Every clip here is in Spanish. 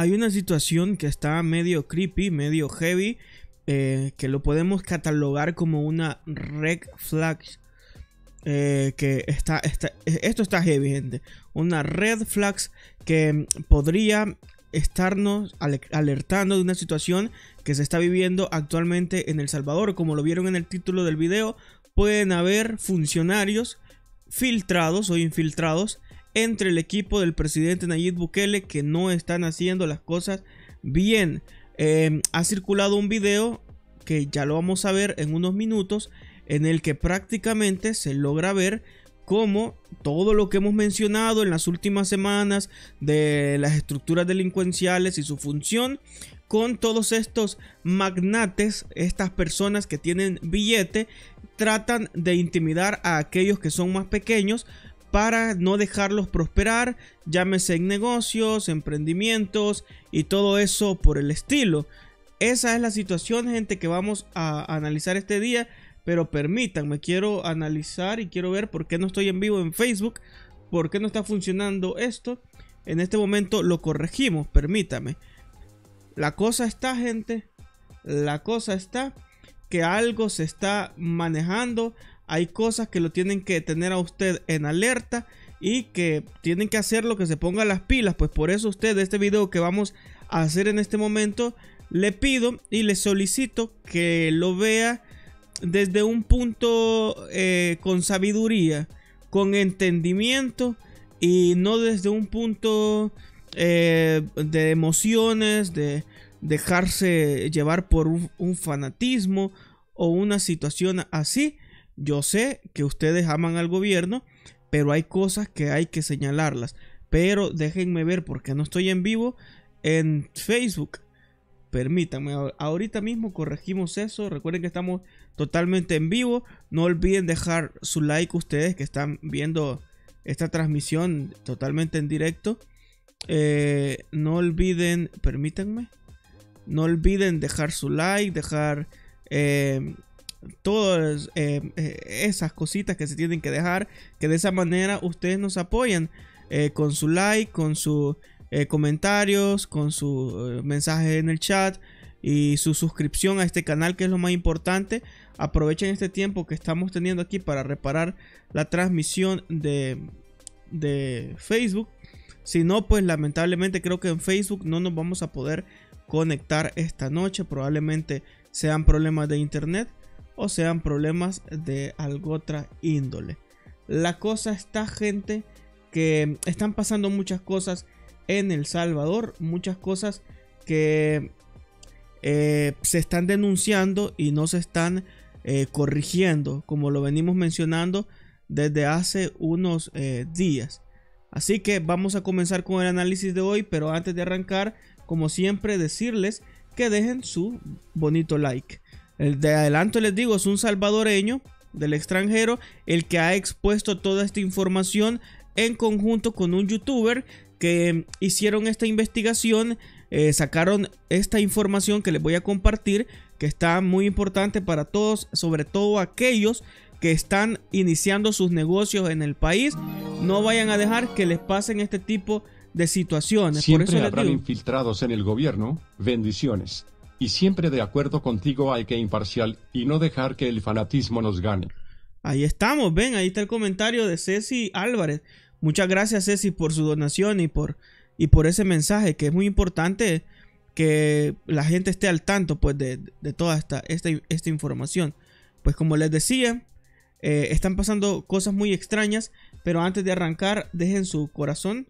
hay una situación que está medio creepy, medio heavy, eh, que lo podemos catalogar como una red flag. Eh, que está, eh, esto está heavy, gente. Una red flag que podría estarnos alertando de una situación que se está viviendo actualmente en El Salvador. Como lo vieron en el título del video, pueden haber funcionarios filtrados o infiltrados entre el equipo del presidente Nayib Bukele que no están haciendo las cosas bien. Em, ha circulado un video que ya lo vamos a ver en unos minutos en el que prácticamente se logra ver cómo todo lo que hemos mencionado en las últimas semanas de las estructuras delincuenciales y su función con todos estos magnates, estas personas que tienen billete, tratan de intimidar a aquellos que son más pequeños para no dejarlos prosperar, llámese en negocios, emprendimientos y todo eso por el estilo. Esa es la situación, gente, que vamos a analizar este día. Pero permítanme, quiero analizar y quiero ver por qué no estoy en vivo en Facebook, por qué no está funcionando esto. En este momento lo corregimos, permítame. La cosa está, gente, la cosa está que algo se está manejando, hay cosas que lo tienen que tener a usted en alerta y que tienen que hacer lo que se ponga las pilas. Pues por eso usted, este video que vamos a hacer en este momento, le pido y le solicito que lo vea desde un punto eh, con sabiduría, con entendimiento y no desde un punto eh, de emociones, de dejarse llevar por un fanatismo o una situación así, yo sé que ustedes aman al gobierno, pero hay cosas que hay que señalarlas. Pero déjenme ver porque no estoy en vivo en Facebook. Permítanme, ahorita mismo corregimos eso. Recuerden que estamos totalmente en vivo. No olviden dejar su like ustedes que están viendo esta transmisión totalmente en directo. Eh, no olviden, permítanme, no olviden dejar su like, dejar eh, todas eh, eh, esas cositas que se tienen que dejar, que de esa manera ustedes nos apoyan eh, con su like, con sus comentarios, con su mensaje en el chat y su suscripción a este canal que es lo más importante. Aprovechen este tiempo que estamos teniendo aquí para reparar la transmisión de, de Facebook. Si no, pues lamentablemente creo que en Facebook no nos vamos a poder conectar esta noche. Probablemente sean problemas de internet o sean problemas de alguna otra índole. La cosa está gente que están pasando muchas cosas en El Salvador, muchas cosas que eh, se están denunciando y no se están eh, corrigiendo, como lo venimos mencionando desde hace unos eh, días. Así que vamos a comenzar con el análisis de hoy, pero antes de arrancar, como siempre, decirles que dejen su bonito like. De adelanto les digo, es un salvadoreño del extranjero el que ha expuesto toda esta información en conjunto con un youtuber que hicieron esta investigación, eh, sacaron esta información que les voy a compartir, que está muy importante para todos, sobre todo aquellos que están iniciando sus negocios en el país. No vayan a dejar que les pasen este tipo de situaciones. Siempre habrán infiltrados en el gobierno. Bendiciones y siempre de acuerdo contigo hay que imparcial y no dejar que el fanatismo nos gane. Ahí estamos, ven, ahí está el comentario de Ceci Álvarez. Muchas gracias Ceci por su donación y por, y por ese mensaje que es muy importante que la gente esté al tanto pues de, toda esta, esta, información. Pues como les decía, eh, están pasando cosas muy extrañas, pero antes de arrancar dejen su corazón.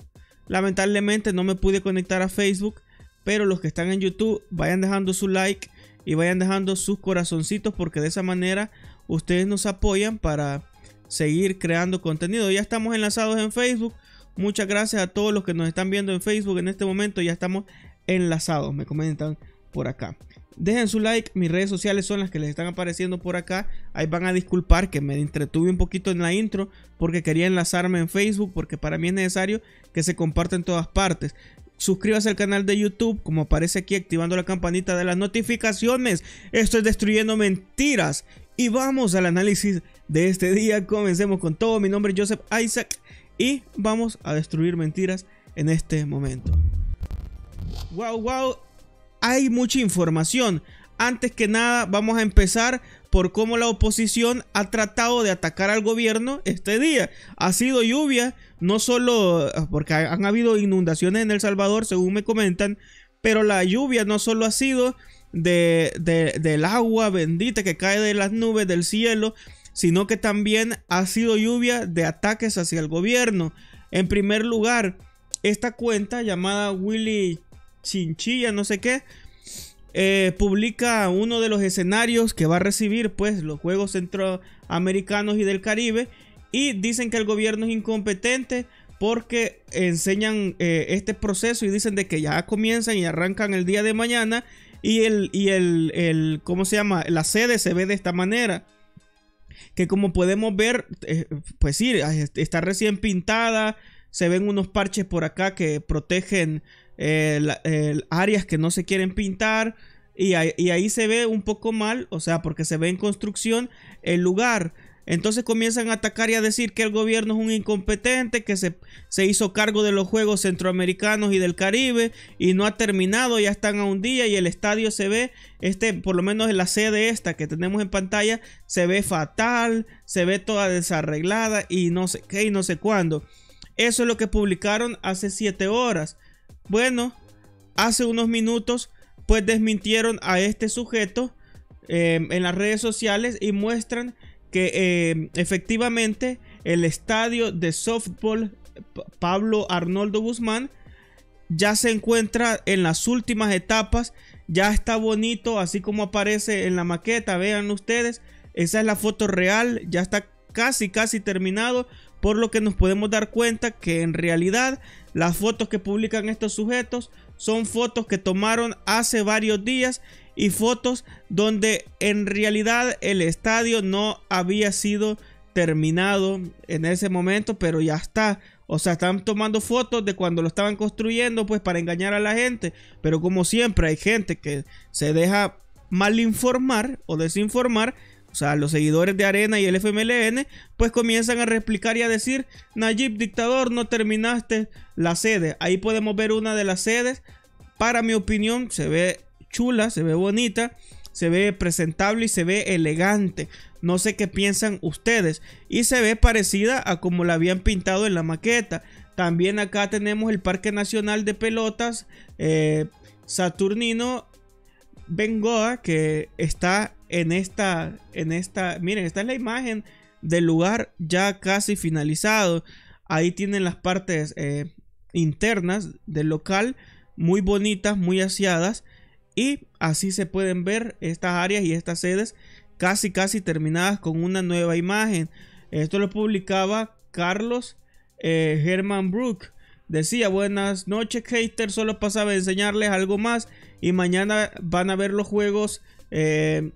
Lamentablemente no me pude conectar a Facebook pero los que están en YouTube, vayan dejando su like y vayan dejando sus corazoncitos porque de esa manera ustedes nos apoyan para seguir creando contenido. Ya estamos enlazados en Facebook. Muchas gracias a todos los que nos están viendo en Facebook en este momento. Ya estamos enlazados, me comentan por acá. Dejen su like, mis redes sociales son las que les están apareciendo por acá. Ahí van a disculpar que me entretuve un poquito en la intro porque quería enlazarme en Facebook porque para mí es necesario que se comparta en todas partes. Suscríbase al canal de YouTube, como aparece aquí, activando la campanita de las notificaciones. Esto es Destruyendo Mentiras. Y vamos al análisis de este día. Comencemos con todo. Mi nombre es Joseph Isaac. Y vamos a destruir mentiras en este momento. Wow, wow. Hay mucha información. Antes que nada, vamos a empezar por cómo la oposición ha tratado de atacar al gobierno este día. Ha sido lluvia, no solo ah, porque han habido inundaciones en El Salvador, según me comentan, pero la lluvia no solo ha sido de, del agua bendita que cae de las nubes del cielo, sino que también ha sido lluvia de ataques hacia el gobierno. En primer lugar, esta cuenta llamada Willy Chinchilla, no sé qué, eh, publica uno de los escenarios que va a recibir pues los Juegos Centroamericanos y del Caribe y dicen que el gobierno es incompetente porque enseñan eh, este proceso y dicen de que ya comienzan y arrancan el día de mañana y el, y el, el ¿cómo se llama? La sede se ve de esta manera que como podemos ver, eh, pues sí, está recién pintada, se ven unos parches por acá que protegen eh, eh, áreas que no se quieren pintar. Y, ahí se ve un poco mal, o sea, porque se ve en construcción el lugar. Entonces comienzan a atacar y a decir que el gobierno es un incompetente, que se, se, hizo cargo de los Juegos Centroamericanos y del Caribe y no ha terminado, ya están a un día y el estadio se ve, este, por lo menos en la sede esta que tenemos en pantalla, se ve fatal, se ve toda desarreglada y no sé qué y no sé cuándo. Eso es lo que publicaron hace 7 horas. Bueno, hace unos minutos pues desmintieron a este sujeto em, en las redes sociales y muestran que em, efectivamente el estadio de softball Pablo Arnoldo Guzmán ya se encuentra en las últimas etapas, ya está bonito, así como aparece en la maqueta, vean ustedes, esa es la foto real, ya está casi casi terminado, por lo que nos podemos dar cuenta que en realidad las fotos que publican estos sujetos son fotos que tomaron hace varios días y fotos donde en realidad el estadio no había sido terminado en ese momento, pero ya está. O sea, están tomando fotos de cuando lo estaban construyendo, pues para engañar a la gente. Pero como siempre, hay gente que se deja mal informar o desinformar o sea, los seguidores de Arena y el FMLN, pues comienzan a replicar y a decir, Nayib, dictador, no terminaste la sede. Ahí podemos ver una de las sedes. Para mi opinión, se ve chula, se ve bonita, se ve presentable y se ve elegante. No sé qué piensan ustedes. Y se ve parecida a como la habían pintado en la maqueta. También acá tenemos el Parque Nacional de Pelotas eh, Saturnino Bengoa, que está en esta, en esta, miren, esta es la imagen del lugar ya casi finalizado. Ahí tienen las partes eh, internas del local, muy bonitas, muy aseadas. Y así se pueden ver estas áreas y estas sedes casi, casi terminadas con una nueva imagen. Esto lo publicaba Carlos eh, Herman Brook. Decía, buenas noches, hater. Solo pasaba a enseñarles algo más. Y mañana van a ver los juegos eh,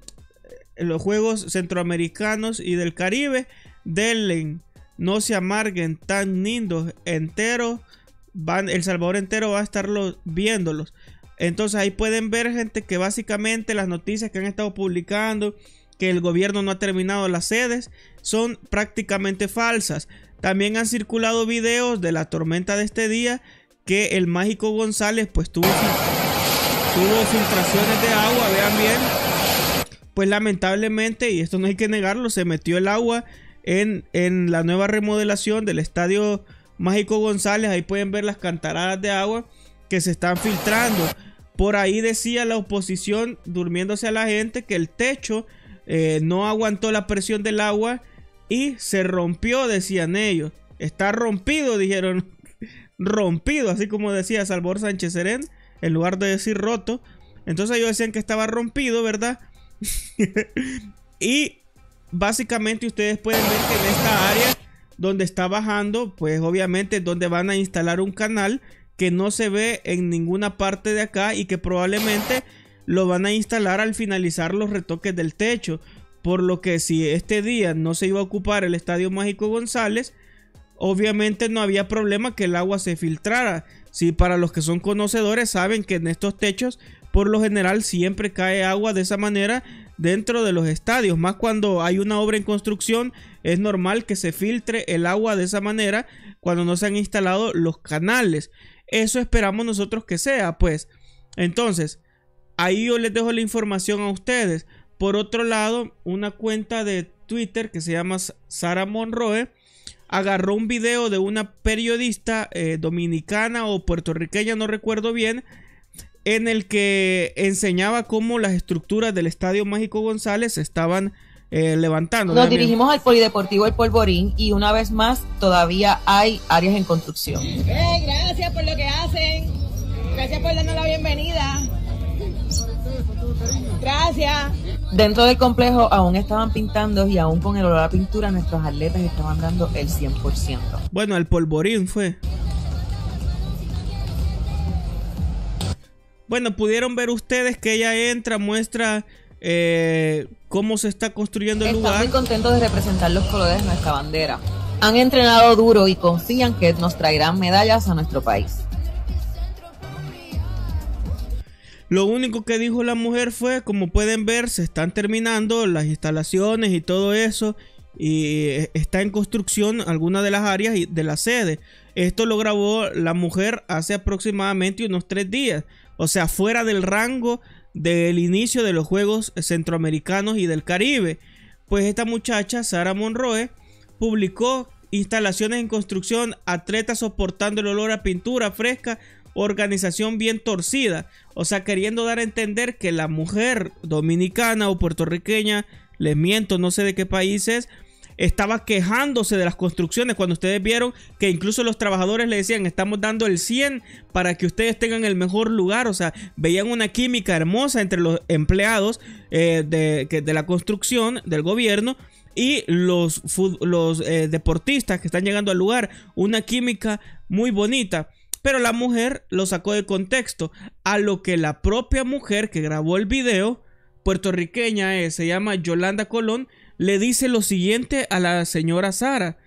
los juegos centroamericanos y del Caribe, delen no se amarguen tan lindos, enteros, van, El Salvador entero va a estar viéndolos. Entonces ahí pueden ver gente que básicamente las noticias que han estado publicando, que el gobierno no ha terminado las sedes, son prácticamente falsas. También han circulado videos de la tormenta de este día que el mágico González pues tuvo, tuvo filtraciones de agua, vean bien pues lamentablemente, y esto no hay que negarlo, se metió el agua en, la nueva remodelación del estadio Mágico González. Ahí pueden ver las cantaradas de agua que se están filtrando. Por ahí decía la oposición, durmiéndose a la gente, que el techo eh, no aguantó la presión del agua y se rompió, decían ellos. Está rompido, dijeron. rompido, así como decía Salvador Sánchez Serén, en lugar de decir roto. Entonces ellos decían que estaba rompido, ¿verdad? y básicamente ustedes pueden ver que en esta área donde está bajando, pues obviamente es donde van a instalar un canal que no se ve en ninguna parte de acá y que probablemente lo van a instalar al finalizar los retoques del techo. Por lo que si este día no se iba a ocupar el Estadio Mágico González, obviamente no había problema que el agua se filtrara. Si para los que son conocedores saben que en estos techos por lo general siempre cae agua de esa manera dentro de los estadios. Más cuando hay una obra en construcción, es normal que se filtre el agua de esa manera cuando no se han instalado los canales. Eso esperamos nosotros que sea, pues. Entonces, ahí yo les dejo la información a ustedes. Por otro lado, una cuenta de Twitter que se llama Sara Monroe agarró un video de una periodista eh, dominicana o puertorriqueña, no recuerdo bien, en el que enseñaba cómo las estructuras del Estadio Mágico González estaban eh, levantando. Nos dirigimos al Polideportivo El Polvorín y una vez más todavía hay áreas en construcción. Eh, gracias por lo que hacen. Gracias por darnos la bienvenida. Gracias. Dentro del complejo aún estaban pintando y aún con el olor a pintura nuestros atletas estaban dando el 100%. Bueno, el polvorín fue. Bueno, pudieron ver ustedes que ella entra, muestra eh, cómo se está construyendo el lugar. Están muy contentos de representar los colores de nuestra bandera. Han entrenado duro y confían que nos traerán medallas a nuestro país. Lo único que dijo la mujer fue, como pueden ver, se están terminando las instalaciones y todo eso. Y eh, está en construcción alguna de las áreas de la sede. Esto lo grabó la mujer hace aproximadamente unos tres días o sea, fuera del rango del inicio de los Juegos Centroamericanos y del Caribe. Pues esta muchacha, Sara Monroe, publicó instalaciones en construcción, atletas soportando el olor a pintura fresca, organización bien torcida. O sea, queriendo dar a entender que la mujer dominicana o puertorriqueña, les miento, no sé de qué país es, estaba quejándose de las construcciones cuando ustedes vieron que incluso los trabajadores le decían, estamos dando el 100 para que ustedes tengan el mejor lugar. O sea, veían una química hermosa entre los empleados eh, de, que, de la construcción, del gobierno y los, los eh, deportistas que están llegando al lugar. Una química muy bonita. Pero la mujer lo sacó de contexto. A lo que la propia mujer que grabó el video, puertorriqueña, se llama Yolanda Colón, le dice lo siguiente a la señora Sara.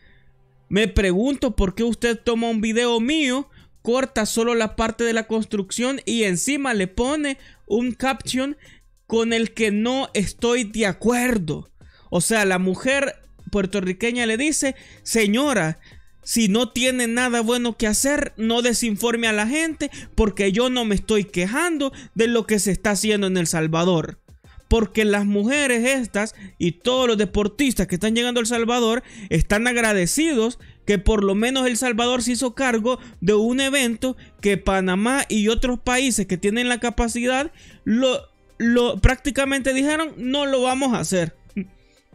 Me pregunto por qué usted toma un video mío, corta solo la parte de la construcción y encima le pone un caption con el que no estoy de acuerdo. O sea, la mujer puertorriqueña le dice, señora, si no tiene nada bueno que hacer, no desinforme a la gente porque yo no me estoy quejando de lo que se está haciendo en El Salvador porque las mujeres estas y todos los deportistas que están llegando a El Salvador están agradecidos que por lo menos El Salvador se hizo cargo de un evento que Panamá y otros países que tienen la capacidad lo, lo prácticamente dijeron no lo vamos a hacer.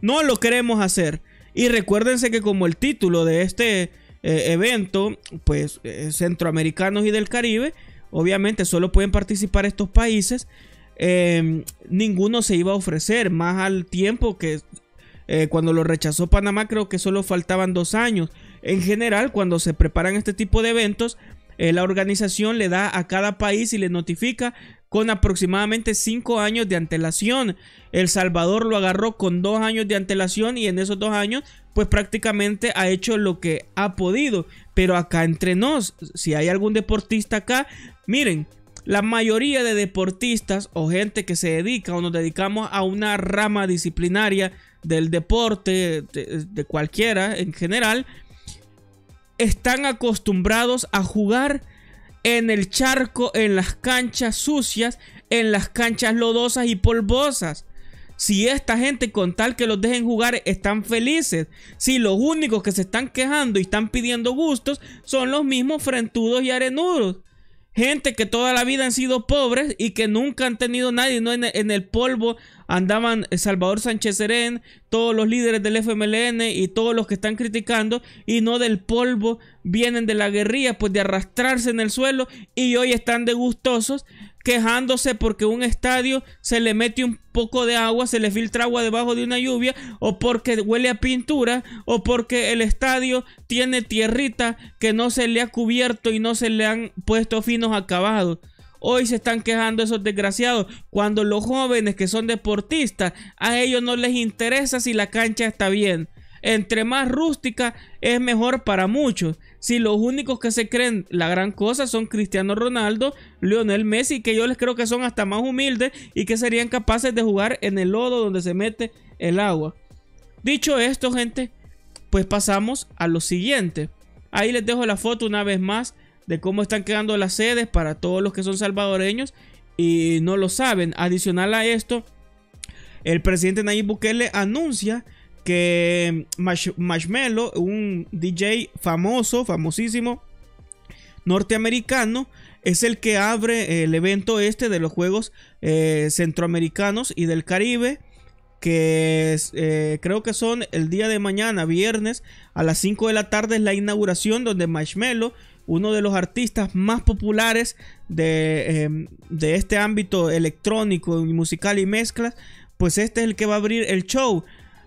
No lo queremos hacer. Y recuérdense que como el título de este eh, evento, pues eh, centroamericanos y del Caribe, obviamente solo pueden participar estos países. Em, ninguno se iba a ofrecer, más al tiempo que eh, cuando lo rechazó Panamá creo que solo faltaban dos años. En general, cuando se preparan este tipo de eventos, eh, la organización le da a cada país y le notifica con aproximadamente cinco años de antelación. El Salvador lo agarró con dos años de antelación y en esos dos años pues prácticamente ha hecho lo que ha podido. Pero acá entre nos, si hay algún deportista acá, miren, la mayoría de deportistas o gente que se dedica o nos dedicamos a una rama disciplinaria del deporte, de, cualquiera en general, están acostumbrados a jugar en el charco, en las canchas sucias, en las canchas lodosas y polvosas. Si esta gente con tal que los dejen jugar están felices, si los únicos que se están quejando y están pidiendo gustos son los mismos frentudos y arenudos gente que toda la vida han sido pobres y que nunca han tenido nadie, ¿no? En, el polvo andaban Salvador Sánchez Serén, todos los líderes del FMLN y todos los que están criticando y no del polvo vienen de la guerrilla, pues de arrastrarse en el suelo y hoy están de gustosos quejándose porque un estadio se le mete un poco de agua, se le filtra agua debajo de una lluvia, o porque huele a pintura, o porque el estadio tiene tierrita que no se le ha cubierto y no se le han puesto finos acabados. Hoy se están quejando esos desgraciados cuando los jóvenes que son deportistas a ellos no les interesa si la cancha está bien. Entre más rústica es mejor para muchos si los únicos que se creen la gran cosa son Cristiano Ronaldo, Lionel Messi, que yo les creo que son hasta más humildes y que serían capaces de jugar en el lodo donde se mete el agua. Dicho esto, gente, pues pasamos a lo siguiente. Ahí les dejo la foto una vez más de cómo están quedando las sedes para todos los que son salvadoreños y no lo saben. Adicional a esto, el presidente Nayib Bukele anuncia que Mashmelo, un DJ famoso, famosísimo, norteamericano, es el que abre el evento este de los Juegos eh, Centroamericanos y del Caribe, que eh, creo que son el día de mañana, viernes, a las 5 de la tarde es la inauguración donde Marshmello, uno de los artistas más populares de, em, de este ámbito electrónico, musical y mezclas, pues este es el que va a abrir el show.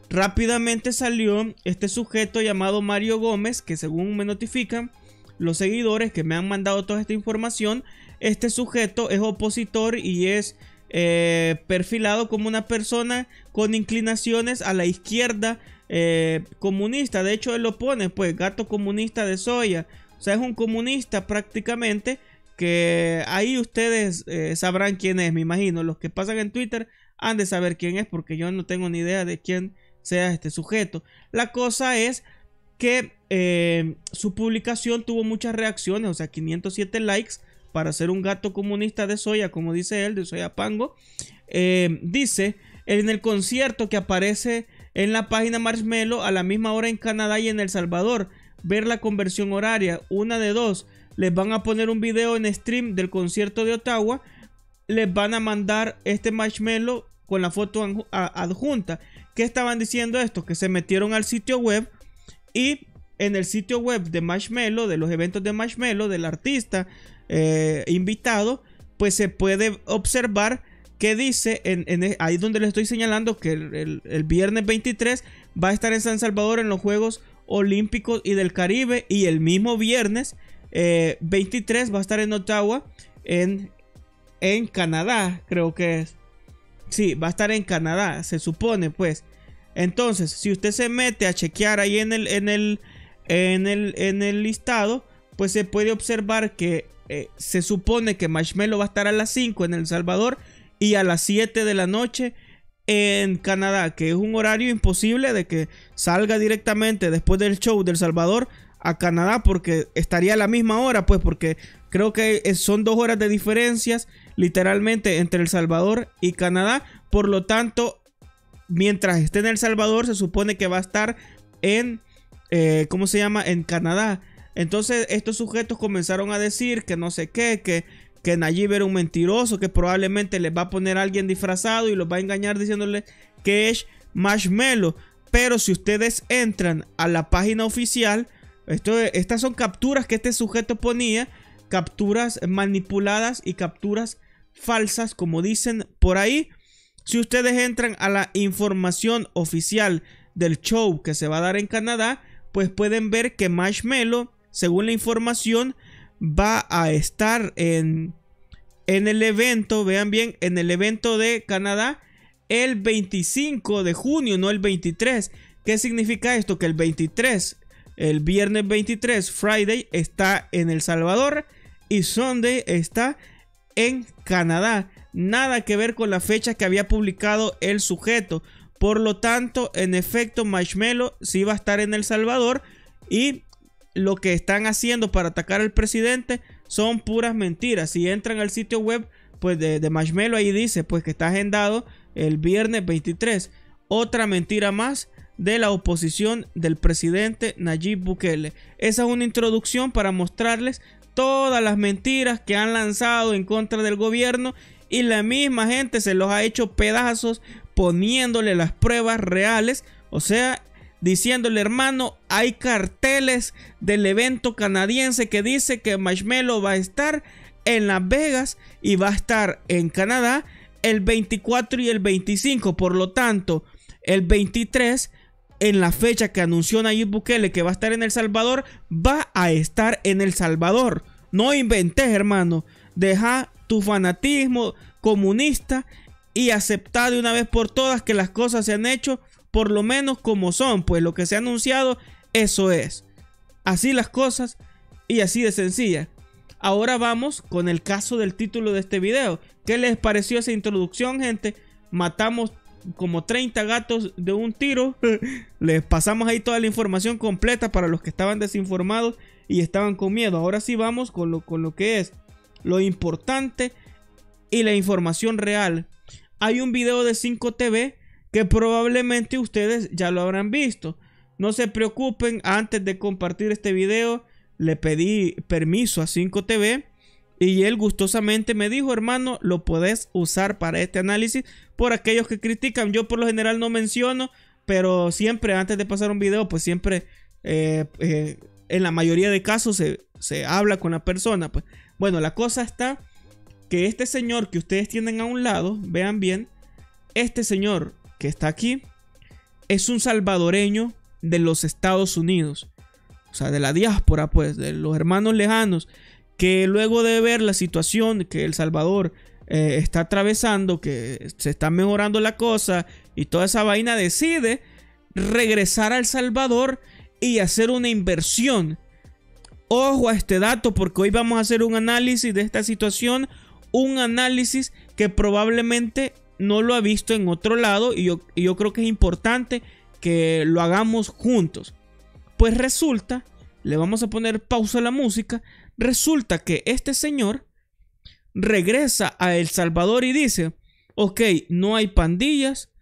Rápidamente salió este sujeto llamado Mario Gómez, que según me notifican los seguidores que me han mandado toda esta información, este sujeto es opositor y es eh, perfilado como una persona con inclinaciones a la izquierda eh, comunista. De hecho, él lo pone, pues, gato comunista de soya. O sea, es un comunista prácticamente que ahí ustedes eh, sabrán quién es, me imagino. Los que pasan en Twitter han de saber quién es porque yo no tengo ni idea de quién sea este sujeto. La cosa es que eh, su publicación tuvo muchas reacciones, o sea, 507 likes para ser un gato comunista de soya, como dice él, de soya pango. Eh, dice en el concierto que aparece en la página Marshmello a la misma hora en Canadá y en El Salvador. Ver la conversión horaria, una de dos. Les van a poner un video en stream del concierto de Ottawa. Les van a mandar este marshmallow con la foto adjunta. ¿Qué estaban diciendo estos? Que se metieron al sitio web y en el sitio web de Marshmello, de los eventos de Marshmello, del artista eh, invitado, pues se puede observar que dice, en, e, ahí donde le estoy señalando que el, viernes 23 va a estar en San Salvador en los Juegos Olímpicos y del Caribe y el mismo viernes 23 eh, va a estar en Ottawa, en, en Canadá, creo que es. Sí, va a estar en Canadá, se supone, pues. Entonces, si usted se mete a chequear ahí en el, en el, en el, en el listado, pues se puede observar que eh, se supone que Marshmello va a estar a las 5 en El Salvador y a las 7 de la noche en Canadá, que es un horario imposible de que salga directamente después del show del Salvador a Canadá porque estaría a la misma hora, pues porque creo que son dos horas de diferencias literalmente entre El Salvador y Canadá. Por lo tanto, mientras esté en El Salvador, se supone que va a estar en, eh, ¿cómo se llama? En Canadá. Entonces estos sujetos comenzaron a decir que no sé qué, que, que Nayib era un mentiroso, que probablemente les va a poner a alguien disfrazado y los va a engañar diciéndole que es Marshmallow. Pero si ustedes entran a la página oficial, esto, estas son capturas que este sujeto ponía, capturas manipuladas y capturas falsas, como dicen por ahí. Si ustedes entran a la información oficial del show que se va a dar en Canadá, pues pueden ver que Marshmello, según la información, va a estar en, en el evento, vean bien, en el evento de Canadá el 25 de junio, no el 23. ¿Qué significa esto? Que el 23, el viernes 23, Friday está en El Salvador y Sunday está en Canadá, nada que ver con la fecha que había publicado el sujeto. Por lo tanto, en efecto, Mashmelo sí va a estar en El Salvador y lo que están haciendo para atacar al presidente son puras mentiras. Si entran al sitio web pues de, de ahí dice pues que está agendado el viernes 23. Otra mentira más de la oposición del presidente Nayib Bukele. Esa es una introducción para mostrarles todas las mentiras que han lanzado en contra del gobierno y la misma gente se los ha hecho pedazos poniéndole las pruebas reales, o sea, diciéndole hermano, hay carteles del evento canadiense que dice que Marshmello va a estar en Las Vegas y va a estar en Canadá el 24 y el 25, por lo tanto, el 23 en la fecha que anunció Nayib Bukele que va a estar en El Salvador, va a estar en El Salvador. No inventes, hermano. Deja tu fanatismo comunista y acepta de una vez por todas que las cosas se han hecho por lo menos como son. Pues lo que se ha anunciado, eso es. Así las cosas y así de sencilla. Ahora vamos con el caso del título de este video. ¿Qué les pareció esa introducción, gente? Matamos como 30 gatos de un tiro. Les pasamos ahí toda la información completa para los que estaban desinformados y estaban con miedo. Ahora sí vamos con lo, con lo que es lo importante y la información real. Hay un video de 5TV que probablemente ustedes ya lo habrán visto. No se preocupen, antes de compartir este video le pedí permiso a 5TV y él gustosamente me dijo, hermano, lo puedes usar para este análisis por aquellos que critican. Yo por lo general no menciono, pero siempre antes de pasar un video, pues siempre, eh, eh, en la mayoría de casos, se, habla con la persona. Pues. Bueno, la cosa está que este señor que ustedes tienen a un lado, vean bien, este señor que está aquí es un salvadoreño de los Estados Unidos. O sea, de la diáspora, pues, de los hermanos lejanos que luego de ver la situación que El Salvador eh, está atravesando, que se está mejorando la cosa y toda esa vaina, decide regresar al Salvador y hacer una inversión. Ojo a este dato porque hoy vamos a hacer un análisis de esta situación, un análisis que probablemente no lo ha visto en otro lado y yo, y yo creo que es importante que lo hagamos juntos. Pues resulta, le vamos a poner pausa a la música, Resulta que este señor regresa a El Salvador y dice, ok, no hay pandillas,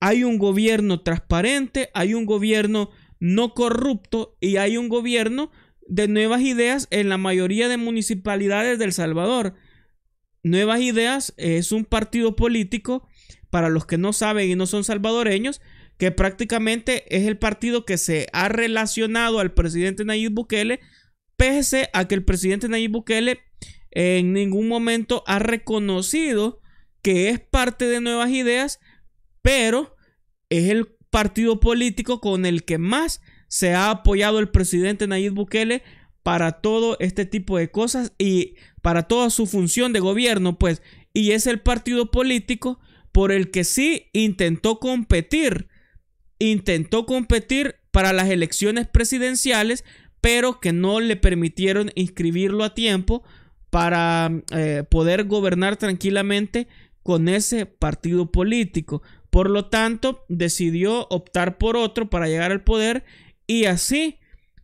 hay un gobierno transparente, hay un gobierno no corrupto y hay un gobierno de nuevas ideas en la mayoría de municipalidades del Salvador. Nuevas Ideas es un partido político, para los que no saben y no son salvadoreños, que prácticamente es el partido que se ha relacionado al presidente Nayib Bukele pese a que el presidente Nayib Bukele en ningún momento ha reconocido que es parte de nuevas ideas, pero es el partido político con el que más se ha apoyado el presidente Nayib Bukele para todo este tipo de cosas y para toda su función de gobierno, pues, y es el partido político por el que sí intentó competir, intentó competir para las elecciones presidenciales, pero que no le permitieron inscribirlo a tiempo para eh, poder gobernar tranquilamente con ese partido político. Por lo tanto, decidió optar por otro para llegar al poder y así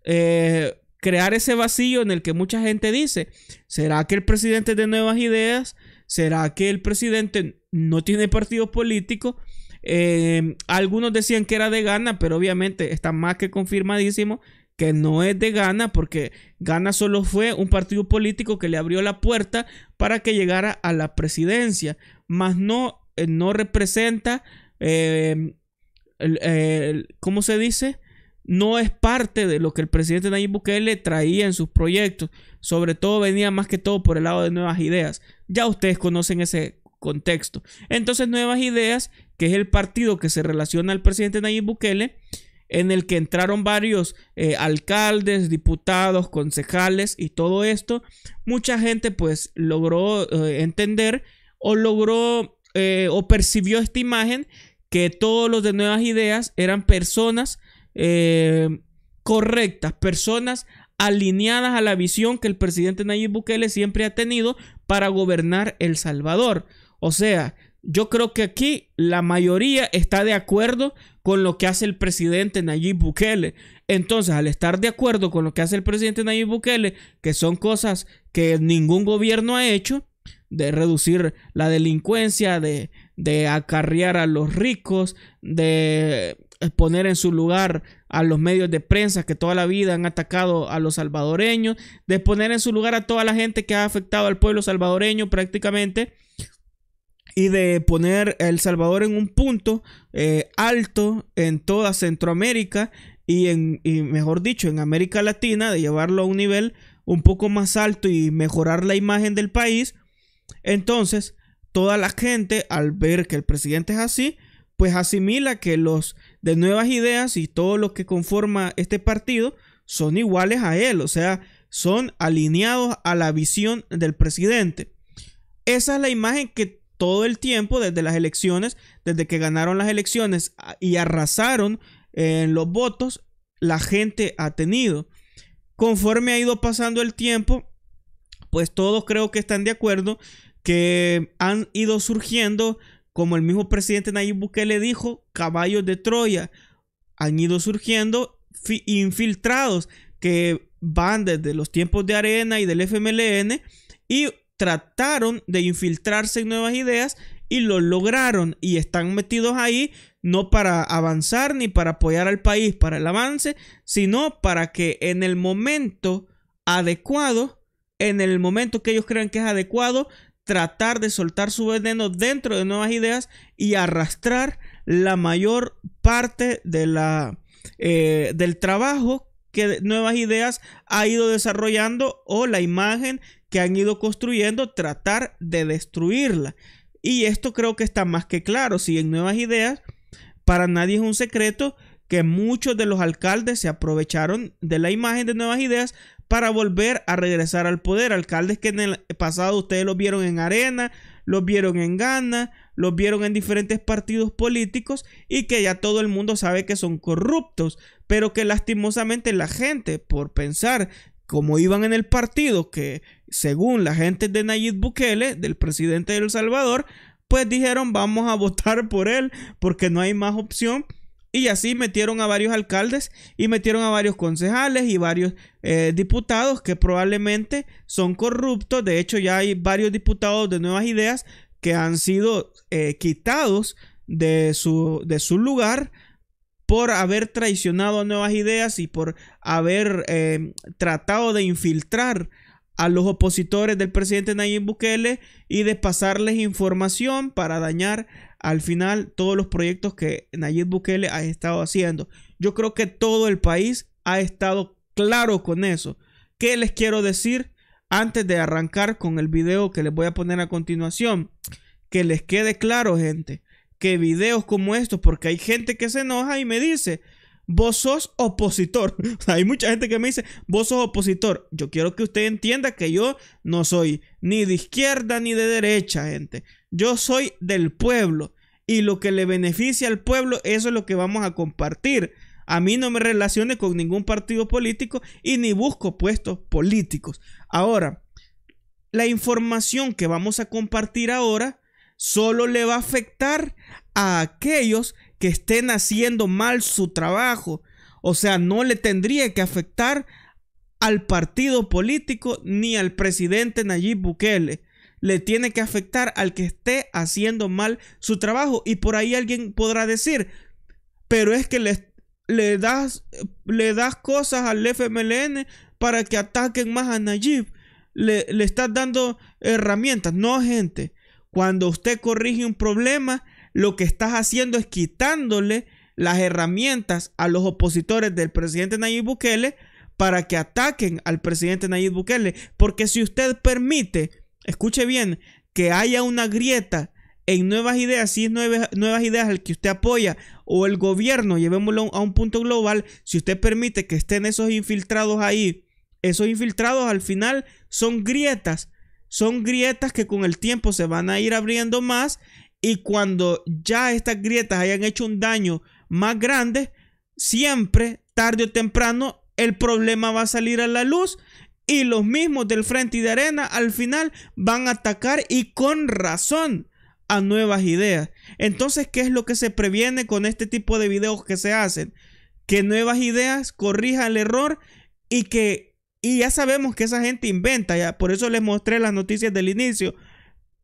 eh, crear ese vacío en el que mucha gente dice, ¿será que el presidente es de nuevas ideas? ¿Será que el presidente no tiene partido político? Eh, algunos decían que era de Gana, pero obviamente está más que confirmadísimo que no es de Gana porque Gana solo fue un partido político que le abrió la puerta para que llegara a la presidencia, más no, eh, no representa, eh, ¿cómo se dice? No es parte de lo que el presidente Nayib Bukele traía en sus proyectos, sobre todo venía más que todo por el lado de nuevas ideas. Ya ustedes conocen ese contexto. Entonces, Nuevas Ideas, que es el partido que se relaciona al presidente Nayib Bukele, en el que entraron varios eh, alcaldes, diputados, concejales y todo esto, mucha gente pues logró eh, entender o logró eh, o percibió esta imagen que todos los de nuevas ideas eran personas correctas, personas alineadas a la visión que el presidente Nayib Bukele siempre ha tenido para gobernar El Salvador. O sea, yo creo que aquí la mayoría está de acuerdo con lo que hace el presidente Nayib Bukele. Entonces, al estar de acuerdo con lo que hace el presidente Nayib Bukele, que son cosas que ningún gobierno ha hecho, de reducir la delincuencia, de, acarrear a los ricos, de eh, poner en su lugar a los medios de prensa que toda la vida han atacado a los salvadoreños, de poner en su lugar a toda la gente que ha afectado al pueblo salvadoreño prácticamente y de poner El Salvador en un punto eh, alto en toda Centroamérica y, en, y mejor dicho en América Latina, de llevarlo a un nivel un poco más alto y mejorar la imagen del país, entonces toda la gente al ver que el presidente es así, pues asimila que los de nuevas ideas y todo lo que conforma este partido son iguales a él, o sea, son alineados a la visión del presidente. Esa es la imagen que todo el tiempo, desde las elecciones, desde que ganaron las elecciones y arrasaron eh, en los votos, la gente ha tenido. Conforme ha ido pasando el tiempo, pues todos creo que están de acuerdo que han ido surgiendo, como el mismo presidente Nayib Bukele dijo, caballos de Troya. Han ido surgiendo infiltrados que van desde los tiempos de Arena y del FMLN y trataron de infiltrarse en nuevas ideas y lo lograron y están metidos ahí no para avanzar ni para apoyar al país para el avance, sino para que en el momento adecuado, en el momento que ellos crean que es adecuado, tratar de soltar su veneno dentro de nuevas ideas y arrastrar la mayor parte de la, eh, del trabajo que nuevas ideas ha ido desarrollando o la imagen que han ido construyendo tratar de destruirla. Y esto creo que está más que claro. Si en Nuevas Ideas, para nadie es un secreto que muchos de los alcaldes se aprovecharon de la imagen de Nuevas Ideas para volver a regresar al poder. Alcaldes que en el pasado ustedes lo vieron en Arena, los vieron en Ghana, los vieron en diferentes partidos políticos y que ya todo el mundo sabe que son corruptos, pero que lastimosamente la gente, por pensar como iban en el partido que, según la gente de Nayib Bukele, del presidente de El Salvador, pues dijeron vamos a votar por él porque no hay más opción. Y así metieron a varios alcaldes y metieron a varios concejales y varios eh, diputados que probablemente son corruptos. De hecho, ya hay varios diputados de nuevas ideas que han sido eh, quitados de de su lugar por haber traicionado nuevas ideas y por haber eh, tratado de infiltrar a los opositores del presidente Nayib Bukele y de pasarles información para dañar al final todos los proyectos que Nayib Bukele ha estado haciendo. Yo creo que todo el país ha estado claro con eso. ¿Qué les quiero decir antes de arrancar con el video que les voy a poner a continuación? Que les quede claro, gente que videos como estos, porque hay gente que se enoja y me dice, vos sos opositor. hay mucha gente que me dice, vos sos opositor. Yo quiero que usted entienda que yo no soy ni de izquierda ni de derecha, gente. Yo soy del pueblo. Y lo que le beneficia al pueblo, eso es lo que vamos a compartir. A mí no me relacione con ningún partido político y ni busco puestos políticos. Ahora, la información que vamos a compartir ahora solo le va a afectar a aquellos que estén haciendo mal su trabajo. O sea, no le tendría que afectar al partido político ni al presidente Nayib Bukele. Le tiene que afectar al que esté haciendo mal su trabajo. Y por ahí alguien podrá decir, pero es que le, das, cosas al FMLN para que ataquen más a Nayib. Le, le estás dando herramientas. No, gente. Cuando usted corrige un problema, lo que estás haciendo es quitándole las herramientas a los opositores del presidente Nayib Bukele para que ataquen al presidente Nayib Bukele. Porque si usted permite, escuche bien, que haya una grieta en nuevas ideas, si es nuevas, ideas al que usted apoya o el gobierno, llevémoslo a un punto global, si usted permite que estén esos infiltrados ahí, esos infiltrados al final son grietas son grietas que con el tiempo se van a ir abriendo más y cuando ya estas grietas hayan hecho un daño más grande, siempre, tarde o temprano, el problema va a salir a la luz y los mismos del frente y de arena al final van a atacar y con razón a nuevas ideas. Entonces, ¿qué es lo que se previene con este tipo de videos que se hacen? Que nuevas ideas corrijan el error y que y ya sabemos que esa gente inventa, ya por eso les mostré las noticias del inicio.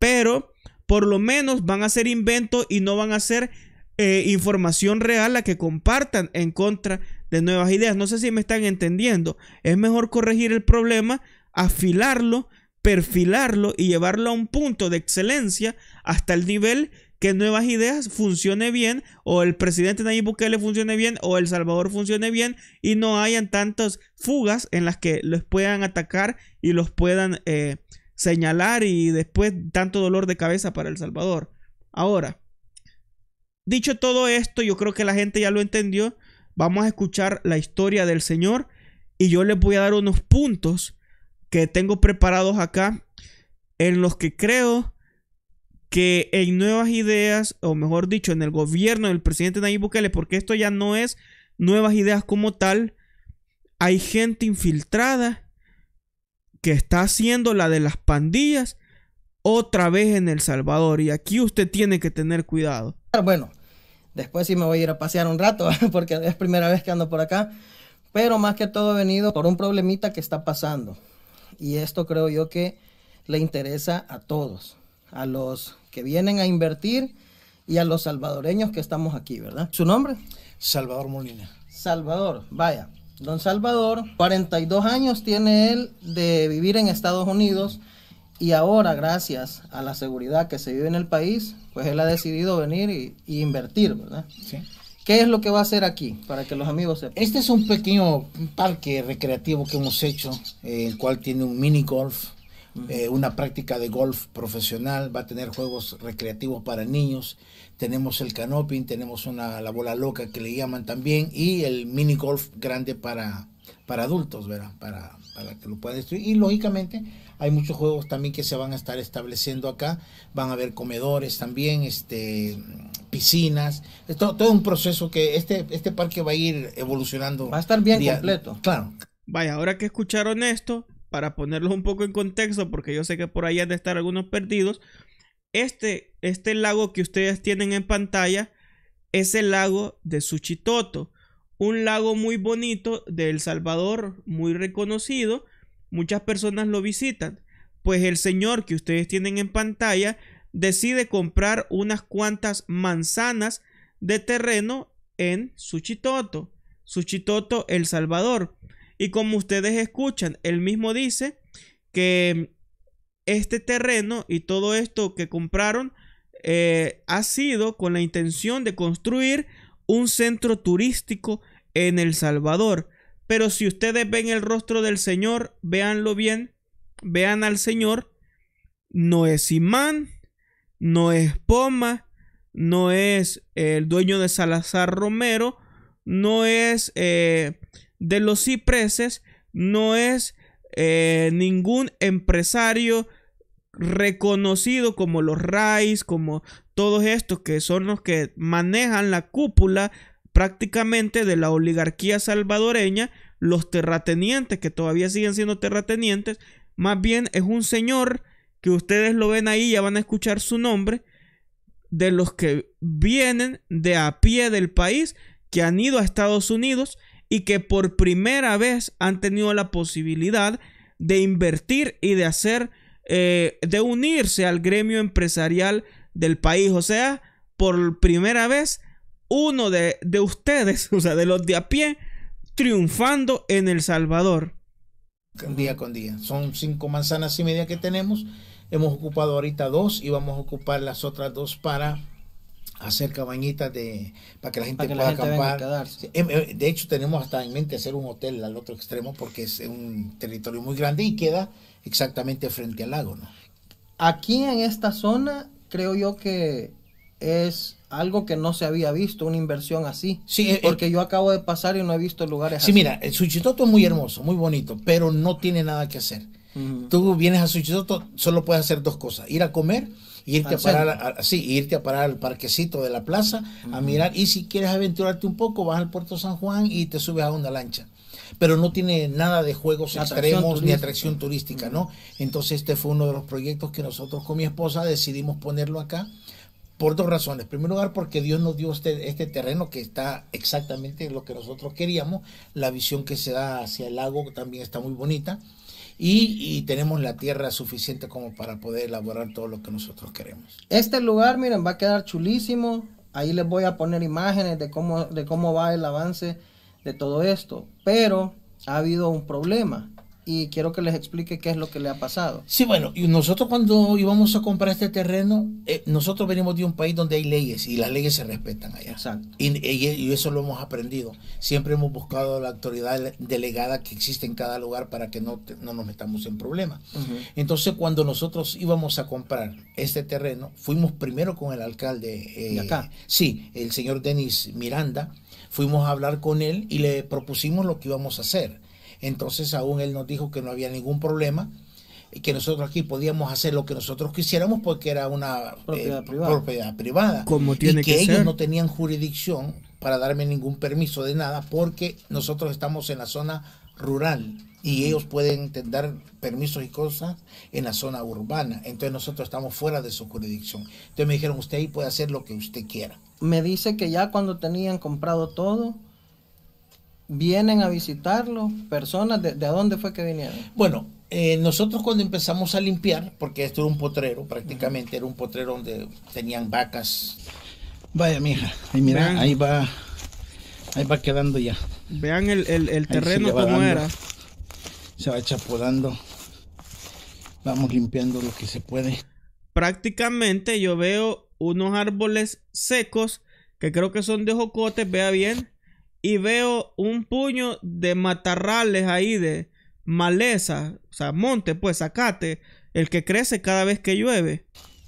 Pero por lo menos van a ser inventos y no van a ser eh, información real la que compartan en contra de nuevas ideas. No sé si me están entendiendo. Es mejor corregir el problema, afilarlo, perfilarlo y llevarlo a un punto de excelencia hasta el nivel que Nuevas Ideas funcione bien o el presidente Nayib Bukele funcione bien o El Salvador funcione bien y no hayan tantas fugas en las que los puedan atacar y los puedan eh, señalar y después tanto dolor de cabeza para El Salvador. Ahora, dicho todo esto, yo creo que la gente ya lo entendió. Vamos a escuchar la historia del Señor y yo les voy a dar unos puntos que tengo preparados acá en los que creo que en nuevas ideas, o mejor dicho, en el gobierno del presidente Nayib Bukele, porque esto ya no es nuevas ideas como tal, hay gente infiltrada que está haciendo la de las pandillas otra vez en El Salvador. Y aquí usted tiene que tener cuidado. Ah, bueno, después sí me voy a ir a pasear un rato, porque es primera vez que ando por acá. Pero más que todo he venido por un problemita que está pasando. Y esto creo yo que le interesa a todos, a los que vienen a invertir y a los salvadoreños que estamos aquí, ¿verdad? ¿Su nombre? Salvador Molina. Salvador, vaya. Don Salvador, 42 años tiene él de vivir en Estados Unidos y ahora, gracias a la seguridad que se vive en el país, pues él ha decidido venir y, invertir, ¿verdad? Sí. ¿Qué es lo que va a hacer aquí para que los amigos sepan? Este es un pequeño parque recreativo que hemos hecho, el cual tiene un mini golf, eh, una práctica de golf profesional, va a tener juegos recreativos para niños, tenemos el canoping, tenemos una, la bola loca que le llaman también y el mini golf grande para, para adultos, Para, que lo puedan destruir. Y lógicamente hay muchos juegos también que se van a estar estableciendo acá, van a haber comedores también, este piscinas, todo, todo un proceso que este, este parque va a ir evolucionando. Va a estar bien completo. Claro. Vaya, ahora que escucharon esto, para ponerlo un poco en contexto, porque yo sé que por ahí han de estar algunos perdidos, este, este lago que ustedes tienen en pantalla es el lago de Suchitoto, un lago muy bonito de El Salvador, muy reconocido, muchas personas lo visitan, pues el señor que ustedes tienen en pantalla decide comprar unas cuantas manzanas de terreno en Suchitoto, Suchitoto, El Salvador. Y como ustedes escuchan, él mismo dice que este terreno y todo esto que compraron eh, ha sido con la intención de construir un centro turístico en El Salvador. Pero si ustedes ven el rostro del Señor, véanlo bien, vean al Señor, no es imán, no es poma, no es el dueño de Salazar Romero, no es eh, de los cipreses no es eh, ningún empresario reconocido como los RAIS, como todos estos que son los que manejan la cúpula prácticamente de la oligarquía salvadoreña, los terratenientes que todavía siguen siendo terratenientes, más bien es un señor que ustedes lo ven ahí, ya van a escuchar su nombre, de los que vienen de a pie del país, que han ido a Estados Unidos, y que por primera vez han tenido la posibilidad de invertir y de hacer, eh, de unirse al gremio empresarial del país. O sea, por primera vez, uno de, de ustedes, o sea, de los de a pie, triunfando en El Salvador. Día con día. Son cinco manzanas y media que tenemos. Hemos ocupado ahorita dos y vamos a ocupar las otras dos para hacer cabañitas de para que la gente pueda acampar. Em, eh, de hecho, tenemos hasta en mente hacer un hotel al otro extremo porque es un territorio muy grande y queda exactamente frente al lago, ¿no? Aquí en esta zona creo yo que es algo que no se había visto, una inversión así. Sí, eh, eh. porque yo acabo de pasar y no he visto lugares sí, así. Sí, mira, el Suchitoto es muy hermoso, muy bonito, pero no tiene nada que hacer. Tú vienes a Suchitoto, solo puedes hacer dos cosas, ir a comer irte a parar, irte a parar al parquecito de la plaza a mirar y si quieres aventurarte un poco vas al puerto San Juan y te subes a una lancha pero no tiene nada de juegos extremos ni atracción turística, ¿no? Entonces este fue uno de los proyectos que nosotros con mi esposa decidimos ponerlo acá por dos razones. En primer lugar, porque Dios nos dio este, este terreno que está exactamente lo que nosotros queríamos. La visión que se da hacia el lago también está muy bonita y, tenemos la tierra suficiente como para poder elaborar todo lo que nosotros queremos. Este lugar, miren, va a quedar chulísimo. Ahí les voy a poner imágenes de cómo, de cómo va el avance de todo esto. Pero ha habido un problema y quiero que les explique qué es lo que le ha pasado. Sí, bueno, y nosotros cuando íbamos a comprar este terreno, eh, nosotros venimos de un país donde hay leyes y las leyes se respetan allá. Exacto. Y, eso lo hemos aprendido. Siempre hemos buscado la autoridad delegada que existe en cada lugar para que no, no nos metamos en problemas. Entonces, cuando nosotros íbamos a comprar este terreno, fuimos primero con el alcalde eh, de acá. Sí, el señor Denis Miranda. Fuimos a hablar con él y le propusimos lo que íbamos a hacer entonces aún él nos dijo que no había ningún problema y eh, que nosotros aquí podíamos hacer lo que nosotros quisiéramos porque era una eh, propiedad, privada. Como tiene y que, ellos no tenían jurisdicción para darme ningún permiso de nada porque nosotros estamos en la zona rural y ellos pueden dar permisos y cosas en la zona urbana. Entonces nosotros estamos fuera de su jurisdicción. Entonces me dijeron, usted ahí puede hacer lo que usted quiera. Me dice que ya cuando tenían comprado todo, vienen a visitarlo personas, ¿de, dónde fue que vinieron? Bueno, eh, nosotros cuando empezamos a limpiar, porque esto era un potrero, prácticamente era un potrero donde tenían vacas. Vaya, mija, ahí mira, ahí va, ahí va quedando ya. Vean el, terreno como era. Se va chapodando. Vamos limpiando lo que se puede. Prácticamente yo veo unos árboles secos que creo que son de jocote. vea bien y veo un puño de matarrales ahí, de maleza, o sea, monte, pues sacate el que crece cada vez que llueve.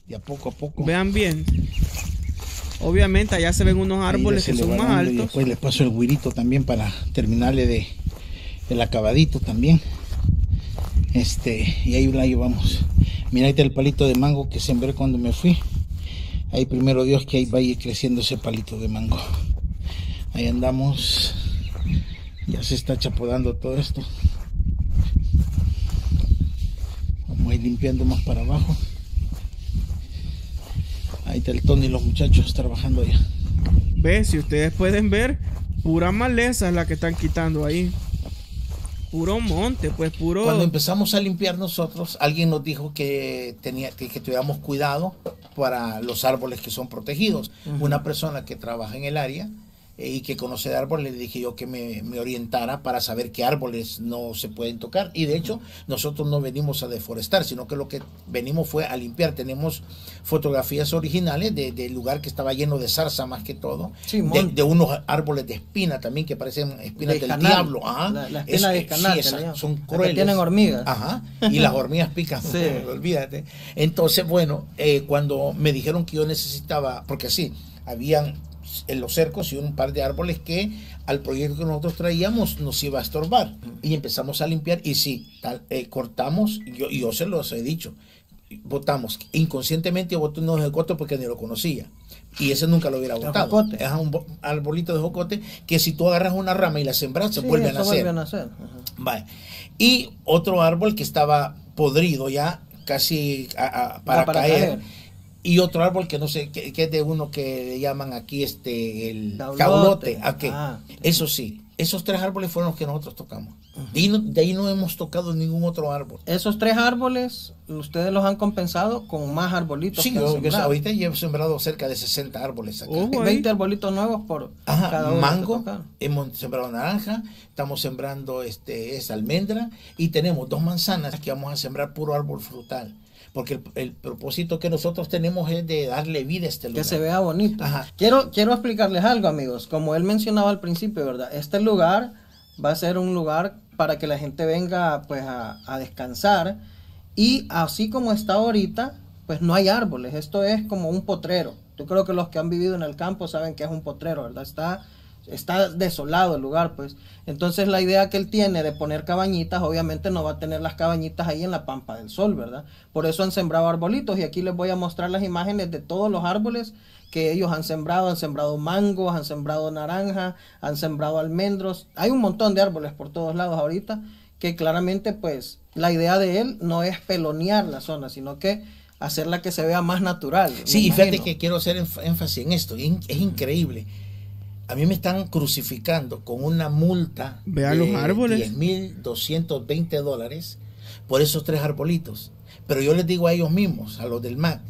Y a poco a poco. Vean bien. Obviamente allá se ven unos árboles que son más altos. Y después le paso el guirito también para terminarle de el acabadito también. Este, y ahí la llevamos. Mira, ahí el palito de mango que sembré cuando me fui. Ahí primero Dios que ahí vaya creciendo ese palito de mango. Ahí andamos. Ya se está chapodando todo esto. Vamos a ir limpiando más para abajo. Ahí está el Tony y los muchachos trabajando allá. Ve, si ustedes pueden ver, pura maleza es la que están quitando ahí. Puro monte, pues puro. Cuando empezamos a limpiar nosotros, alguien nos dijo que tenía que, tuviéramos cuidado para los árboles que son protegidos. Una persona que trabaja en el área y que conoce de árboles, le dije yo que me, orientara para saber qué árboles no se pueden tocar. Y de hecho, nosotros no venimos a deforestar, sino que lo que venimos fue a limpiar. Tenemos fotografías originales del lugar que estaba lleno de zarza más que todo, de, unos árboles de espina también que parecen espinas del diablo. Ajá. ¿ah? La, de son crueles. tienen hormigas. Ajá. Y las hormigas pican, olvídate. Entonces, bueno, eh, cuando me dijeron que yo necesitaba, porque sí, habían en los cercos y un par de árboles que al proyecto que nosotros traíamos nos iba a estorbar. Y empezamos a limpiar y sí, eh, cortamos, yo, yo se los he dicho, votamos. Inconscientemente voté unos jocote porque ni lo conocía. Y ese nunca lo hubiera votado. Es un arbolito de jocote que si tú agarras una rama y la sembras, se vuelve a nacer. Y otro árbol que estaba podrido ya, casi ah, para, caer y otro árbol que no sé, que, es de uno que llaman aquí este, el caulote. Ah, ah, Eso sí, esos tres árboles fueron los que nosotros tocamos. de, ahí no, hemos tocado ningún otro árbol. Esos tres árboles, ustedes los han compensado con más arbolitos. Sí, ahorita ya hemos sembrado cerca de 60 árboles. Acá. 20 arbolitos nuevos por cada uno mango. Hemos sembrado naranja, estamos sembrando este, almendra y tenemos dos manzanas que vamos a sembrar puro árbol frutal porque el, propósito que nosotros tenemos es de darle vida a este lugar. Que se vea bonito. Quiero, quiero explicarles algo, amigos. Como él mencionaba al principio, ¿verdad? Este lugar va a ser un lugar para que la gente venga pues a, a descansar y así como está ahorita, pues no hay árboles. Esto es como un potrero. Yo creo que los que han vivido en el campo saben que es un potrero, ¿verdad? Está está desolado el lugar, pues. Entonces la idea que él tiene de poner cabañitas, obviamente no va a tener las cabañitas ahí en la pampa del sol, ¿verdad? Por eso han sembrado arbolitos y aquí les voy a mostrar las imágenes de todos los árboles que ellos han sembrado, han sembrado mangos, han sembrado naranja, han sembrado almendros, hay un montón de árboles por todos lados ahorita que claramente pues la idea de él no es pelonear la zona, sino que hacerla que se vea más natural. Sí, y fíjate que quiero hacer énfasis en esto, es increíble a mí me están crucificando con una multa de los árboles. 10.220 dólares por esos tres arbolitos. Pero yo les digo a ellos mismos, a los del MAC,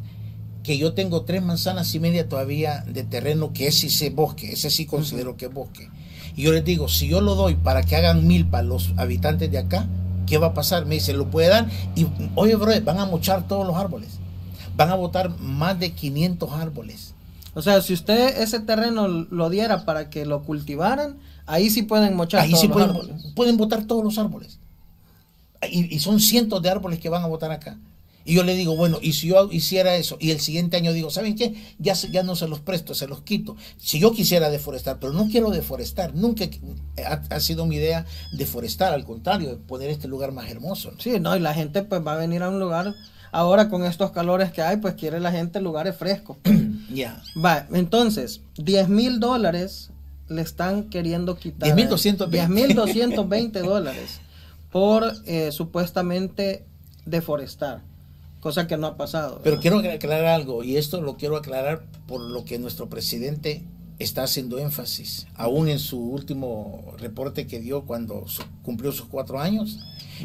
que yo tengo tres manzanas y media todavía de terreno que ese sí es bosque, ese sí considero que es bosque. Y yo les digo, si yo lo doy para que hagan mil para los habitantes de acá, ¿qué va a pasar? Me dicen, lo puede dar. Y oye, bro, van a mochar todos los árboles. Van a botar más de 500 árboles o sea, si usted ese terreno lo diera para que lo cultivaran, ahí sí pueden mochar ahí sí pueden, árboles. pueden botar todos los árboles. Y, son cientos de árboles que van a botar acá. Y yo le digo, bueno, y si yo hiciera eso, y el siguiente año digo, ¿saben qué? Ya, ya no se los presto, se los quito. Si yo quisiera deforestar, pero no quiero deforestar, nunca ha, sido mi idea deforestar, al contrario, poner este lugar más hermoso. Sí, no, y la gente pues va a venir a un lugar Ahora con estos calores que hay, pues quiere la gente lugares frescos. Ya. Va, entonces, 10 mil dólares le están queriendo quitar. mil veinte dólares por eh, supuestamente deforestar, cosa que no ha pasado. Pero quiero aclarar algo, y esto lo quiero aclarar por lo que nuestro presidente está haciendo énfasis, aún en su último reporte que dio cuando cumplió sus cuatro años,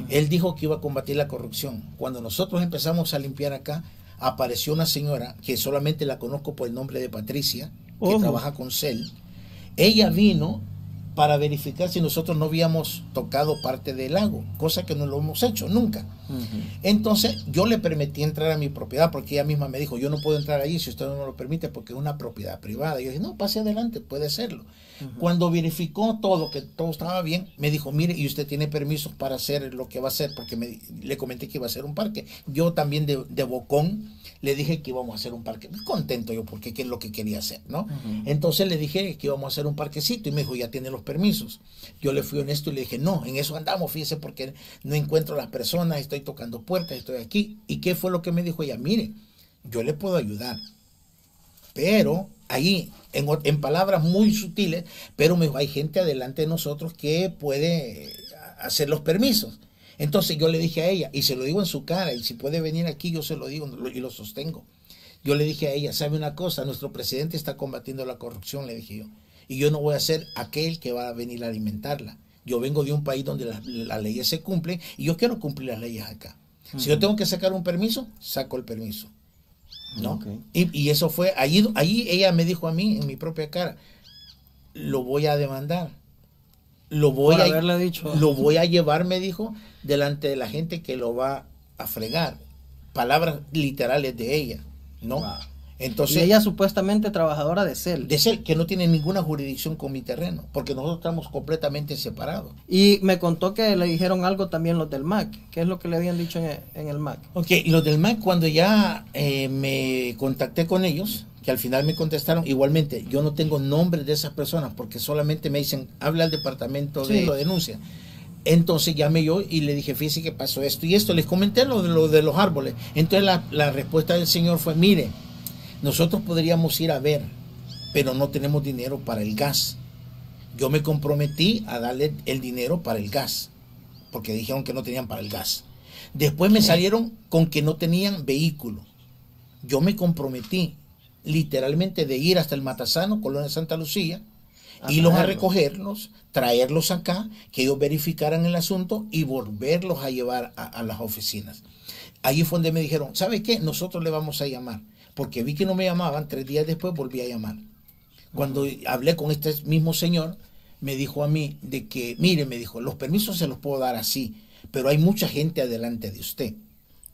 él dijo que iba a combatir la corrupción. Cuando nosotros empezamos a limpiar acá, apareció una señora que solamente la conozco por el nombre de Patricia, que trabaja con CEL. Ella vino para verificar si nosotros no habíamos tocado parte del lago, cosa que no lo hemos hecho nunca. Entonces yo le permití entrar a mi propiedad porque ella misma me dijo, yo no puedo entrar allí si usted no me lo permite porque es una propiedad privada. Yo dije, no, pase adelante, puede serlo. Cuando verificó todo, que todo estaba bien, me dijo, mire, y usted tiene permisos para hacer lo que va a hacer, porque le comenté que iba a hacer un parque. Yo también de, bocón le dije que íbamos a hacer un parque. Muy contento yo, porque qué es lo que quería hacer, ¿no? Entonces le dije que íbamos a hacer un parquecito y me dijo, ya tiene los permisos. Yo le fui honesto y le dije, no, en eso andamos, fíjese, porque no encuentro las personas, estoy tocando puertas, estoy aquí. ¿Y qué fue lo que me dijo ella? Mire, yo le puedo ayudar, pero ahí, en, palabras muy sutiles, pero hay gente adelante de nosotros que puede eh, hacer los permisos. Entonces yo le dije a ella, y se lo digo en su cara, y si puede venir aquí, yo se lo digo y lo sostengo. Yo le dije a ella, ¿sabe una cosa? Nuestro presidente está combatiendo la corrupción, le dije yo. Y yo no voy a ser aquel que va a venir a alimentarla. Yo vengo de un país donde las, leyes se cumplen y yo quiero cumplir las leyes acá. Si yo tengo que sacar un permiso, saco el permiso. ¿no? Y, eso fue, ahí, ella me dijo a mí, en mi propia cara, lo voy a demandar. Lo voy, a, dicho. lo voy a llevar, me dijo, delante de la gente que lo va a fregar. Palabras literales de ella, ¿no? y ella supuestamente trabajadora de CEL. De CEL, que no tiene ninguna jurisdicción con mi terreno, porque nosotros estamos completamente separados. Y me contó que le dijeron algo también los del MAC. ¿Qué es lo que le habían dicho en, el MAC? Ok, los del MAC, cuando ya eh, me contacté con ellos, que al final me contestaron, igualmente, yo no tengo nombres de esas personas, porque solamente me dicen, habla al departamento de lo denuncia. Entonces llamé yo y le dije, fíjese que pasó esto y esto. Les comenté lo de, los árboles. Entonces la respuesta del señor fue, mire, nosotros podríamos ir a ver, pero no tenemos dinero para el gas. Yo me comprometí a darle el dinero para el gas, porque dijeron que no tenían para el gas. Después me salieron con que no tenían vehículo. Yo me comprometí literalmente de ir hasta el Matasano, Colonia Santa Lucía, y irlos a recogerlos, traerlos acá, que ellos verificaran el asunto y volverlos a llevar a, las oficinas. Allí fue donde me dijeron, ¿sabe qué? Nosotros le vamos a llamar porque vi que no me llamaban, tres días después volví a llamar. Cuando hablé con este mismo señor, me dijo a mí de que, mire, me dijo, los permisos se los puedo dar así, pero hay mucha gente adelante de usted.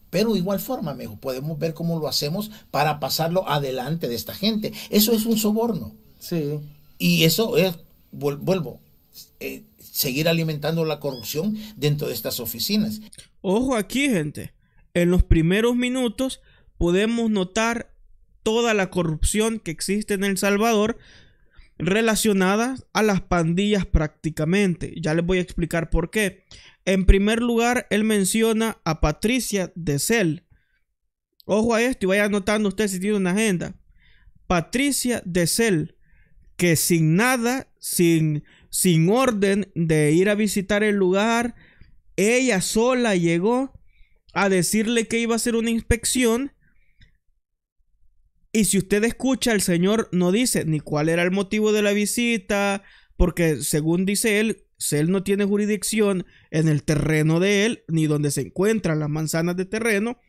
Pero de igual forma, me dijo, podemos ver cómo lo hacemos para pasarlo adelante de esta gente. Eso es un soborno. Sí. Y eso es, vuelvo, eh, seguir alimentando la corrupción dentro de estas oficinas. Ojo aquí, gente. En los primeros minutos podemos notar toda la corrupción que existe en El Salvador relacionada a las pandillas prácticamente. Ya les voy a explicar por qué. En primer lugar, él menciona a Patricia de Ojo a esto y vaya anotando usted si tiene una agenda. Patricia de que sin nada, sin, sin orden de ir a visitar el lugar, ella sola llegó a decirle que iba a hacer una inspección y si usted escucha, el Señor no dice ni cuál era el motivo de la visita, porque según dice él, él no tiene jurisdicción en el terreno de él, ni donde se encuentran las manzanas de terreno.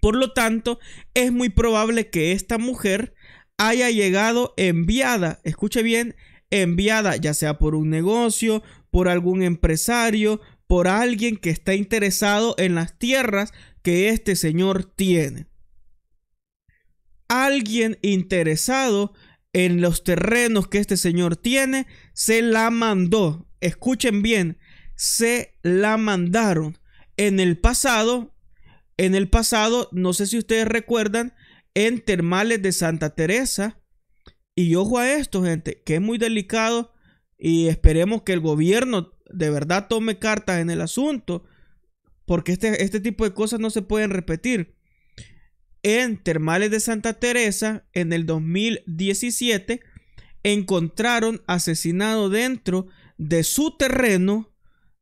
Por lo tanto, es muy probable que esta mujer haya llegado enviada, escuche bien, enviada ya sea por un negocio, por algún empresario, por alguien que está interesado en las tierras que este señor tiene alguien interesado en los terrenos que este señor tiene, se la mandó. Escuchen bien, se la mandaron. En el pasado, en el pasado, no sé si ustedes recuerdan, en Termales de Santa Teresa. Y ojo a esto, gente, que es muy delicado y esperemos que el gobierno de verdad tome cartas en el asunto, porque este, este tipo de cosas no se pueden repetir en Termales de Santa Teresa en el 2017 encontraron asesinado dentro de su terreno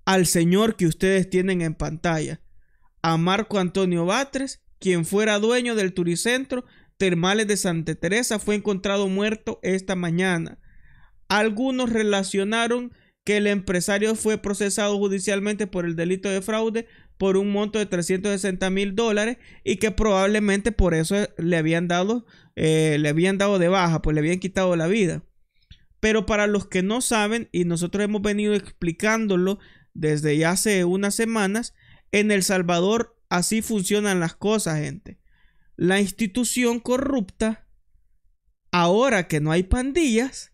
al señor que ustedes tienen en pantalla, a Marco Antonio Batres, quien fuera dueño del turicentro Termales de Santa Teresa, fue encontrado muerto esta mañana. Algunos relacionaron que el empresario fue procesado judicialmente por el delito de fraude por un monto de 360 mil dólares y que probablemente por eso le habían dado, eh, le habían dado de baja, pues le habían quitado la vida. Pero para los que no saben, y nosotros hemos venido explicándolo desde ya hace unas semanas, en El Salvador así funcionan las cosas, gente. La institución corrupta, ahora que no hay pandillas,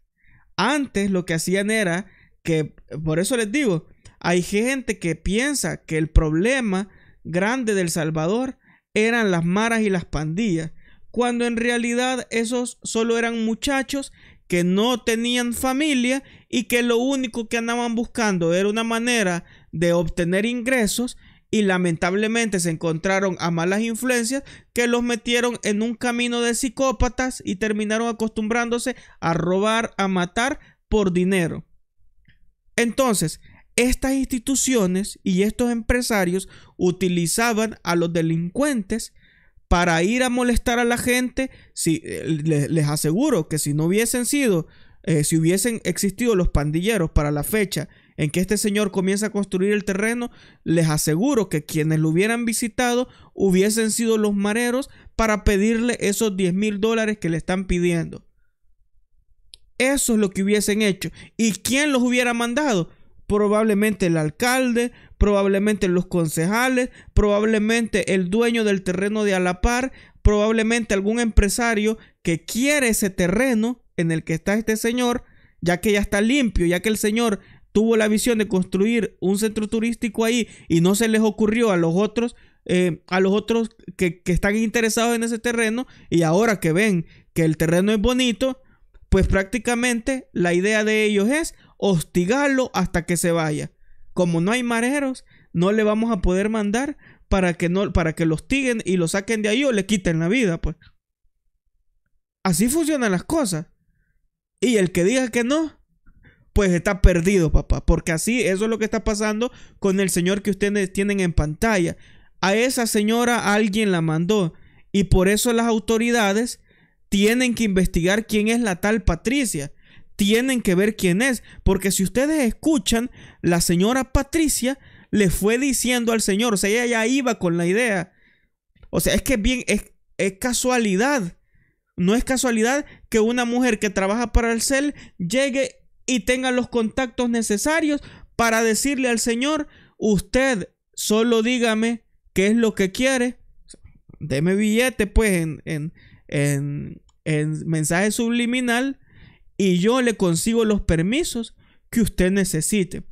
antes lo que hacían era que, por eso les digo, hay gente que piensa que el problema grande del Salvador eran las maras y las pandillas, cuando en realidad esos solo eran muchachos que no tenían familia y que lo único que andaban buscando era una manera de obtener ingresos y lamentablemente se encontraron a malas influencias que los metieron en un camino de psicópatas y terminaron acostumbrándose a robar, a matar por dinero. Entonces, estas instituciones y estos empresarios utilizaban a los delincuentes para ir a molestar a la gente. Si, eh, les, aseguro que si no hubiesen sido, eh, si hubiesen existido los pandilleros para la fecha en que este señor comienza a construir el terreno, les aseguro que quienes lo hubieran visitado hubiesen sido los mareros para pedirle esos 10 mil dólares que le están pidiendo. Eso es lo que hubiesen hecho. ¿Y quién los hubiera mandado? probablemente el alcalde, probablemente los concejales, probablemente el dueño del terreno de Alapar, probablemente algún empresario que quiere ese terreno en el que está este señor, ya que ya está limpio, ya que el señor tuvo la visión de construir un centro turístico ahí y no se les ocurrió a los otros, eh, a los otros que, que están interesados en ese terreno y ahora que ven que el terreno es bonito, pues prácticamente la idea de ellos es hostigarlo hasta que se vaya. Como no hay mareros, no le vamos a poder mandar para que no para que lo hostiguen y lo saquen de ahí o le quiten la vida, pues. Así funcionan las cosas. Y el que diga que no, pues está perdido, papá, porque así eso es lo que está pasando con el señor que ustedes tienen en pantalla. A esa señora alguien la mandó y por eso las autoridades tienen que investigar quién es la tal Patricia tienen que ver quién es, porque si ustedes escuchan, la señora Patricia le fue diciendo al Señor, o sea, ella ya iba con la idea. O sea, es que bien, es, casualidad. No es casualidad que una mujer que trabaja para el CEL llegue y tenga los contactos necesarios para decirle al Señor, usted solo dígame qué es lo que quiere. Deme billete, pues, en, en, en, en mensaje subliminal y yo le consigo los permisos que usted necesite.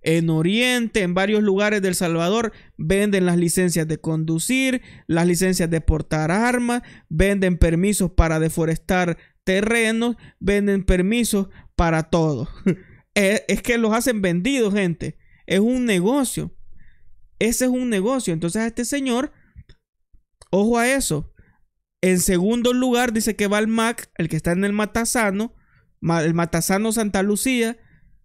En Oriente, en varios lugares del Salvador, venden las licencias de conducir, las licencias de portar armas, venden permisos para deforestar terrenos, venden permisos para todo. Eh, es, que los hacen vendidos, gente. Es un negocio. Ese es un negocio. Entonces, este señor, ojo a eso. En segundo lugar, dice que va al MAC, el que está en el Matasano, el Matazano Santa Lucía.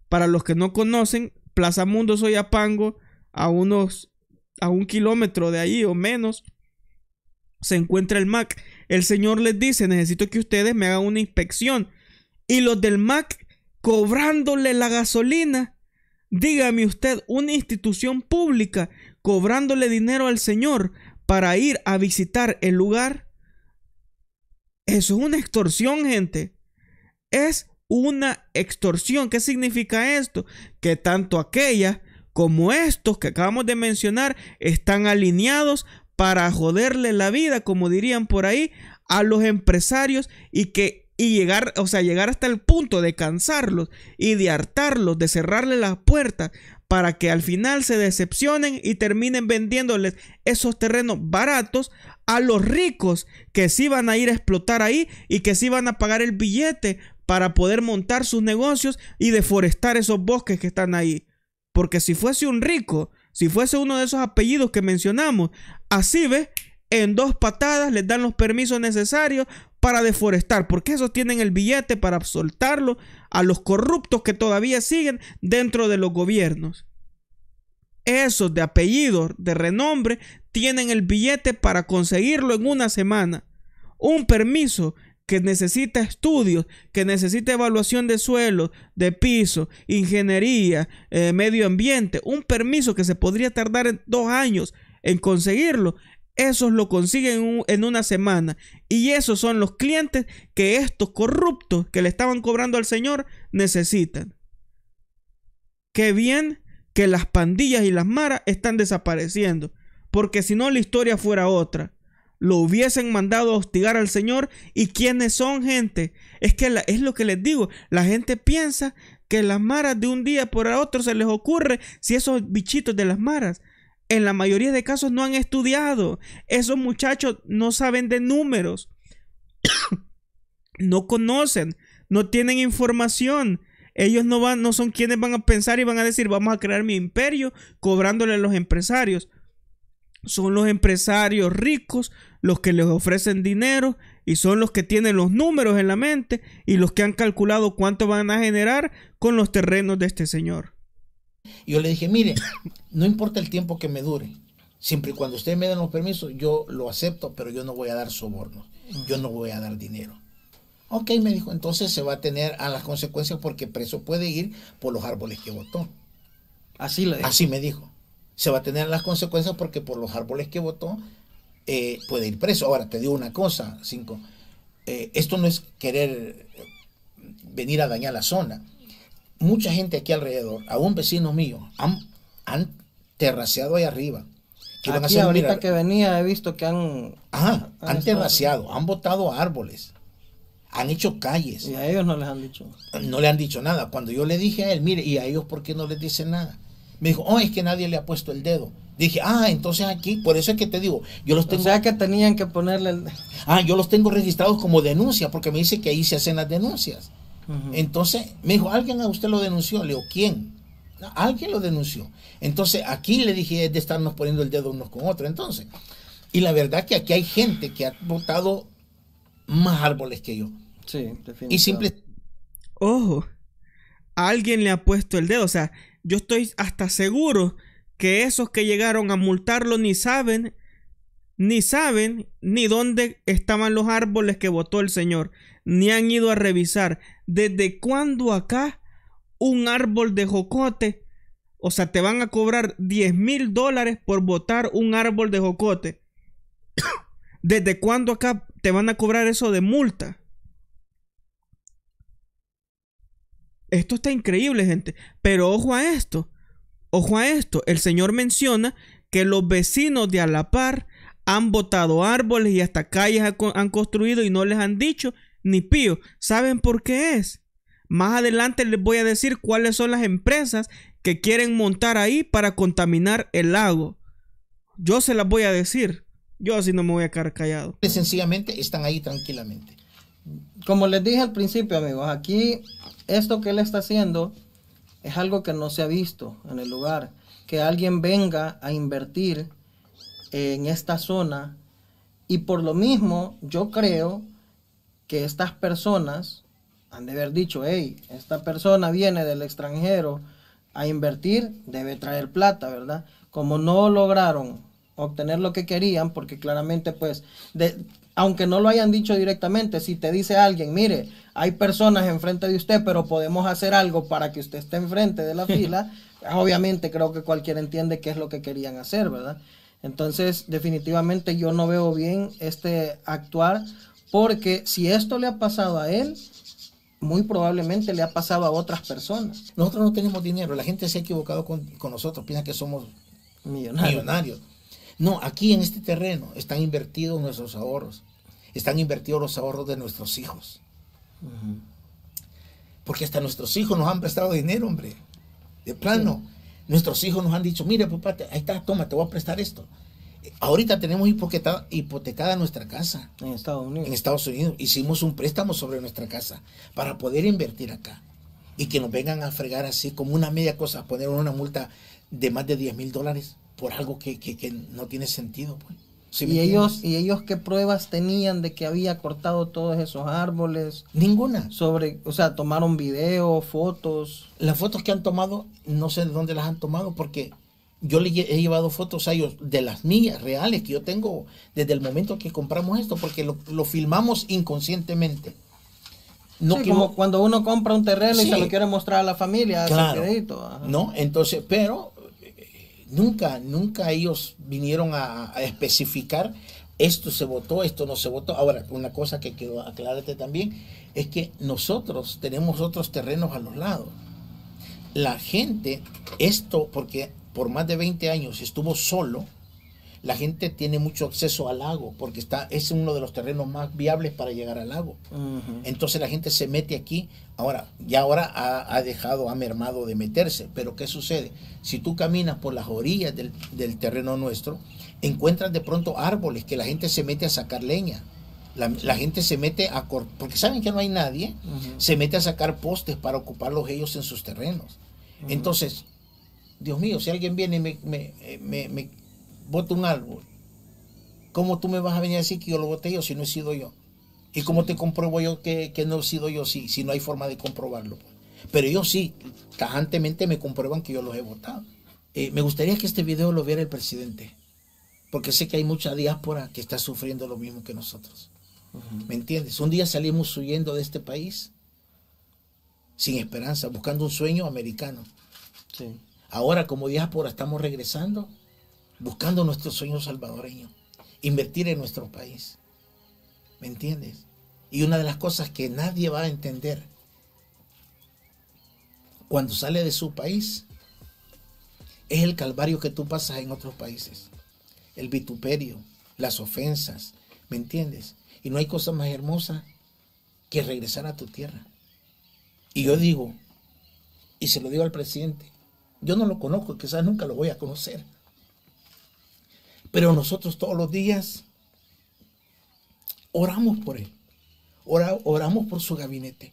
Para los que no conocen, Plaza Mundo Soyapango, a unos a un kilómetro de ahí o menos, se encuentra el MAC. El señor les dice, necesito que ustedes me hagan una inspección. Y los del MAC, cobrándole la gasolina, dígame usted, una institución pública, cobrándole dinero al señor para ir a visitar el lugar. Eso es una extorsión, gente es una extorsión. ¿Qué significa esto? Que tanto aquella como estos que acabamos de mencionar están alineados para joderle la vida, como dirían por ahí, a los empresarios y que y llegar, o sea, llegar hasta el punto de cansarlos y de hartarlos, de cerrarle las puertas para que al final se decepcionen y terminen vendiéndoles esos terrenos baratos a los ricos que sí van a ir a explotar ahí y que sí van a pagar el billete para poder montar sus negocios y deforestar esos bosques que están ahí. Porque si fuese un rico, si fuese uno de esos apellidos que mencionamos, así ves, en dos patadas les dan los permisos necesarios para deforestar, porque esos tienen el billete para soltarlo a los corruptos que todavía siguen dentro de los gobiernos. Esos de apellidos, de renombre, tienen el billete para conseguirlo en una semana. Un permiso que necesita estudios, que necesita evaluación de suelo, de piso, ingeniería, eh, medio ambiente, un permiso que se podría tardar en dos años en conseguirlo, esos lo consiguen en, en una semana. Y esos son los clientes que estos corruptos que le estaban cobrando al señor necesitan. Qué bien que las pandillas y las maras están desapareciendo, porque si no la historia fuera otra lo hubiesen mandado a hostigar al Señor. ¿Y quiénes son gente? Es que es lo que les digo. La gente piensa que las maras de un día por otro se les ocurre si esos bichitos de las maras en la mayoría de casos no han estudiado. Esos muchachos no saben de números. no conocen, no tienen información. Ellos no van, no son quienes van a pensar y van a decir, vamos a crear mi imperio cobrándole a los empresarios son los empresarios ricos los que les ofrecen dinero y son los que tienen los números en la mente y los que han calculado cuánto van a generar con los terrenos de este señor. Yo le dije, mire, no importa el tiempo que me dure, siempre y cuando usted me den los permisos, yo lo acepto, pero yo no voy a dar sobornos, yo no voy a dar dinero. Ok, me dijo, entonces se va a tener a las consecuencias porque preso puede ir por los árboles que botó. Así, Así me dijo se va a tener las consecuencias porque por los árboles que votó eh, puede ir preso. Ahora, te digo una cosa, cinco, eh, esto no es querer eh, venir a dañar la zona. Mucha gente aquí alrededor, a un vecino mío, han, han terraceado ahí arriba. aquí, ahorita que venía he visto que han... Ajá, han, terraceado, han botado árboles han hecho calles. Y a ellos no les han dicho. No le han dicho nada. Cuando yo le dije a él, mire, ¿y a ellos por qué no les dicen nada? Me dijo, oh, es que nadie le ha puesto el dedo. Dije, ah, entonces aquí, por eso es que te digo, yo los tengo. O sea que tenían que ponerle el... Ah, yo los tengo registrados como denuncia, porque me dice que ahí se hacen las denuncias. Entonces, me dijo, ¿alguien a usted lo denunció? Le digo, ¿quién? alguien lo denunció. Entonces, aquí le dije, es de estarnos poniendo el dedo unos con otros. Entonces, y la verdad que aquí hay gente que ha botado más árboles que yo. Sí, definitivamente. Y simple. Ojo, alguien le ha puesto el dedo, o sea, yo estoy hasta seguro que esos que llegaron a multarlo ni saben, ni saben ni dónde estaban los árboles que votó el Señor, ni han ido a revisar. ¿Desde cuándo acá un árbol de jocote? O sea, te van a cobrar 10 mil dólares por votar un árbol de jocote. ¿Desde cuándo acá te van a cobrar eso de multa? Esto está increíble, gente. Pero ojo a esto. Ojo a esto. El Señor menciona que los vecinos de Alapar han botado árboles y hasta calles han construido y no les han dicho ni pío. ¿Saben por qué es? Más adelante les voy a decir cuáles son las empresas que quieren montar ahí para contaminar el lago. Yo se las voy a decir. Yo así no me voy a quedar callado. Sencillamente están ahí tranquilamente. Como les dije al principio, amigos, aquí esto que él está haciendo es algo que no se ha visto en el lugar. Que alguien venga a invertir en esta zona. Y por lo mismo, yo creo que estas personas han de haber dicho, hey, esta persona viene del extranjero a invertir, debe traer plata, ¿verdad? Como no lograron obtener lo que querían, porque claramente pues aunque no lo hayan dicho directamente, si te dice alguien, mire, hay personas enfrente de usted, pero podemos hacer algo para que usted esté enfrente de la fila, obviamente creo que cualquiera entiende qué es lo que querían hacer, ¿verdad? Entonces, definitivamente yo no veo bien este actuar, porque si esto le ha pasado a él, muy probablemente le ha pasado a otras personas. Nosotros no tenemos dinero, la gente se ha equivocado con, nosotros, piensa que somos millonarios. No, aquí en este terreno están invertidos nuestros ahorros están invertidos los ahorros de nuestros hijos. Porque hasta nuestros hijos nos han prestado dinero, hombre. De plano. Nuestros hijos nos han dicho, mire papá, ahí está, toma, te voy a prestar esto. Ahorita tenemos hipotecada, hipotecada nuestra casa. En Estados Unidos. En Estados Unidos. Hicimos un préstamo sobre nuestra casa para poder invertir acá. Y que nos vengan a fregar así como una media cosa, poner una multa de más de 10 mil dólares por algo que, que no tiene sentido. Pues. ¿Y, ellos, ¿Y ellos qué pruebas tenían de que había cortado todos esos árboles? Ninguna. Sobre, o sea, tomaron videos, fotos. Las fotos que han tomado, no sé de dónde las han tomado, porque yo le he llevado fotos a ellos de las mías reales que yo tengo desde el momento que compramos esto, porque lo, filmamos inconscientemente. No como cuando uno compra un terreno y se lo quiere mostrar a la familia, No, entonces, pero Nunca, nunca ellos vinieron a, especificar esto se votó, esto no se votó. Ahora, una cosa que quiero aclararte también es que nosotros tenemos otros terrenos a los lados. La gente, esto, porque por más de 20 años estuvo solo, la gente tiene mucho acceso al lago, porque está, es uno de los terrenos más viables para llegar al lago. Entonces la gente se mete aquí, ahora, y ahora ha, dejado, ha mermado de meterse, pero ¿qué sucede? Si tú caminas por las orillas del, terreno nuestro, encuentras de pronto árboles que la gente se mete a sacar leña. La, gente se mete a porque saben que no hay nadie, se mete a sacar postes para ocuparlos ellos en sus terrenos. Entonces, Dios mío, si alguien viene y me eh, voto un árbol, ¿cómo tú me vas a venir a decir que yo lo voté yo si no he sido yo? ¿Y cómo te compruebo yo que, no he sido yo si, si no hay forma de comprobarlo? Pero yo sí, tajantemente me comprueban que yo los he votado. Eh, me gustaría que este video lo viera el presidente, porque sé que hay mucha diáspora que está sufriendo lo mismo que nosotros. ¿Me entiendes? Un día salimos huyendo de este país sin esperanza, buscando un sueño americano. Ahora como diáspora estamos regresando buscando nuestro sueño salvadoreño, invertir en nuestro país. ¿Me entiendes? Y una de las cosas que nadie va a entender cuando sale de su país es el calvario que tú pasas en otros países, el vituperio, las ofensas, ¿me entiendes? Y no hay cosa más hermosa que regresar a tu tierra. Y yo digo, y se lo digo al presidente, yo no lo conozco, quizás nunca lo voy a conocer, pero nosotros todos los días oramos por él. oramos por su gabinete.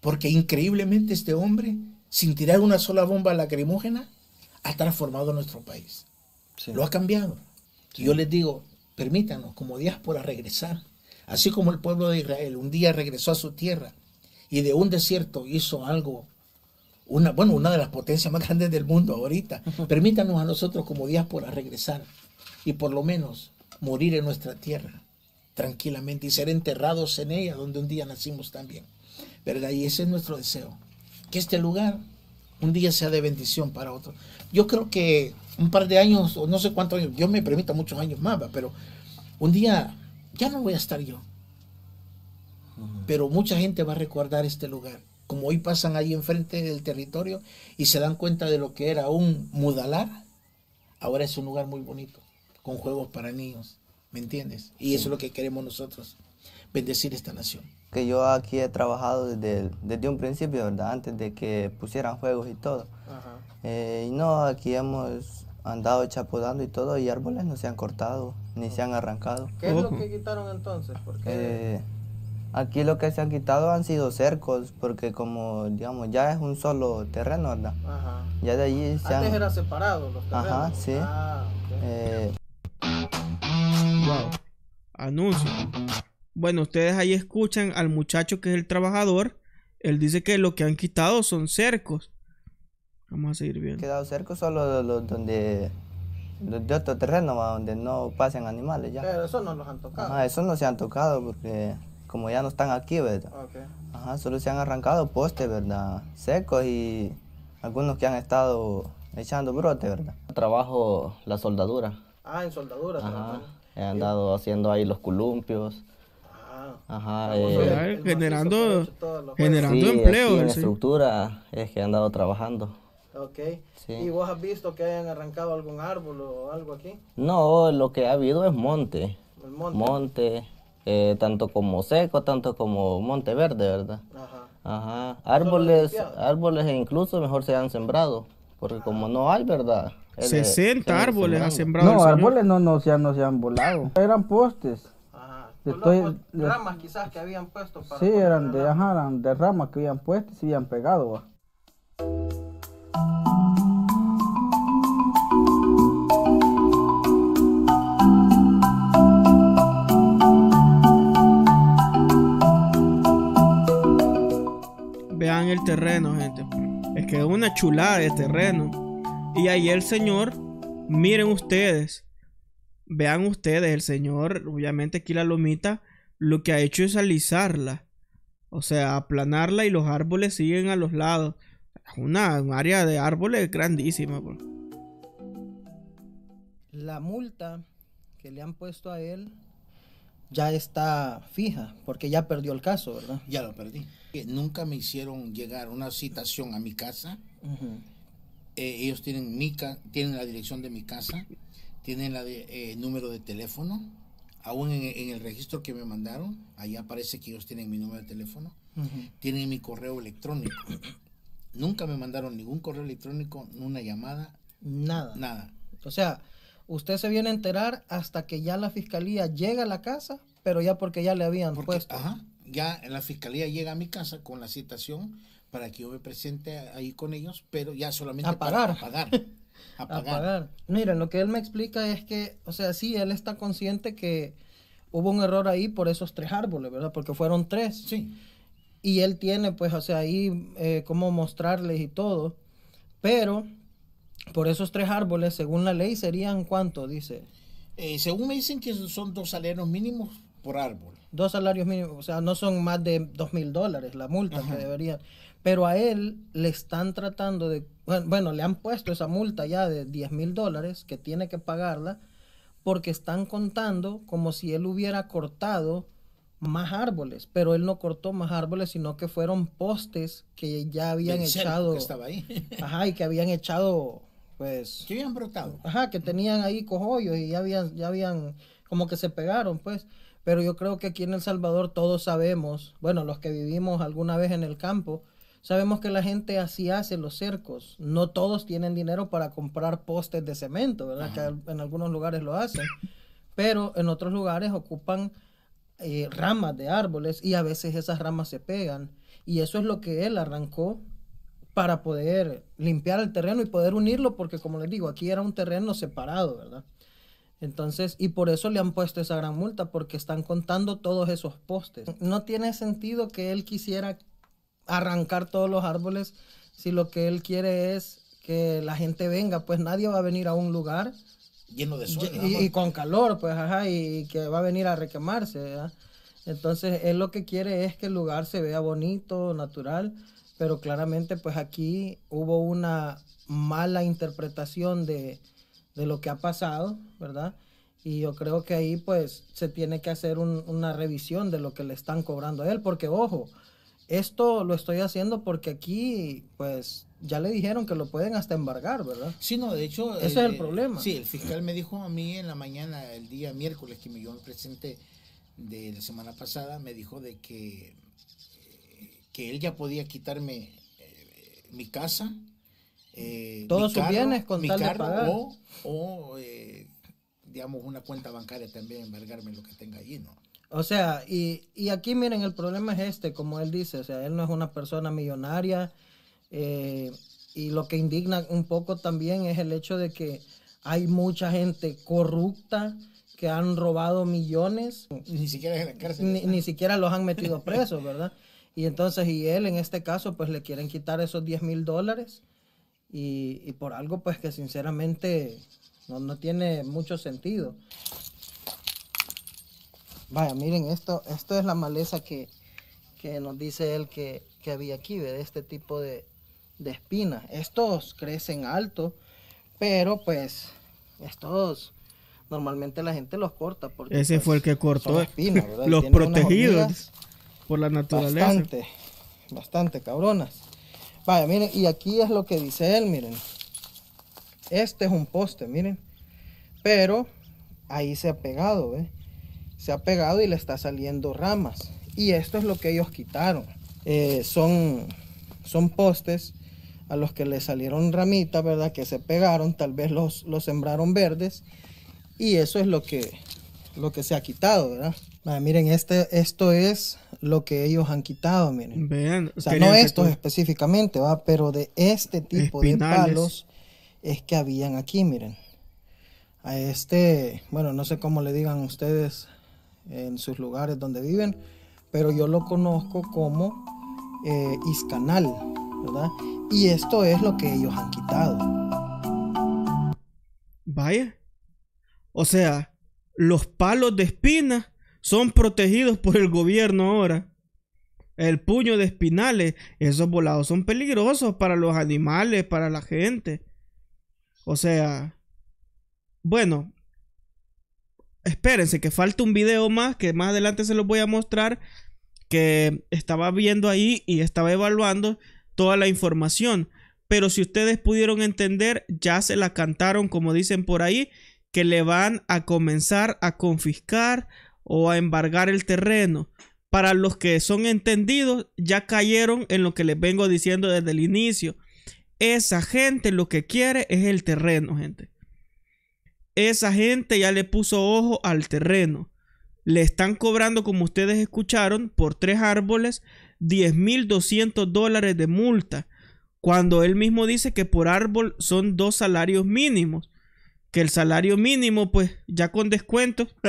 Porque increíblemente este hombre, sin tirar una sola bomba lacrimógena, ha transformado nuestro país. Lo ha cambiado. Y Yo les digo, permítanos como diáspora regresar. Así como el pueblo de Israel un día regresó a su tierra y de un desierto hizo algo, una, bueno, una de las potencias más grandes del mundo ahorita. Permítanos a nosotros como diáspora regresar y por lo menos morir en nuestra tierra tranquilamente y ser enterrados en ella donde un día nacimos también. ¿Verdad? Y ese es nuestro deseo. Que este lugar un día sea de bendición para otros. Yo creo que un par de años, o no sé cuántos años, Dios me permita muchos años más, pero un día ya no voy a estar yo. Pero mucha gente va a recordar este lugar. Como hoy pasan ahí enfrente del territorio y se dan cuenta de lo que era un mudalar, ahora es un lugar muy bonito con juegos para niños, ¿me entiendes? Y eso es lo que queremos nosotros, bendecir esta nación. Que yo aquí he trabajado desde, desde un principio, ¿verdad? Antes de que pusieran juegos y todo. Eh, y no, aquí hemos andado chapodando y todo, y árboles no se han cortado, ni se han arrancado. ¿Qué es lo que quitaron entonces? Eh, aquí lo que se han quitado han sido cercos, porque como, digamos, ya es un solo terreno, ¿verdad? Ya de allí se Antes han... eran los terrenos. Ajá, sí. Ah, eh, Anuncio. Bueno, ustedes ahí escuchan al muchacho que es el trabajador. Él dice que lo que han quitado son cercos. Vamos a seguir viendo. Quedado cercos solo los, donde los de otro terreno donde no pasen animales ya. Pero eso no los han tocado. Ah, eso no se han tocado porque como ya no están aquí, ¿verdad? Okay. Ajá, solo se han arrancado postes, ¿verdad? Secos y algunos que han estado echando brote, ¿verdad? Trabajo la soldadura. Ah, en soldadura. Ajá. He andado haciendo ahí los columpios. Ah. Ajá, ah, eh, generando, generando empleo. Sí, estructura es que he andado trabajando. Ok. ¿Y vos has visto que hayan arrancado algún árbol o algo aquí? No, lo que ha habido es monte. monte. Eh, tanto como seco, tanto como monte verde, ¿verdad? Ajá. Ajá. Árboles, árboles e incluso mejor se han sembrado porque como no hay, ¿verdad? 60 eh, árboles ha sembrado. No, árboles no, no, se no se han volado. Eran postes. Ajá. ramas quizás que habían puesto. sí, eran de, de ramas que habían puesto y se habían pegado. Vean el terreno, gente que una chulada de terreno. Y ahí el señor, miren ustedes, vean ustedes, el señor, obviamente aquí la lomita, lo que ha hecho es alisarla. O sea, aplanarla y los árboles siguen a los lados. Es una área de árboles grandísima. La multa que le han puesto a él ya está fija, porque ya perdió el caso, ¿verdad? Ya lo perdí. Nunca me hicieron llegar una citación a mi casa. Eh, ellos tienen, mi tienen la dirección de mi casa, tienen el eh, número de teléfono. Aún en, el registro que me mandaron, ahí aparece que ellos tienen mi número de teléfono, tienen mi correo electrónico. Nunca me mandaron ningún correo electrónico, una llamada. Nada. Nada. O sea, usted se viene a enterar hasta que ya la fiscalía llega a la casa, pero ya porque ya le habían puesto. Ajá ya la fiscalía llega a mi casa con la citación para que yo me presente ahí con ellos, pero ya solamente a pagar. a pagar. A Mira, lo que él me explica es que, o sea, sí, él está consciente que hubo un error ahí por esos tres árboles, ¿verdad? Porque fueron tres. Sí. Y él tiene, pues, o sea, ahí eh, cómo mostrarles y todo. Pero por esos tres árboles, según la ley, serían cuánto, dice. Eh, según me dicen que son dos aleros mínimos por árbol dos salarios mínimos, o sea, no son más de dos mil dólares la multa que deberían. Pero a él le están tratando de, bueno, le han puesto esa multa ya de diez mil dólares que tiene que pagarla porque están contando como si él hubiera cortado más árboles, pero él no cortó más árboles, sino que fueron postes que ya habían echado. Que estaba ahí. ajá, y que habían echado, pues. Que habían brotado. Ajá, que tenían ahí cojollos y ya habían, ya habían, como que se pegaron, pues. Pero yo creo que aquí en El Salvador todos sabemos, bueno, los que vivimos alguna vez en el campo, sabemos que la gente así hace los cercos. No todos tienen dinero para comprar postes de cemento, ¿verdad? Que en algunos lugares lo hacen, pero en otros lugares ocupan eh, ramas de árboles y a veces esas ramas se pegan. Y eso es lo que él arrancó para poder limpiar el terreno y poder unirlo, porque como les digo, aquí era un terreno separado, ¿verdad? Entonces, y por eso le han puesto esa gran multa, porque están contando todos esos postes. No tiene sentido que él quisiera arrancar todos los árboles si lo que él quiere es que la gente venga, pues nadie va a venir a un lugar lleno de sol. Y, con calor, pues, ajá, y que va a venir a requemarse. Entonces, él lo que quiere es que el lugar se vea bonito, natural, pero claramente, pues aquí hubo una mala interpretación de, de lo que ha pasado, ¿verdad? Y yo creo que ahí pues se tiene que hacer una revisión de lo que le están cobrando a él, porque ojo, esto lo estoy haciendo porque aquí pues ya le dijeron que lo pueden hasta embargar, ¿verdad? Sí, no, de hecho... Ese es el eh, problema. Sí, el fiscal me dijo a mí en la mañana, el día miércoles que me yo me presente de la semana pasada, me dijo de que, eh, que él ya podía quitarme eh, mi casa, eh, Todos sus bienes con tal de O, eh, digamos, una cuenta bancaria también, envergarme lo que tenga allí, ¿no? O sea, y, aquí miren, el problema es este, como él dice, o sea, él no es una persona millonaria. Eh, y lo que indigna un poco también es el hecho de que hay mucha gente corrupta que han robado millones. Ni siquiera Ni, ni siquiera los han metido presos, ¿verdad? Y entonces, y él en este caso, pues le quieren quitar esos 10 mil dólares y, por algo pues que sinceramente no, tiene mucho sentido. Vaya, miren, esto, esto es la maleza que, que nos dice él que, había aquí, de este tipo de, de espinas. Estos crecen alto, pero pues estos normalmente la gente los corta. Porque, Ese pues, fue el que cortó los protegidos por la naturaleza. Bastante, bastante cabronas. Vaya, miren, y aquí es lo que dice él, miren. Este es un poste, miren. Pero ahí se ha pegado, Se ha pegado y le está saliendo ramas. Y esto es lo que ellos quitaron. Eh, son, son postes a los que le salieron ramitas, ¿verdad? Que se pegaron, tal vez los, los sembraron verdes. Y eso es lo que, lo que se ha quitado, ¿verdad? Ah, miren, este, esto es lo que ellos han quitado, miren. o sea, no estos específicamente, va, pero de este tipo de palos es que habían aquí, miren. A este, bueno, no sé cómo le digan ustedes en sus lugares donde viven, pero yo lo conozco como eh, Iscanal, ¿verdad? Y esto es lo que ellos han quitado. Vaya. O sea, los palos de espina son protegidos por el gobierno ahora. El puño de espinales, esos volados son peligrosos para los animales, para la gente. O sea, bueno, espérense que falta un video más que más adelante se los voy a mostrar que estaba viendo ahí y estaba evaluando toda la información. Pero si ustedes pudieron entender, ya se la cantaron, como dicen por ahí, que le van a comenzar a confiscar o a embargar el terreno. Para los que son entendidos, ya cayeron en lo que les vengo diciendo desde el inicio. Esa gente lo que quiere es el terreno, gente. Esa gente ya le puso ojo al terreno. Le están cobrando, como ustedes escucharon, por tres árboles, 10.200 dólares de multa. Cuando él mismo dice que por árbol son dos salarios mínimos. Que el salario mínimo, pues, ya con descuento.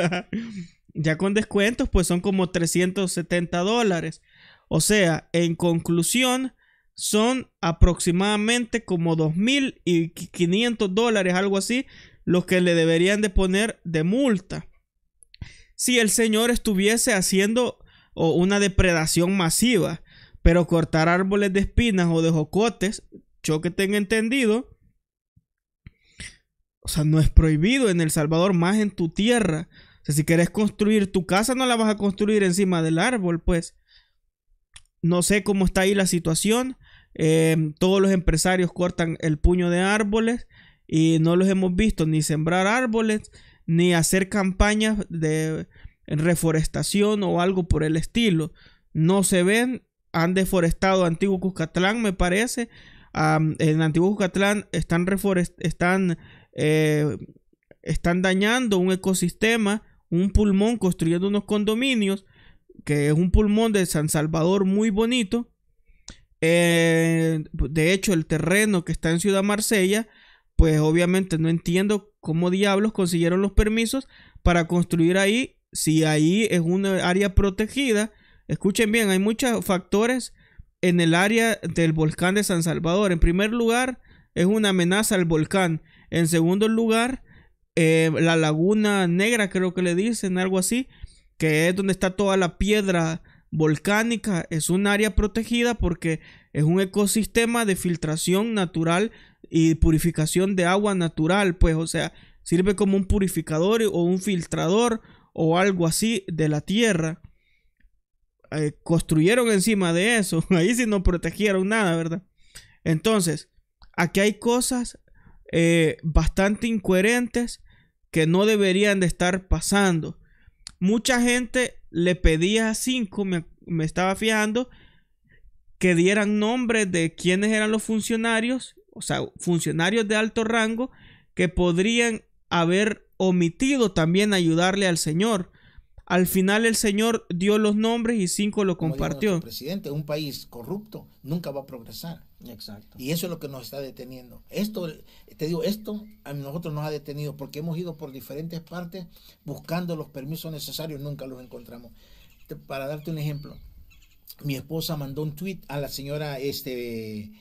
Ya con descuentos, pues son como 370 dólares. O sea, en conclusión, son aproximadamente como 2.500 dólares, algo así, los que le deberían de poner de multa. Si el señor estuviese haciendo una depredación masiva, pero cortar árboles de espinas o de jocotes, yo que tengo entendido, o sea, no es prohibido en El Salvador, más en tu tierra si quieres construir tu casa, no la vas a construir encima del árbol, pues. No sé cómo está ahí la situación. Em, todos los empresarios cortan el puño de árboles y no los hemos visto ni sembrar árboles, ni hacer campañas de reforestación o algo por el estilo. No se ven, han deforestado Antiguo Cuscatlán, me parece. en Antiguo Cuscatlán están, están, eh, están dañando un ecosistema un pulmón construyendo unos condominios, que es un pulmón de San Salvador muy bonito. Eh, de hecho, el terreno que está en Ciudad Marsella, pues obviamente no entiendo cómo diablos consiguieron los permisos para construir ahí, si ahí es una área protegida. Escuchen bien, hay muchos factores en el área del volcán de San Salvador. En primer lugar, es una amenaza al volcán. En segundo lugar, Em, la laguna negra, creo que le dicen, algo así, que es donde está toda la piedra volcánica, es un área protegida porque es un ecosistema de filtración natural y purificación de agua natural, pues, o sea, sirve como un purificador o un filtrador o algo así de la tierra. Eh, construyeron encima de eso, ahí sí no protegieron nada, ¿verdad? Entonces, aquí hay cosas eh, bastante incoherentes que no deberían de estar pasando. Mucha gente le pedía a cinco, me, estaba fijando, que dieran nombres de quiénes eran los funcionarios, o sea, funcionarios de alto rango, que podrían haber omitido también ayudarle al Señor. Al final el Señor dio los nombres y cinco lo compartió. presidente, un país corrupto nunca va a progresar. Exacto. Y eso es lo que nos está deteniendo. Esto, te digo, esto a nosotros nos ha detenido porque hemos ido por diferentes partes buscando los permisos necesarios, nunca los encontramos. Para darte un ejemplo, mi esposa mandó un tweet a la señora este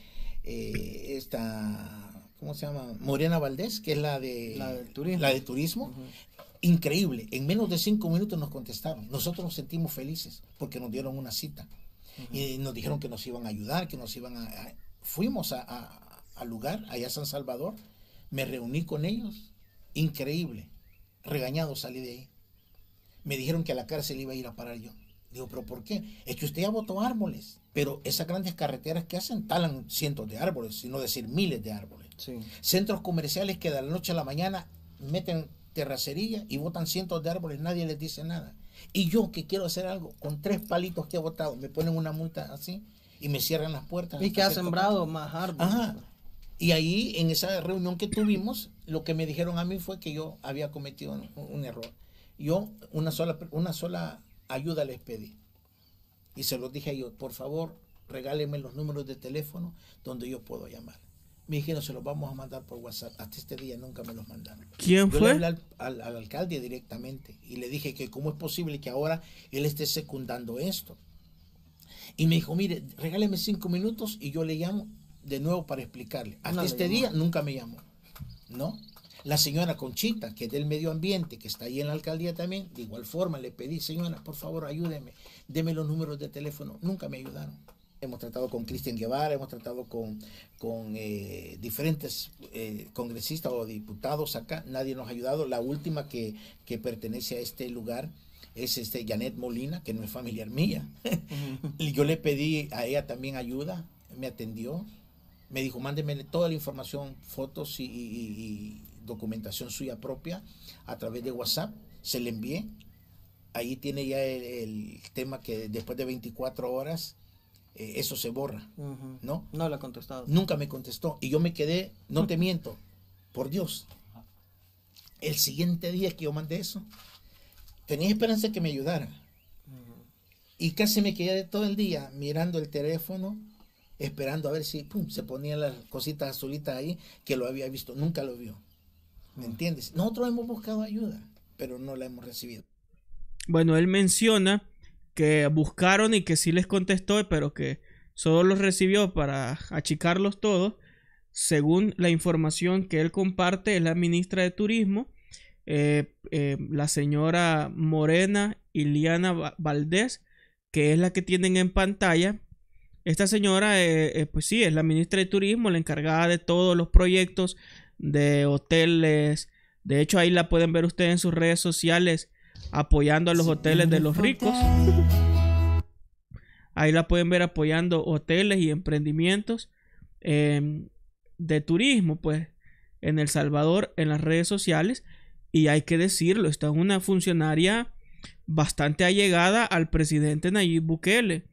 eh, esta ¿cómo se llama? Morena Valdés, que es la de, la de turismo. La de turismo. Increíble, en menos de cinco minutos nos contestaron. Nosotros nos sentimos felices porque nos dieron una cita y nos dijeron que nos iban a ayudar, que nos iban a... fuimos al a, lugar, allá a San Salvador, me reuní con ellos, increíble, regañado salí de ahí. Me dijeron que a la cárcel iba a ir a parar yo. Digo, pero ¿por qué? Es que usted ya votó árboles, pero esas grandes carreteras que hacen talan cientos de árboles, sino decir miles de árboles. Centros comerciales que de la noche a la mañana meten terracería y botan cientos de árboles, nadie les dice nada. Y yo que quiero hacer algo, con tres palitos que he botado, me ponen una multa así y me cierran las puertas. Y que ha sembrado más árboles. Y ahí, en esa reunión que tuvimos, lo que me dijeron a mí fue que yo había cometido un, error. Yo una sola, una sola ayuda les pedí. Y se los dije a ellos, por favor, regálenme los números de teléfono donde yo puedo llamar me dijeron, se los vamos a mandar por WhatsApp. Hasta este día nunca me los mandaron. ¿Quién Yo Le hablé al, al, alcalde directamente y le dije que cómo es posible que ahora él esté secundando esto. Y me dijo, mire, regáleme cinco minutos y yo le llamo de nuevo para explicarle. Hasta este día nunca me llamó. ¿No? La señora Conchita, que es del medio ambiente, que está ahí en la alcaldía también, de igual forma le pedí, señora, por favor, ayúdeme, deme los números de teléfono. Nunca me ayudaron hemos tratado con Cristian Guevara, hemos tratado con, con eh, diferentes eh, congresistas o diputados acá, nadie nos ha ayudado. La última que, pertenece a este lugar es este Janet Molina, que no es familiar mía. yo le pedí a ella también ayuda, me atendió, me dijo, mándeme toda la información, fotos y, documentación suya propia a través de WhatsApp, se le envié. Ahí tiene ya el tema que después de 24 horas eh, eso se borra, ¿no? No le ha contestado. Nunca me contestó y yo me quedé, no te miento, por Dios. El siguiente día que yo mandé eso, tenía esperanza de que me ayudara. Y casi me quedé todo el día mirando el teléfono, esperando a ver si se ponía las cositas azulitas ahí, que lo había visto, nunca lo vio. ¿Me entiendes? Nosotros hemos buscado ayuda, pero no la hemos recibido. Bueno, él menciona que buscaron y que sí les contestó, pero que solo los recibió para achicarlos todos. Según la información que él comparte, es la ministra de Turismo, eh, eh, la señora Morena Iliana Valdés, que es la que tienen en pantalla. Esta señora, eh, pues sí, es la ministra de Turismo, la encargada de todos los proyectos de hoteles. De hecho, ahí la pueden ver ustedes en sus redes sociales apoyando a los hoteles de los ricos. Ahí la pueden ver apoyando hoteles y emprendimientos em, de turismo, pues, en El Salvador, en las redes sociales. Y hay que decirlo, está una funcionaria bastante allegada al presidente Nayib Bukele.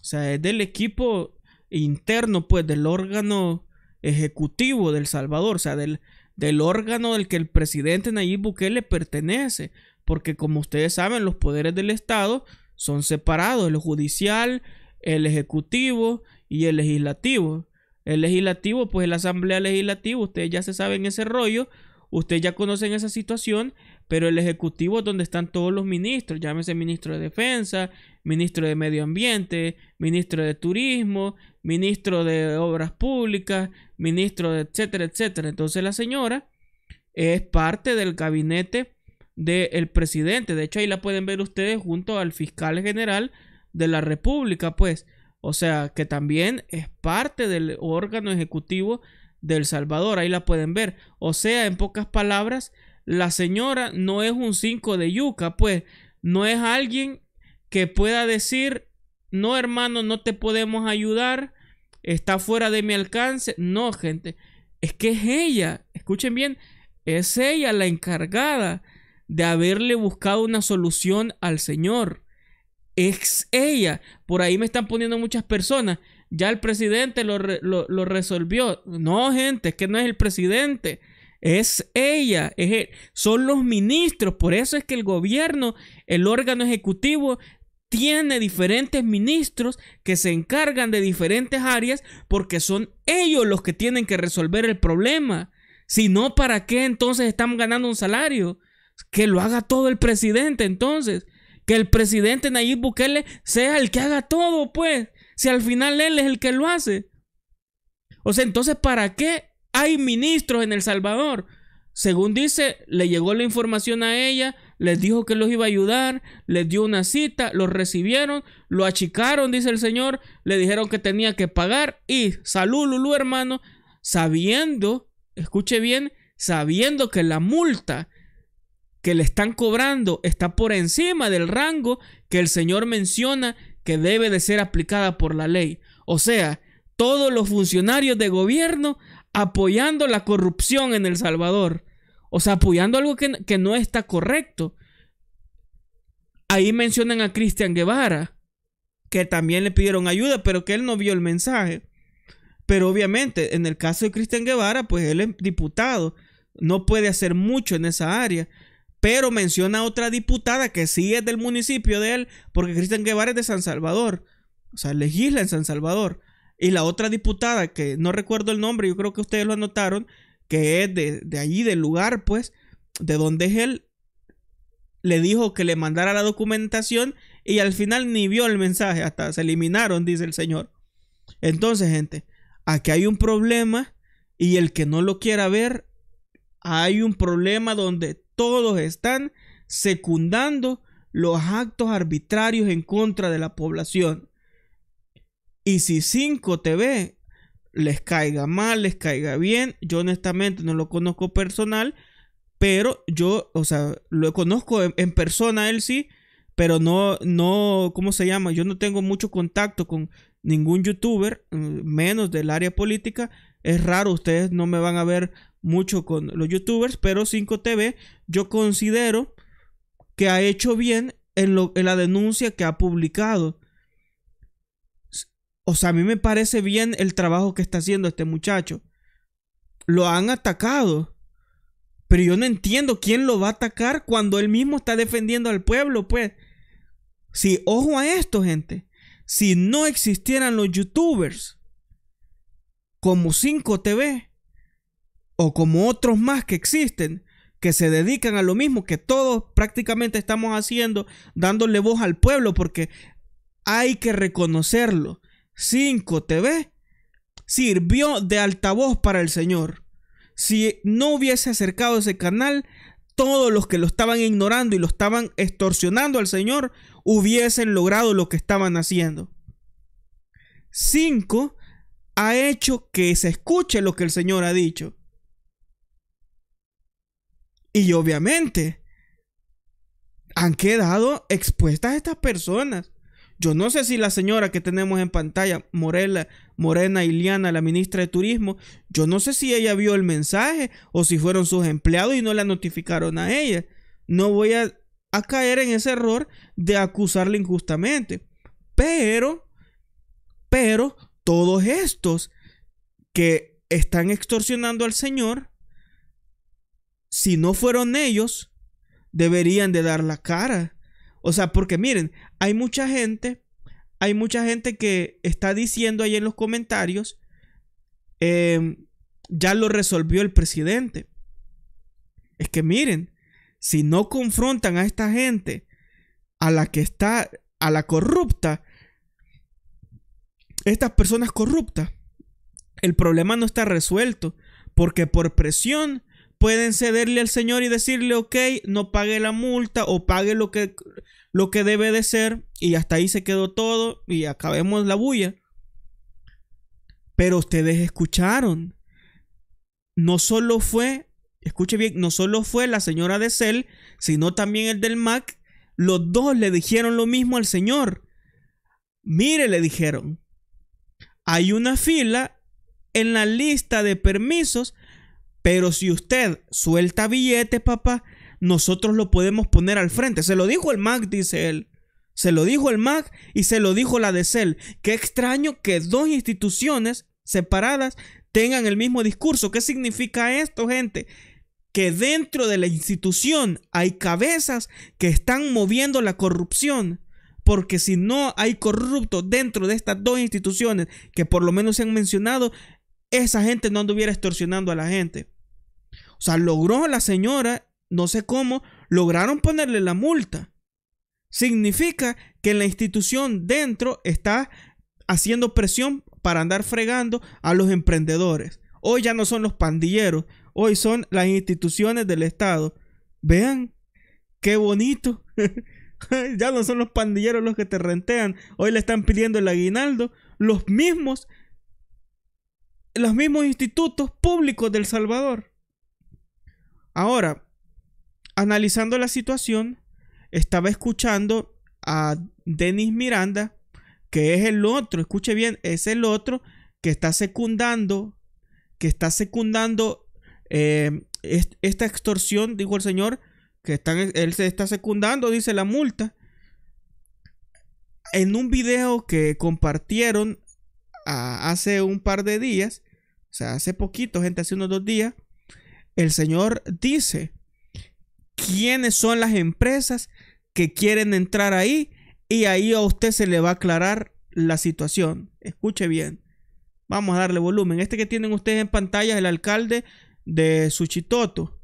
O sea, es del equipo interno, pues, del órgano ejecutivo del Salvador, o sea, del, del órgano del que el presidente Nayib Bukele pertenece porque como ustedes saben, los poderes del Estado son separados, el judicial, el ejecutivo y el legislativo. El legislativo, pues la asamblea legislativa, ustedes ya se saben ese rollo, ustedes ya conocen esa situación, pero el ejecutivo es donde están todos los ministros, llámese ministro de defensa, ministro de medio ambiente, ministro de turismo, ministro de obras públicas, ministro de etcétera, etcétera. Entonces la señora es parte del gabinete del presidente. De hecho, ahí la pueden ver ustedes junto al fiscal general de la República, pues. O sea, que también es parte del órgano ejecutivo del Salvador. Ahí la pueden ver. O sea, en pocas palabras, la señora no es un 5 de yuca, pues. No es alguien que pueda decir, no hermano, no te podemos ayudar, está fuera de mi alcance. No, gente, es que es ella, escuchen bien, es ella la encargada de haberle buscado una solución al Señor. Es ella. Por ahí me están poniendo muchas personas. Ya el presidente lo, resolvió. No, gente, es que no es el presidente. Es ella, son los ministros. Por eso es que el gobierno, el órgano ejecutivo, tiene diferentes ministros que se encargan de diferentes áreas porque son ellos los que tienen que resolver el problema. Si no, ¿para qué entonces estamos ganando un salario? Que lo haga todo el presidente entonces. Que el presidente Nayib Bukele sea el que haga todo, pues. Si al final él es el que lo hace. O sea, entonces, ¿para qué hay ministros en El Salvador? Según dice, le llegó la información a ella, les dijo que los iba a ayudar, les dio una cita, los recibieron, lo achicaron, dice el señor, le dijeron que tenía que pagar y salud, Lulú, hermano, sabiendo, escuche bien, sabiendo que la multa que le están cobrando está por encima del rango que el Señor menciona que debe de ser aplicada por la ley. O sea, todos los funcionarios de gobierno apoyando la corrupción en El Salvador. O sea, apoyando algo que, que no está correcto. Ahí mencionan a Cristian Guevara, que también le pidieron ayuda, pero que él no vio el mensaje. Pero obviamente, en el caso de Cristian Guevara, pues él es diputado, no puede hacer mucho en esa área. Pero menciona a otra diputada que sí es del municipio de él, porque Cristian Guevara es de San Salvador. O sea, legisla en San Salvador. Y la otra diputada, que no recuerdo el nombre, yo creo que ustedes lo anotaron, que es de, de allí, del lugar, pues, de donde es él, le dijo que le mandara la documentación y al final ni vio el mensaje, hasta se eliminaron, dice el señor. Entonces, gente, aquí hay un problema y el que no lo quiera ver, hay un problema donde todos están secundando los actos arbitrarios en contra de la población. Y si 5 TV les caiga mal, les caiga bien, yo honestamente no lo conozco personal, pero yo, o sea, lo conozco en, en persona él sí, pero no, no, ¿cómo se llama? Yo no tengo mucho contacto con ningún youtuber, eh, menos del área política. Es raro, ustedes no me van a ver mucho con los youtubers, pero 5TV yo considero que ha hecho bien en, la denuncia que ha publicado. O sea, a mí me parece bien el trabajo que está haciendo este muchacho. Lo han atacado. Pero yo no entiendo quién lo va a atacar cuando él mismo está defendiendo al pueblo, pues. Si, ojo a esto, gente. Si no existieran los youtubers como 5TV, o como otros más que existen, que se dedican a lo mismo que todos prácticamente estamos haciendo, dándole voz al pueblo, porque hay que reconocerlo. 5 TV sirvió de altavoz para el Señor. Si no hubiese acercado ese canal, todos los que lo estaban ignorando y lo estaban extorsionando al Señor hubiesen logrado lo que estaban haciendo. 5 ha hecho que se escuche lo que el Señor ha dicho. Y obviamente han quedado expuestas estas personas. Yo no sé si la señora que tenemos en pantalla, Morela, Morena Iliana, la ministra de Turismo, yo no sé si ella vio el mensaje o si fueron sus empleados y no la notificaron a ella. No voy a, caer en ese error de acusarla injustamente. Pero, pero, todos estos que están extorsionando al Señor si no fueron ellos, deberían de dar la cara. O sea, porque miren, hay mucha gente, hay mucha gente que está diciendo ahí en los comentarios, em, ya lo resolvió el presidente. Es que miren, si no confrontan a esta gente, a la que está, a la corrupta, estas personas corruptas, el problema no está resuelto, porque por presión pueden cederle al señor y decirle, ok, no pague la multa o pague lo que, lo que debe de ser y hasta ahí se quedó todo y acabemos la bulla. Pero ustedes escucharon. No solo fue, escuche bien, no solo fue la señora de Cell, sino también el del Mac. Los dos le dijeron lo mismo al señor. Mire, le dijeron, hay una fila en la lista de permisos pero si usted suelta billetes, papá, nosotros lo podemos poner al frente. Se lo dijo el Mac, dice él. Se lo dijo el MAC y se lo dijo la de CEL. Qué extraño que dos instituciones separadas tengan el mismo discurso. ¿Qué significa esto, gente? Que dentro de la institución hay cabezas que están moviendo la corrupción. Porque si no hay corrupto dentro de estas dos instituciones que por lo menos se han mencionado, esa gente no anduviera extorsionando a la gente. O sea, logró la señora, no sé cómo, lograron ponerle la multa. Significa que la institución dentro está haciendo presión para andar fregando a los emprendedores. Hoy ya no son los pandilleros, hoy son las instituciones del Estado. Vean, qué bonito. ya no son los pandilleros los que te rentean, hoy le están pidiendo el aguinaldo. Los mismos los mismos institutos públicos del Salvador. Ahora, analizando la situación, estaba escuchando a Denis Miranda, que es el otro, escuche bien, es el otro que está secundando, que está secundando eh, esta extorsión, dijo el señor, que están, él se está secundando, dice la multa. En un video que compartieron hace un par de días, o sea, hace poquito, gente, hace unos dos días, el Señor dice quiénes son las empresas que quieren entrar ahí y ahí a usted se le va a aclarar la situación. Escuche bien. Vamos a darle volumen. Este que tienen ustedes en pantalla es el alcalde de Suchitoto.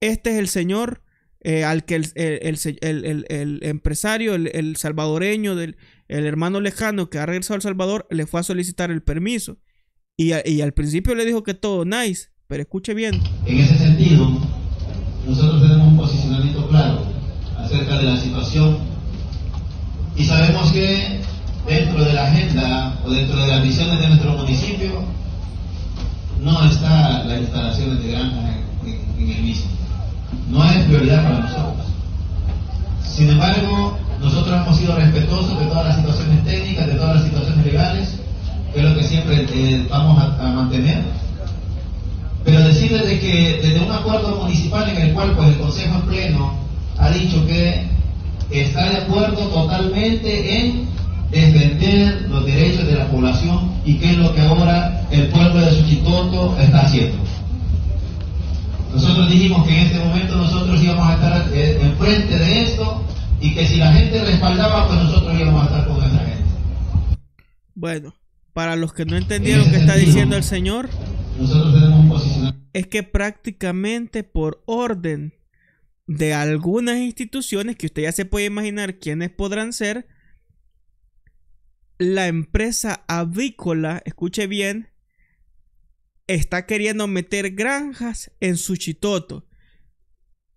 Este es el señor eh, al que el empresario, el, salvadoreño del, el hermano lejano que ha regresado a El Salvador le fue a solicitar el permiso. Y, al principio le dijo que todo nice, pero escuche bien. En ese sentido, nosotros tenemos un posicionamiento claro acerca de la situación y sabemos que dentro de la agenda o dentro de las visiones de nuestro municipio no está la instalación de granjas en, en el mismo. No es prioridad para nosotros. Sin embargo, nosotros hemos sido respetuosos de todas las situaciones técnicas, de todas las situaciones legales, que es lo que siempre eh, vamos a, mantener. Pero decirles que desde un acuerdo municipal en el cual pues, el Consejo en Pleno ha dicho que está de acuerdo totalmente en defender los derechos de la población y que es lo que ahora el pueblo de Suchitoto está haciendo. Nosotros dijimos que en este momento nosotros íbamos a estar eh, enfrente de esto y que si la gente respaldaba, pues nosotros íbamos a estar con esa gente. Bueno, para los que no entendieron qué está diciendo el Señor, Es que prácticamente por orden de algunas instituciones, que usted ya se puede imaginar quiénes podrán ser, la empresa avícola, escuche bien, está queriendo meter granjas en su chitoto.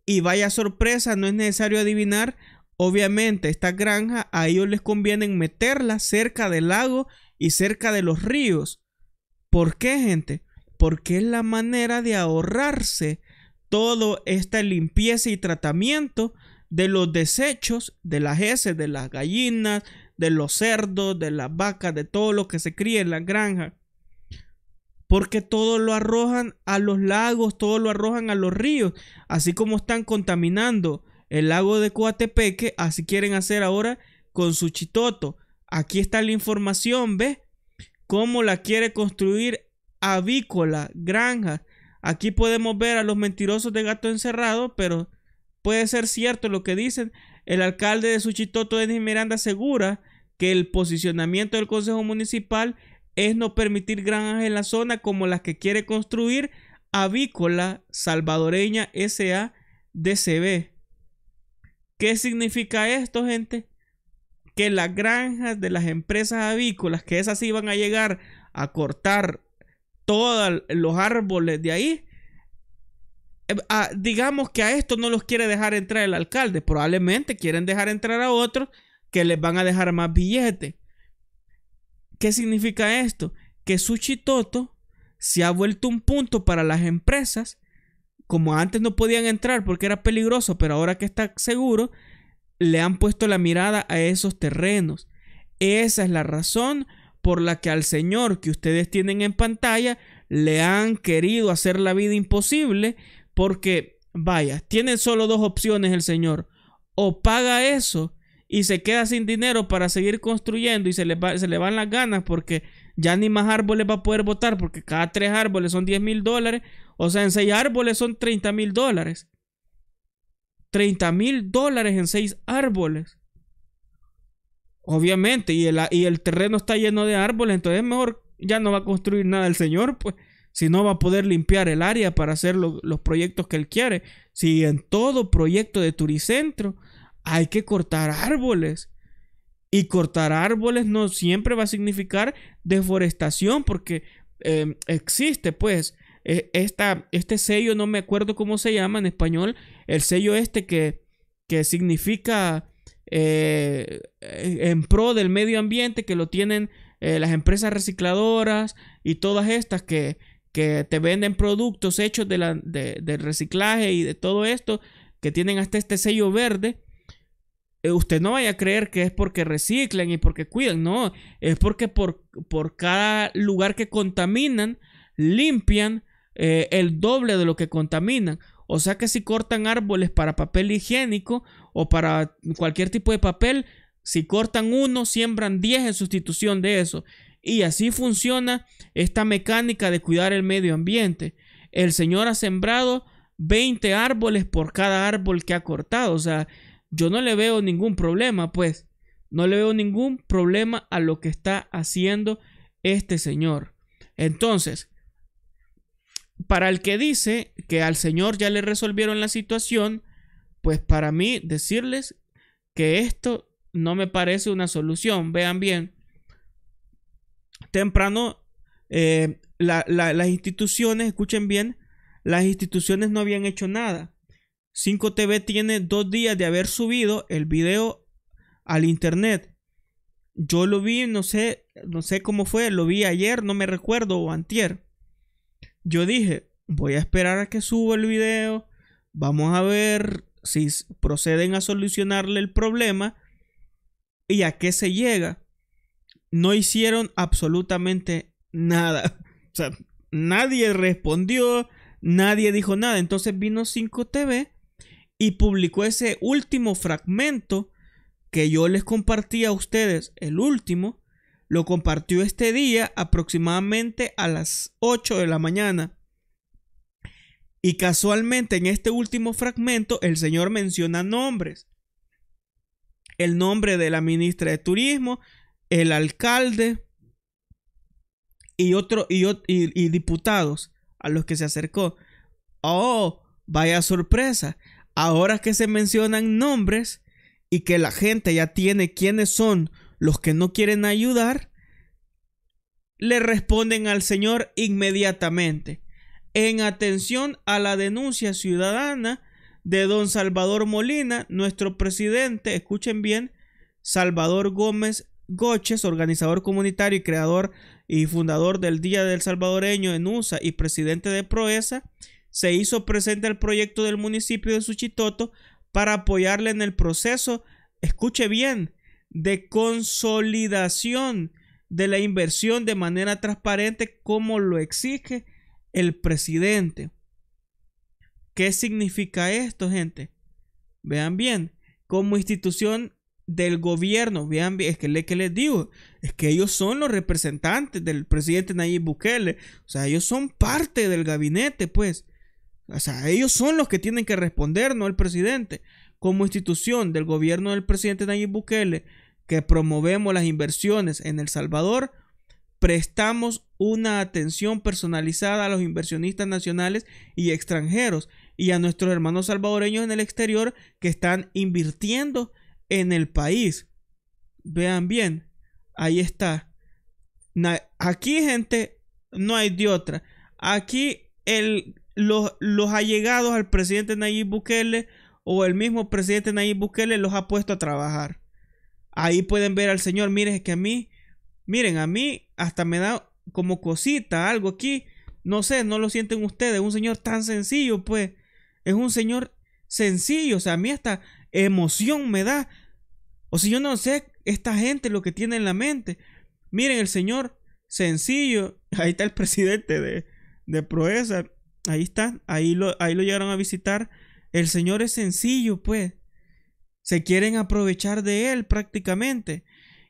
Y vaya sorpresa, no es necesario adivinar Obviamente, esta granja a ellos les conviene meterla cerca del lago y cerca de los ríos. ¿Por qué, gente? Porque es la manera de ahorrarse toda esta limpieza y tratamiento de los desechos de las heces, de las gallinas, de los cerdos, de las vacas, de todo lo que se cría en la granja. Porque todo lo arrojan a los lagos, todo lo arrojan a los ríos, así como están contaminando el lago de Coatepeque, así quieren hacer ahora con Suchitoto. Aquí está la información, ¿ves? Cómo la quiere construir avícola, Granja. Aquí podemos ver a los mentirosos de gato encerrado, pero puede ser cierto lo que dicen. El alcalde de Suchitoto, Denis Miranda, asegura que el posicionamiento del Consejo Municipal es no permitir granjas en la zona como las que quiere construir Avícola Salvadoreña S.A. DCB. ¿Qué significa esto, gente? Que las granjas de las empresas avícolas, que esas iban a llegar a cortar todos los árboles de ahí, eh, digamos que a esto no los quiere dejar entrar el alcalde, probablemente quieren dejar entrar a otros que les van a dejar más billetes. ¿Qué significa esto? Que Suchitoto se ha vuelto un punto para las empresas como antes no podían entrar porque era peligroso, pero ahora que está seguro, le han puesto la mirada a esos terrenos. Esa es la razón por la que al Señor que ustedes tienen en pantalla le han querido hacer la vida imposible porque, vaya, tiene solo dos opciones el Señor. O paga eso y se queda sin dinero para seguir construyendo y se se le van las ganas porque ya ni más árboles va a poder votar porque cada tres árboles son 10 mil dólares. O sea, en seis árboles son 30 mil dólares. 30 mil dólares en seis árboles. Obviamente, y el, y el terreno está lleno de árboles, entonces mejor ya no va a construir nada el señor, pues, si no va a poder limpiar el área para hacer los proyectos que él quiere. Si en todo proyecto de turicentro hay que cortar árboles y cortar árboles no siempre va a significar deforestación porque em, existe pues e, esta, este sello, no me acuerdo cómo se llama en español, el sello este que, significa eh, e, en pro del medio ambiente que lo tienen eh, las empresas recicladoras y todas estas que, te venden productos hechos de del reciclaje y de todo esto que tienen hasta este sello verde eh, usted no vaya a creer que es porque reciclan y porque cuidan, no, es porque por, por cada lugar que contaminan, limpian eh, el doble de lo que contaminan. O sea que si cortan árboles para papel higiénico o para cualquier tipo de papel, si cortan uno, siembran 10 en sustitución de eso. Y así funciona esta mecánica de cuidar el medio ambiente. El Señor ha sembrado 20 árboles por cada árbol que ha cortado. O sea, yo no le veo ningún problema, pues. No le veo ningún problema a lo que está haciendo este señor. Entonces, para el que dice que al señor ya le resolvieron la situación, pues para mí decirles que esto no me parece una solución. Vean bien, temprano eh, las instituciones, escuchen bien, las instituciones no habían hecho nada. 5TV tiene dos días de haber subido el video al internet. Yo lo vi, no sé, no sé cómo fue, lo vi ayer, no me recuerdo, o antier. Yo dije, voy a esperar a que suba el video, vamos a ver si proceden a solucionarle el problema y a qué se llega. No hicieron absolutamente nada. O sea, nadie respondió, nadie dijo nada. Entonces vino 5TV y publicó ese último fragmento que yo les compartí a ustedes, el último, lo compartió este día aproximadamente a las 8 de la mañana. Y casualmente en este último fragmento el señor menciona nombres. El nombre de la ministra de Turismo, el alcalde y, otro, y diputados a los que se acercó. Oh, vaya sorpresa ahora que se mencionan nombres y que la gente ya tiene quiénes son los que no quieren ayudar, le responden al Señor inmediatamente, en atención a la denuncia ciudadana de don Salvador Molina, nuestro presidente, escuchen bien, Salvador Gómez Goches, organizador comunitario y creador y fundador del Día del Salvadoreño en USA y presidente de Proesa, se hizo presente el proyecto del municipio de Suchitoto para apoyarle en el proceso, escuche bien, de consolidación de la inversión de manera transparente como lo exige el presidente. ¿Qué significa esto, gente? Vean bien, como institución del gobierno, vean bien, es que, que les digo, es que ellos son los representantes del presidente Nayib Bukele, o sea, ellos son parte del gabinete, pues. O sea, ellos son los que tienen que responder, no el presidente. Como institución del gobierno del presidente Nayib Bukele, que promovemos las inversiones en El Salvador, prestamos una atención personalizada a los inversionistas nacionales y extranjeros y a nuestros hermanos salvadoreños en el exterior que están invirtiendo en el país. Vean bien, ahí está. Aquí, gente, no hay de otra. Aquí el los, los allegados al presidente Nayib Bukele o el mismo presidente Nayib Bukele los ha puesto a trabajar. Ahí pueden ver al señor, miren, es que a mí, miren, a mí hasta me da como cosita algo aquí. No sé, no lo sienten ustedes. Un señor tan sencillo, pues. Es un señor sencillo. O sea, a mí esta emoción me da. O sea, yo no sé esta gente lo que tiene en la mente. Miren, el señor sencillo. Ahí está el presidente de, de Proeza. Ahí está, ahí lo, ahí lo llegaron a visitar. El Señor es sencillo, pues. Se quieren aprovechar de Él prácticamente.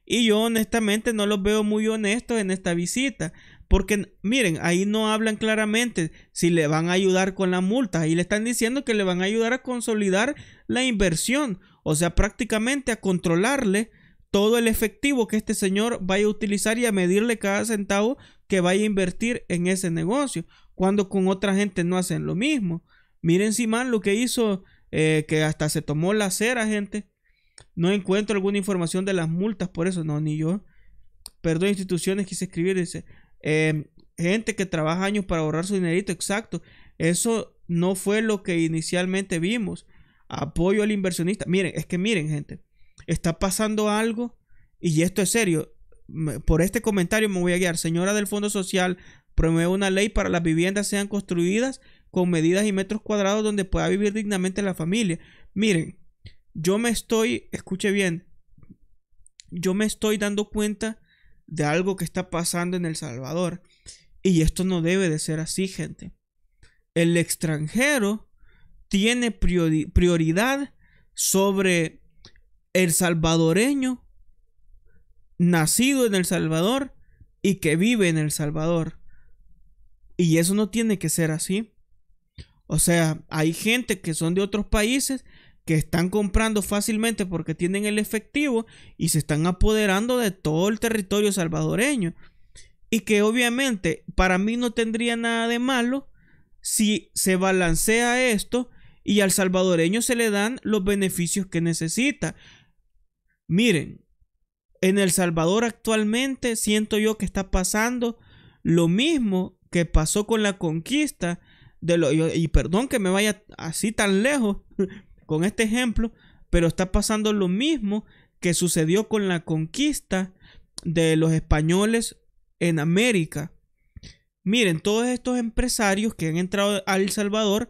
Y yo honestamente no los veo muy honestos en esta visita. Porque miren, ahí no hablan claramente si le van a ayudar con la multa. Ahí le están diciendo que le van a ayudar a consolidar la inversión. O sea, prácticamente a controlarle todo el efectivo que este señor vaya a utilizar y a medirle cada centavo que vaya a invertir en ese negocio cuando con otra gente no hacen lo mismo. Miren Simán lo que hizo, eh, que hasta se tomó la cera, gente. No encuentro alguna información de las multas, por eso no, ni yo. Perdón, instituciones quise escribir, dice. Em, gente que trabaja años para ahorrar su dinerito, exacto. Eso no fue lo que inicialmente vimos. Apoyo al inversionista. Miren, es que miren, gente. Está pasando algo, y esto es serio. Por este comentario me voy a guiar. Señora del Fondo Social, Promueve una ley para las viviendas sean construidas con medidas y metros cuadrados donde pueda vivir dignamente la familia. Miren, yo me estoy, escuche bien, yo me estoy dando cuenta de algo que está pasando en El Salvador. Y esto no debe de ser así, gente. El extranjero tiene prioridad sobre el salvadoreño nacido en El Salvador y que vive en El Salvador. Y eso no tiene que ser así. O sea, hay gente que son de otros países que están comprando fácilmente porque tienen el efectivo y se están apoderando de todo el territorio salvadoreño. Y que obviamente para mí no tendría nada de malo si se balancea esto y al salvadoreño se le dan los beneficios que necesita. Miren, en El Salvador actualmente siento yo que está pasando lo mismo que pasó con la conquista de lo, y perdón que me vaya así tan lejos con este ejemplo, pero está pasando lo mismo que sucedió con la conquista de los españoles en América. Miren, todos estos empresarios que han entrado a El Salvador,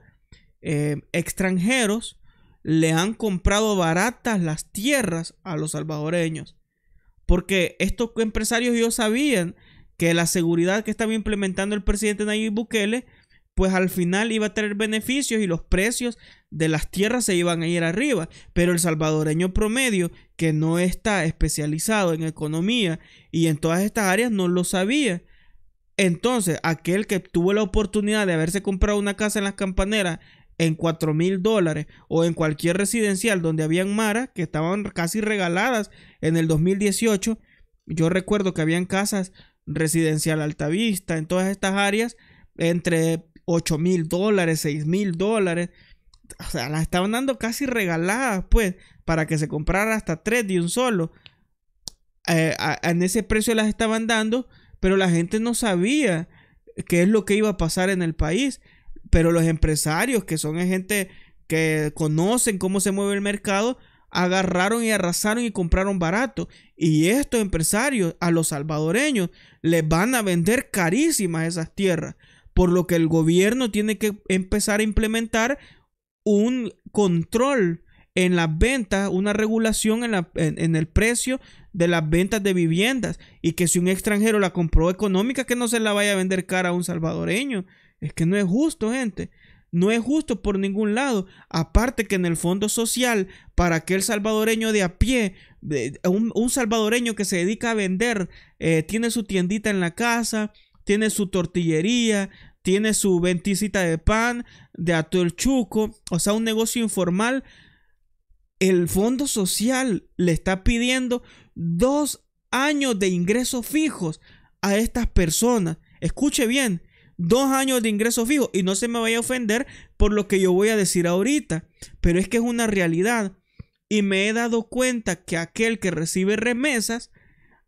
eh, extranjeros, le han comprado baratas las tierras a los salvadoreños. Porque estos empresarios yo sabían que la seguridad que estaba implementando el presidente Nayib Bukele, pues al final iba a tener beneficios y los precios de las tierras se iban a ir arriba. Pero el salvadoreño promedio, que no está especializado en economía y en todas estas áreas, no lo sabía. Entonces, aquel que tuvo la oportunidad de haberse comprado una casa en las campaneras en 4 mil dólares o en cualquier residencial donde habían maras que estaban casi regaladas en el 2018, yo recuerdo que habían casas residencial Altavista, en todas estas áreas, entre 8 mil dólares, 6 mil dólares. O sea, las estaban dando casi regaladas, pues, para que se comprara hasta tres de un solo. Eh, en ese precio las estaban dando, pero la gente no sabía qué es lo que iba a pasar en el país. Pero los empresarios, que son gente que conocen cómo se mueve el mercado, agarraron y arrasaron y compraron barato. Y estos empresarios a los salvadoreños les van a vender carísimas esas tierras. Por lo que el gobierno tiene que empezar a implementar un control en las ventas, una regulación en, el precio de las ventas de viviendas. Y que si un extranjero la compró económica, que no se la vaya a vender cara a un salvadoreño. Es que no es justo, gente. No es justo por ningún lado. Aparte que en el fondo social, para aquel salvadoreño de a pie, un, salvadoreño que se dedica a vender, eh, tiene su tiendita en la casa, tiene su tortillería, tiene su venticita de pan, de atolchuco chuco, o sea, un negocio informal. El fondo social le está pidiendo dos años de ingresos fijos a estas personas. Escuche bien, dos años de ingresos fijos Y no se me vaya a ofender por lo que yo voy a decir ahorita, pero es que es una realidad. Y me he dado cuenta que aquel que recibe remesas,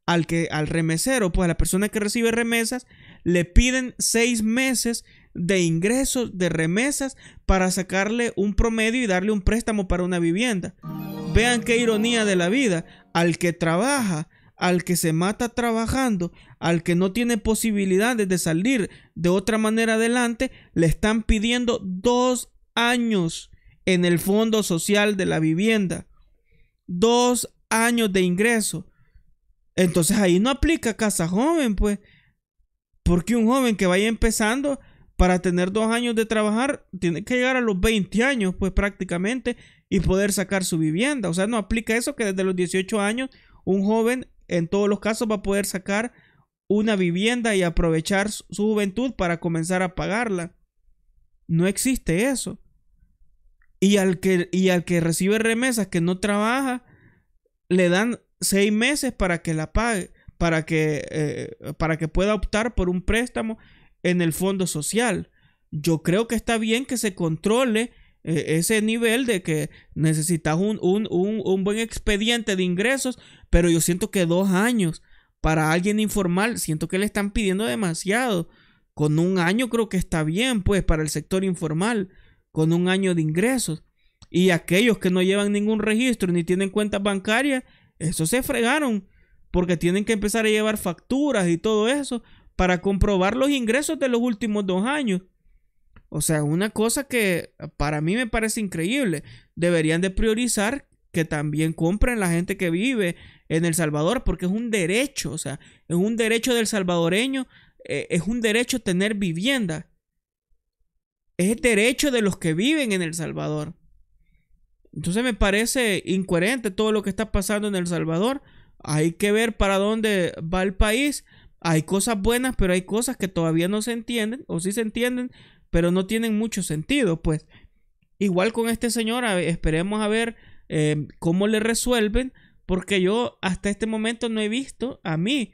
al, que, al remesero, pues a la persona que recibe remesas, le piden seis meses de ingresos de remesas para sacarle un promedio y darle un préstamo para una vivienda. Vean qué ironía de la vida. Al que trabaja al que se mata trabajando, al que no tiene posibilidades de salir de otra manera adelante, le están pidiendo dos años en el Fondo Social de la Vivienda. Dos años de ingreso. Entonces ahí no aplica casa joven, pues. Porque un joven que vaya empezando para tener dos años de trabajar, tiene que llegar a los 20 años, pues prácticamente, y poder sacar su vivienda. O sea, no aplica eso que desde los 18 años un joven en todos los casos va a poder sacar una vivienda y aprovechar su juventud para comenzar a pagarla. No existe eso. Y al que, y al que recibe remesas que no trabaja, le dan seis meses para que la pague, para que, eh, para que pueda optar por un préstamo en el fondo social. Yo creo que está bien que se controle e-, ese nivel de que necesitas un, un, buen expediente de ingresos, pero yo siento que dos años para alguien informal, siento que le están pidiendo demasiado. Con un año creo que está bien, pues, para el sector informal, con un año de ingresos. Y aquellos que no llevan ningún registro ni tienen cuentas bancarias, eso se fregaron, porque tienen que empezar a llevar facturas y todo eso para comprobar los ingresos de los últimos dos años. O sea, una cosa que para mí me parece increíble. Deberían de priorizar que también compren la gente que vive en El Salvador, porque es un derecho, o sea, es un derecho del salvadoreño, eh, es un derecho tener vivienda. Es el derecho de los que viven en El Salvador. Entonces me parece incoherente todo lo que está pasando en El Salvador. Hay que ver para dónde va el país. Hay cosas buenas, pero hay cosas que todavía no se entienden, o sí se entienden, pero no tienen mucho sentido, pues. Igual con este señor, esperemos a ver eh, cómo le resuelven, porque yo hasta este momento no he visto, a mí,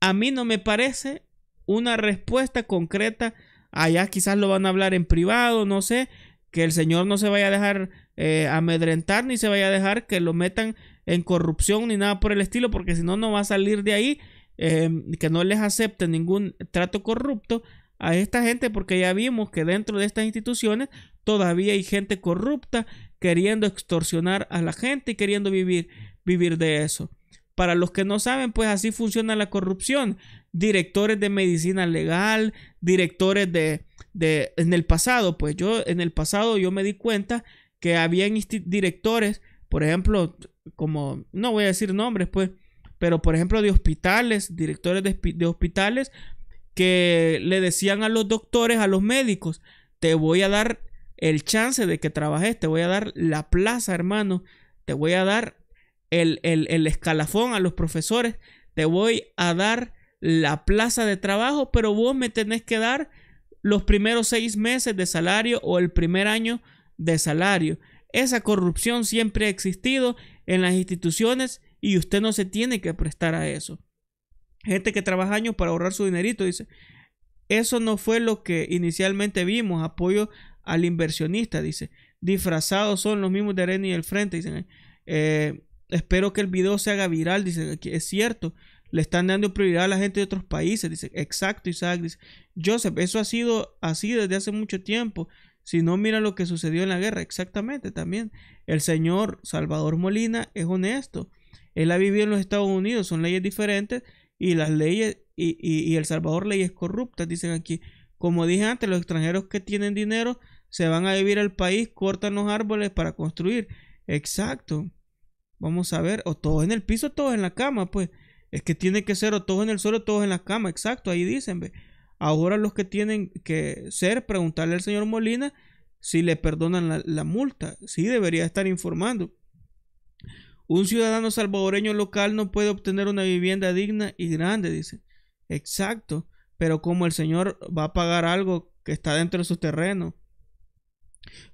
a mí no me parece una respuesta concreta. Allá quizás lo van a hablar en privado, no sé, que el señor no se vaya a dejar eh, amedrentar ni se vaya a dejar que lo metan en corrupción ni nada por el estilo, porque si no, no va a salir de ahí, eh, que no les acepte ningún trato corrupto a esta gente porque ya vimos que dentro de estas instituciones todavía hay gente corrupta queriendo extorsionar a la gente y queriendo vivir, vivir de eso. Para los que no saben, pues así funciona la corrupción. Directores de medicina legal, directores de, en el pasado, pues yo en el pasado yo me di cuenta que habían directores, por ejemplo, como no voy a decir nombres, pues, pero por ejemplo de hospitales, directores de, de hospitales que le decían a los doctores, a los médicos, te voy a dar el chance de que trabajes, te voy a dar la plaza, hermano, te voy a dar el, escalafón a los profesores, te voy a dar la plaza de trabajo, pero vos me tenés que dar los primeros seis meses de salario o el primer año de salario. Esa corrupción siempre ha existido en las instituciones y usted no se tiene que prestar a eso gente que trabaja años para ahorrar su dinerito, dice, eso no fue lo que inicialmente vimos, apoyo al inversionista, dice, disfrazados son los mismos de Arena y el Frente, dicen, eh, espero que el video se haga viral, dice, es cierto, le están dando prioridad a la gente de otros países, dice, exacto, Isaac, dice, Joseph, eso ha sido así desde hace mucho tiempo, si no mira lo que sucedió en la guerra, exactamente, también, el señor Salvador Molina es honesto, él ha vivido en los Estados Unidos, son leyes diferentes, y las leyes y, y, El Salvador leyes corruptas, dicen aquí. Como dije antes, los extranjeros que tienen dinero se van a vivir al país, cortan los árboles para construir. Exacto. Vamos a ver, o todos en el piso, todos en la cama, pues. Es que tiene que ser o todos en el suelo, todos en la cama, exacto, ahí dicen, ve. Ahora los que tienen que ser, preguntarle al señor Molina si le perdonan la, la multa. Sí, debería estar informando. Un ciudadano salvadoreño local no puede obtener una vivienda digna y grande, dice. Exacto, pero como el señor va a pagar algo que está dentro de su terreno.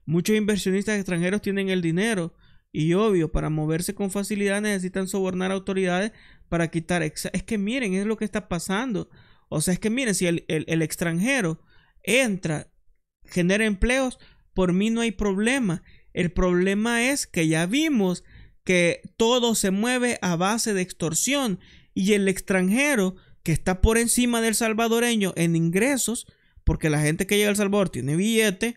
Muchos inversionistas extranjeros tienen el dinero y obvio, para moverse con facilidad necesitan sobornar a autoridades para quitar... Es que miren, es lo que está pasando. O sea, es que miren, si el, el extranjero entra, genera empleos, por mí no hay problema. El problema es que ya vimos todo se mueve a base de extorsión y el extranjero que está por encima del salvadoreño en ingresos, porque la gente que llega al Salvador tiene billete,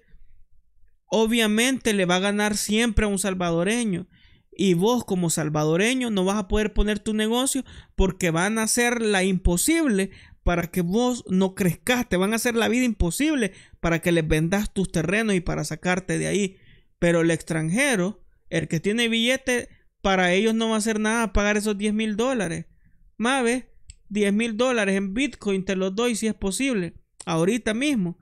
obviamente le va a ganar siempre a un salvadoreño. Y vos como salvadoreño no vas a poder poner tu negocio porque van a hacer la imposible para que vos no crezcas, te van a hacer la vida imposible para que les vendas tus terrenos y para sacarte de ahí. Pero el extranjero, el que tiene billete, para ellos no va a hacer nada pagar esos 10 mil dólares. Mabe, 10 mil dólares en Bitcoin te los doy si es posible, ahorita mismo.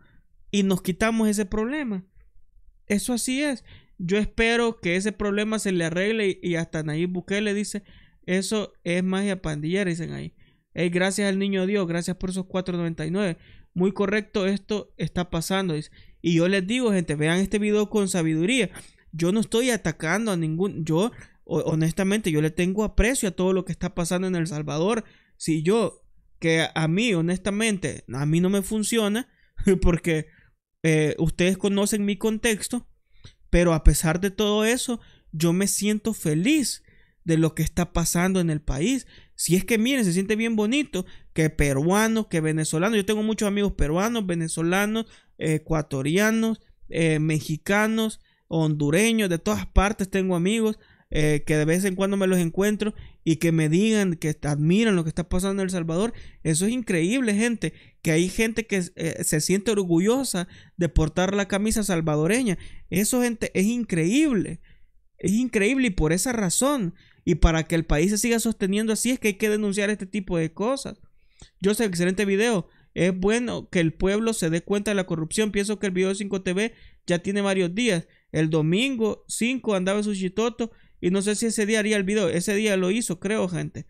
Y nos quitamos ese problema. Eso así es. Yo espero que ese problema se le arregle y hasta Nayib Bukele dice, eso es magia pandillera, dicen ahí. gracias al niño Dios, gracias por esos 4.99. Muy correcto, esto está pasando. Y yo les digo, gente, vean este video con sabiduría. Yo no estoy atacando a ningún, yo honestamente, yo le tengo aprecio a todo lo que está pasando en El Salvador. Si yo, que a mí, honestamente, a mí no me funciona, porque eh, ustedes conocen mi contexto, pero a pesar de todo eso, yo me siento feliz de lo que está pasando en el país. Si es que miren, se siente bien bonito que peruanos, que venezolanos, yo tengo muchos amigos peruanos, venezolanos, ecuatorianos, eh, mexicanos, hondureños, de todas partes tengo amigos eh, que de vez en cuando me los encuentro y que me digan que admiran lo que está pasando en El Salvador. Eso es increíble, gente, que hay gente que eh, se siente orgullosa de portar la camisa salvadoreña. Eso, gente, es increíble. Es increíble y por esa razón y para que el país se siga sosteniendo así es que hay que denunciar este tipo de cosas. Yo sé, excelente video. Es bueno que el pueblo se dé cuenta de la corrupción. Pienso que el video 5TV ya tiene varios días. El domingo 5 andaba su y no sé si ese día haría el video. Ese día lo hizo, creo, gente.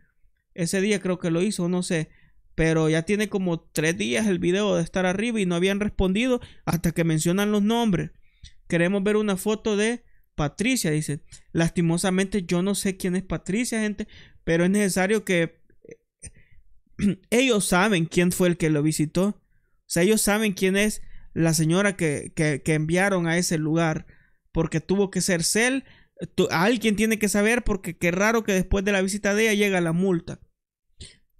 Ese día creo que lo hizo, no sé. Pero ya tiene como tres días el video de estar arriba y no habían respondido hasta que mencionan los nombres. Queremos ver una foto de Patricia, dice. Lastimosamente yo no sé quién es Patricia, gente. Pero es necesario que... Eh, ellos saben quién fue el que lo visitó. O sea, ellos saben quién es la señora que, enviaron a ese lugar. Porque tuvo que ser Cell alguien tiene que saber porque qué raro que después de la visita de ella llega la multa.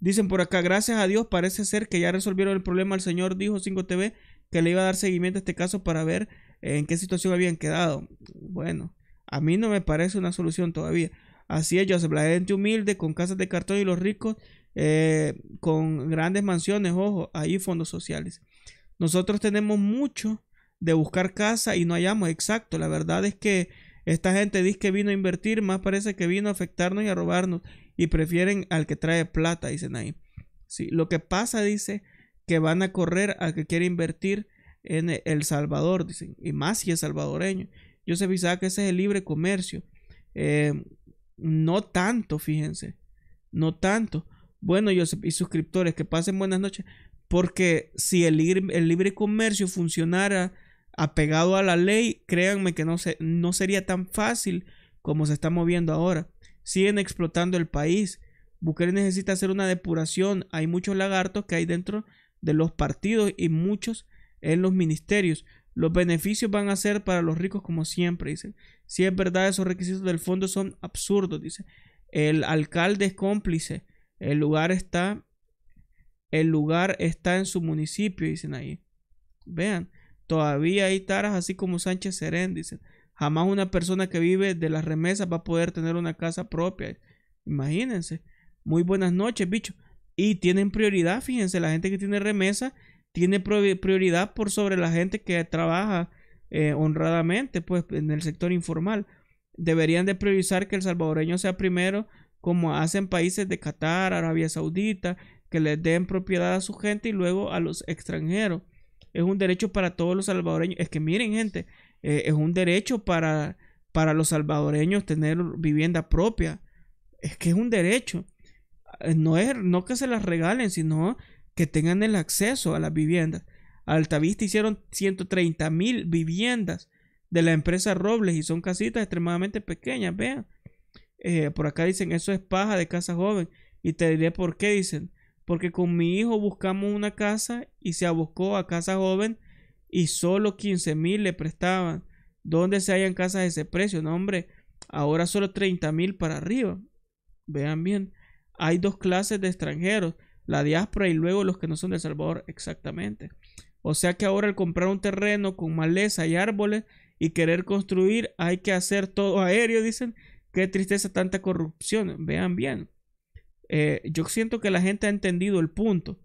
Dicen por acá, gracias a Dios parece ser que ya resolvieron el problema. El señor dijo 5TV que le iba a dar seguimiento a este caso para ver en qué situación habían quedado. Bueno, a mí no me parece una solución todavía. Así ellos, la gente humilde con casas de cartón y los ricos eh, con grandes mansiones, ojo, ahí fondos sociales. Nosotros tenemos mucho de buscar casa y no hallamos, exacto. La verdad es que esta gente dice que vino a invertir, más parece que vino a afectarnos y a robarnos. Y prefieren al que trae plata, dicen ahí. Sí, lo que pasa, dice, que van a correr al que quiere invertir en El Salvador, dicen. Y más si es salvadoreño. Yo se avisaba que ese es el libre comercio. Eh, no tanto, fíjense. No tanto. Bueno, yo y suscriptores, que pasen buenas noches. Porque si el, el libre comercio funcionara apegado a la ley, créanme que no, se, no sería tan fácil como se está moviendo ahora. Siguen explotando el país. Bukele necesita hacer una depuración. Hay muchos lagartos que hay dentro de los partidos y muchos en los ministerios. Los beneficios van a ser para los ricos como siempre, dicen. Si es verdad, esos requisitos del fondo son absurdos, dice. El alcalde es cómplice. El lugar está el lugar está en su municipio, dicen ahí. Vean, Todavía hay taras así como Sánchez Serén, dicen. Jamás una persona que vive de las remesas va a poder tener una casa propia. Imagínense. Muy buenas noches, bicho. Y tienen prioridad, fíjense, la gente que tiene remesa tiene prioridad por sobre la gente que trabaja eh, honradamente, pues en el sector informal. Deberían de priorizar que el salvadoreño sea primero, como hacen países de Qatar, Arabia Saudita, que les den propiedad a su gente y luego a los extranjeros es un derecho para todos los salvadoreños. Es que miren, gente, eh, es un derecho para, para los salvadoreños tener vivienda propia. Es que es un derecho. Eh, no es no que se las regalen, sino que tengan el acceso a las viviendas. Altavista hicieron 130 mil viviendas de la empresa Robles y son casitas extremadamente pequeñas, vean. Eh, por acá dicen, eso es paja de casa joven. Y te diré por qué dicen. Porque con mi hijo buscamos una casa y se abuscó a casa joven y solo 15 mil le prestaban. ¿Dónde se hallan casas de ese precio? No, hombre, ahora solo 30 mil para arriba. Vean bien, hay dos clases de extranjeros, la diáspora y luego los que no son de Salvador, exactamente. O sea que ahora al comprar un terreno con maleza y árboles y querer construir, hay que hacer todo aéreo, dicen. Qué tristeza tanta corrupción. Vean bien. Eh, yo siento que la gente ha entendido el punto.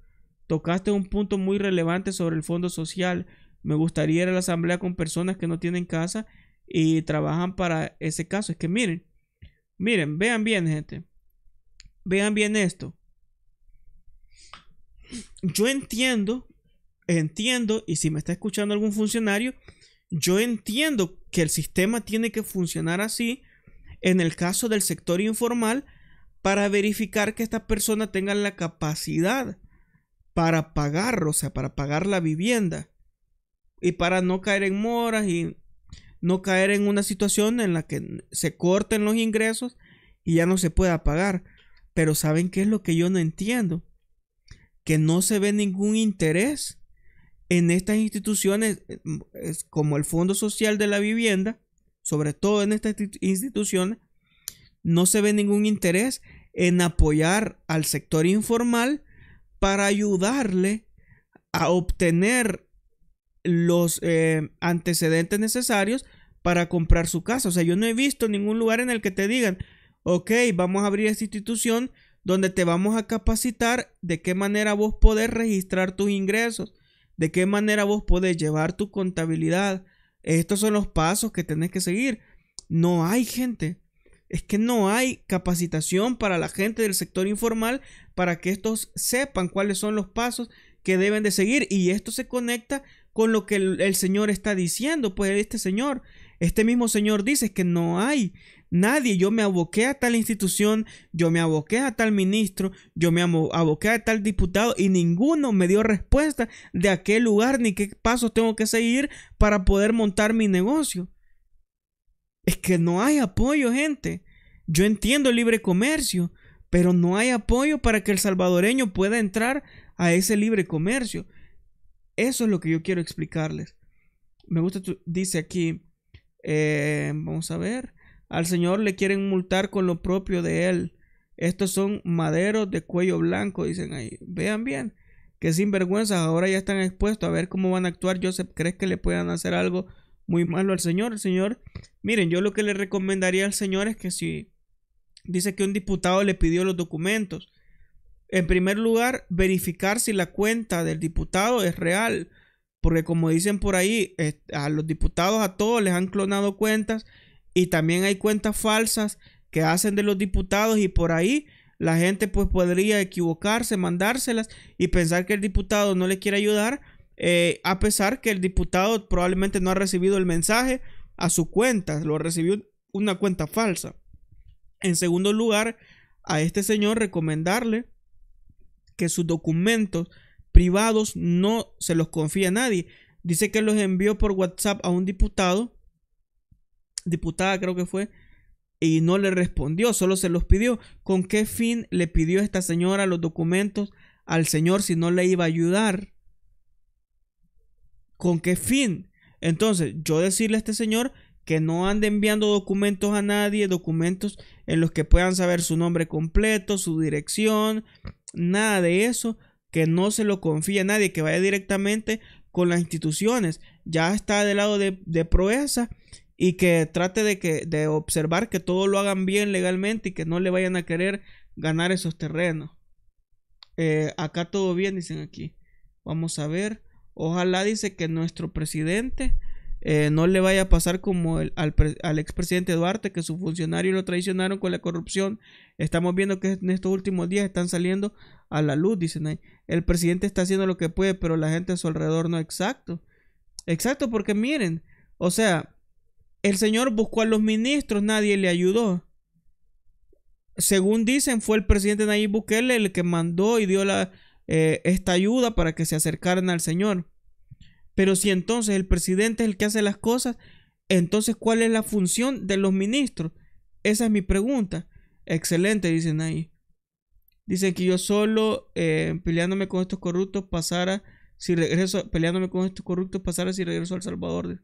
Tocaste un punto muy relevante sobre el fondo social. Me gustaría ir a la asamblea con personas que no tienen casa y trabajan para ese caso. Es que miren, miren, vean bien, gente. Vean bien esto. Yo entiendo, entiendo, y si me está escuchando algún funcionario, yo entiendo que el sistema tiene que funcionar así en el caso del sector informal para verificar que esta persona tenga la capacidad para pagar, o sea, para pagar la vivienda y para no caer en moras y no caer en una situación en la que se corten los ingresos y ya no se pueda pagar. Pero ¿saben qué es lo que yo no entiendo? Que no se ve ningún interés en estas instituciones eh, como el Fondo Social de la Vivienda, sobre todo en estas instituciones, no se ve ningún interés en apoyar al sector informal para ayudarle a obtener los eh, antecedentes necesarios para comprar su casa. O sea, yo no he visto ningún lugar en el que te digan, ok, vamos a abrir esta institución donde te vamos a capacitar de qué manera vos podés registrar tus ingresos, de qué manera vos podés llevar tu contabilidad. Estos son los pasos que tenés que seguir. No hay gente es que no hay capacitación para la gente del sector informal para que estos sepan cuáles son los pasos que deben de seguir. Y esto se conecta con lo que el, señor está diciendo. Pues este señor, este mismo señor dice que no hay nadie. Yo me aboqué a tal institución, yo me aboqué a tal ministro, yo me aboqué a tal diputado y ninguno me dio respuesta de a qué lugar ni qué pasos tengo que seguir para poder montar mi negocio es que no hay apoyo, gente. Yo entiendo libre comercio, pero no hay apoyo para que el salvadoreño pueda entrar a ese libre comercio. Eso es lo que yo quiero explicarles. Me gusta, tu, dice aquí, eh, vamos a ver, al Señor le quieren multar con lo propio de él. Estos son maderos de cuello blanco, dicen ahí. Vean bien, que sinvergüenzas ahora ya están expuestos a ver cómo van a actuar. Joseph, ¿crees que le puedan hacer algo muy malo al señor. El señor, miren, yo lo que le recomendaría al señor es que si dice que un diputado le pidió los documentos, en primer lugar, verificar si la cuenta del diputado es real. Porque como dicen por ahí, eh, a los diputados a todos les han clonado cuentas y también hay cuentas falsas que hacen de los diputados y por ahí la gente pues podría equivocarse, mandárselas y pensar que el diputado no le quiere ayudar eh, a pesar que el diputado probablemente no ha recibido el mensaje a su cuenta, lo recibió una cuenta falsa. En segundo lugar, a este señor recomendarle que sus documentos privados no se los confía a nadie. Dice que los envió por WhatsApp a un diputado, diputada creo que fue, y no le respondió, solo se los pidió. ¿Con qué fin le pidió esta señora los documentos al señor si no le iba a ayudar? ¿Con qué fin? Entonces, yo decirle a este señor que no ande enviando documentos a nadie, documentos en los que puedan saber su nombre completo, su dirección, nada de eso, que no se lo confíe a nadie, que vaya directamente con las instituciones. Ya está del lado de, Proeza y que trate de, que, de observar que todo lo hagan bien legalmente y que no le vayan a querer ganar esos terrenos. Eh, acá todo bien, dicen aquí. Vamos a ver. Ojalá dice que nuestro presidente eh, no le vaya a pasar como al, ex expresidente Duarte, que su funcionario lo traicionaron con la corrupción. Estamos viendo que en estos últimos días están saliendo a la luz, dicen ahí. El presidente está haciendo lo que puede, pero la gente a su alrededor no exacto. Exacto, porque miren, o sea, el señor buscó a los ministros, nadie le ayudó. Según dicen, fue el presidente Nayib Bukele el que mandó y dio la, eh, esta ayuda para que se acercaran al Señor. Pero si entonces el presidente es el que hace las cosas, entonces ¿cuál es la función de los ministros? Esa es mi pregunta. Excelente, dicen ahí. Dicen que yo solo eh, peleándome con estos corruptos pasara si regreso, peleándome con estos corruptos pasara si regreso al Salvador.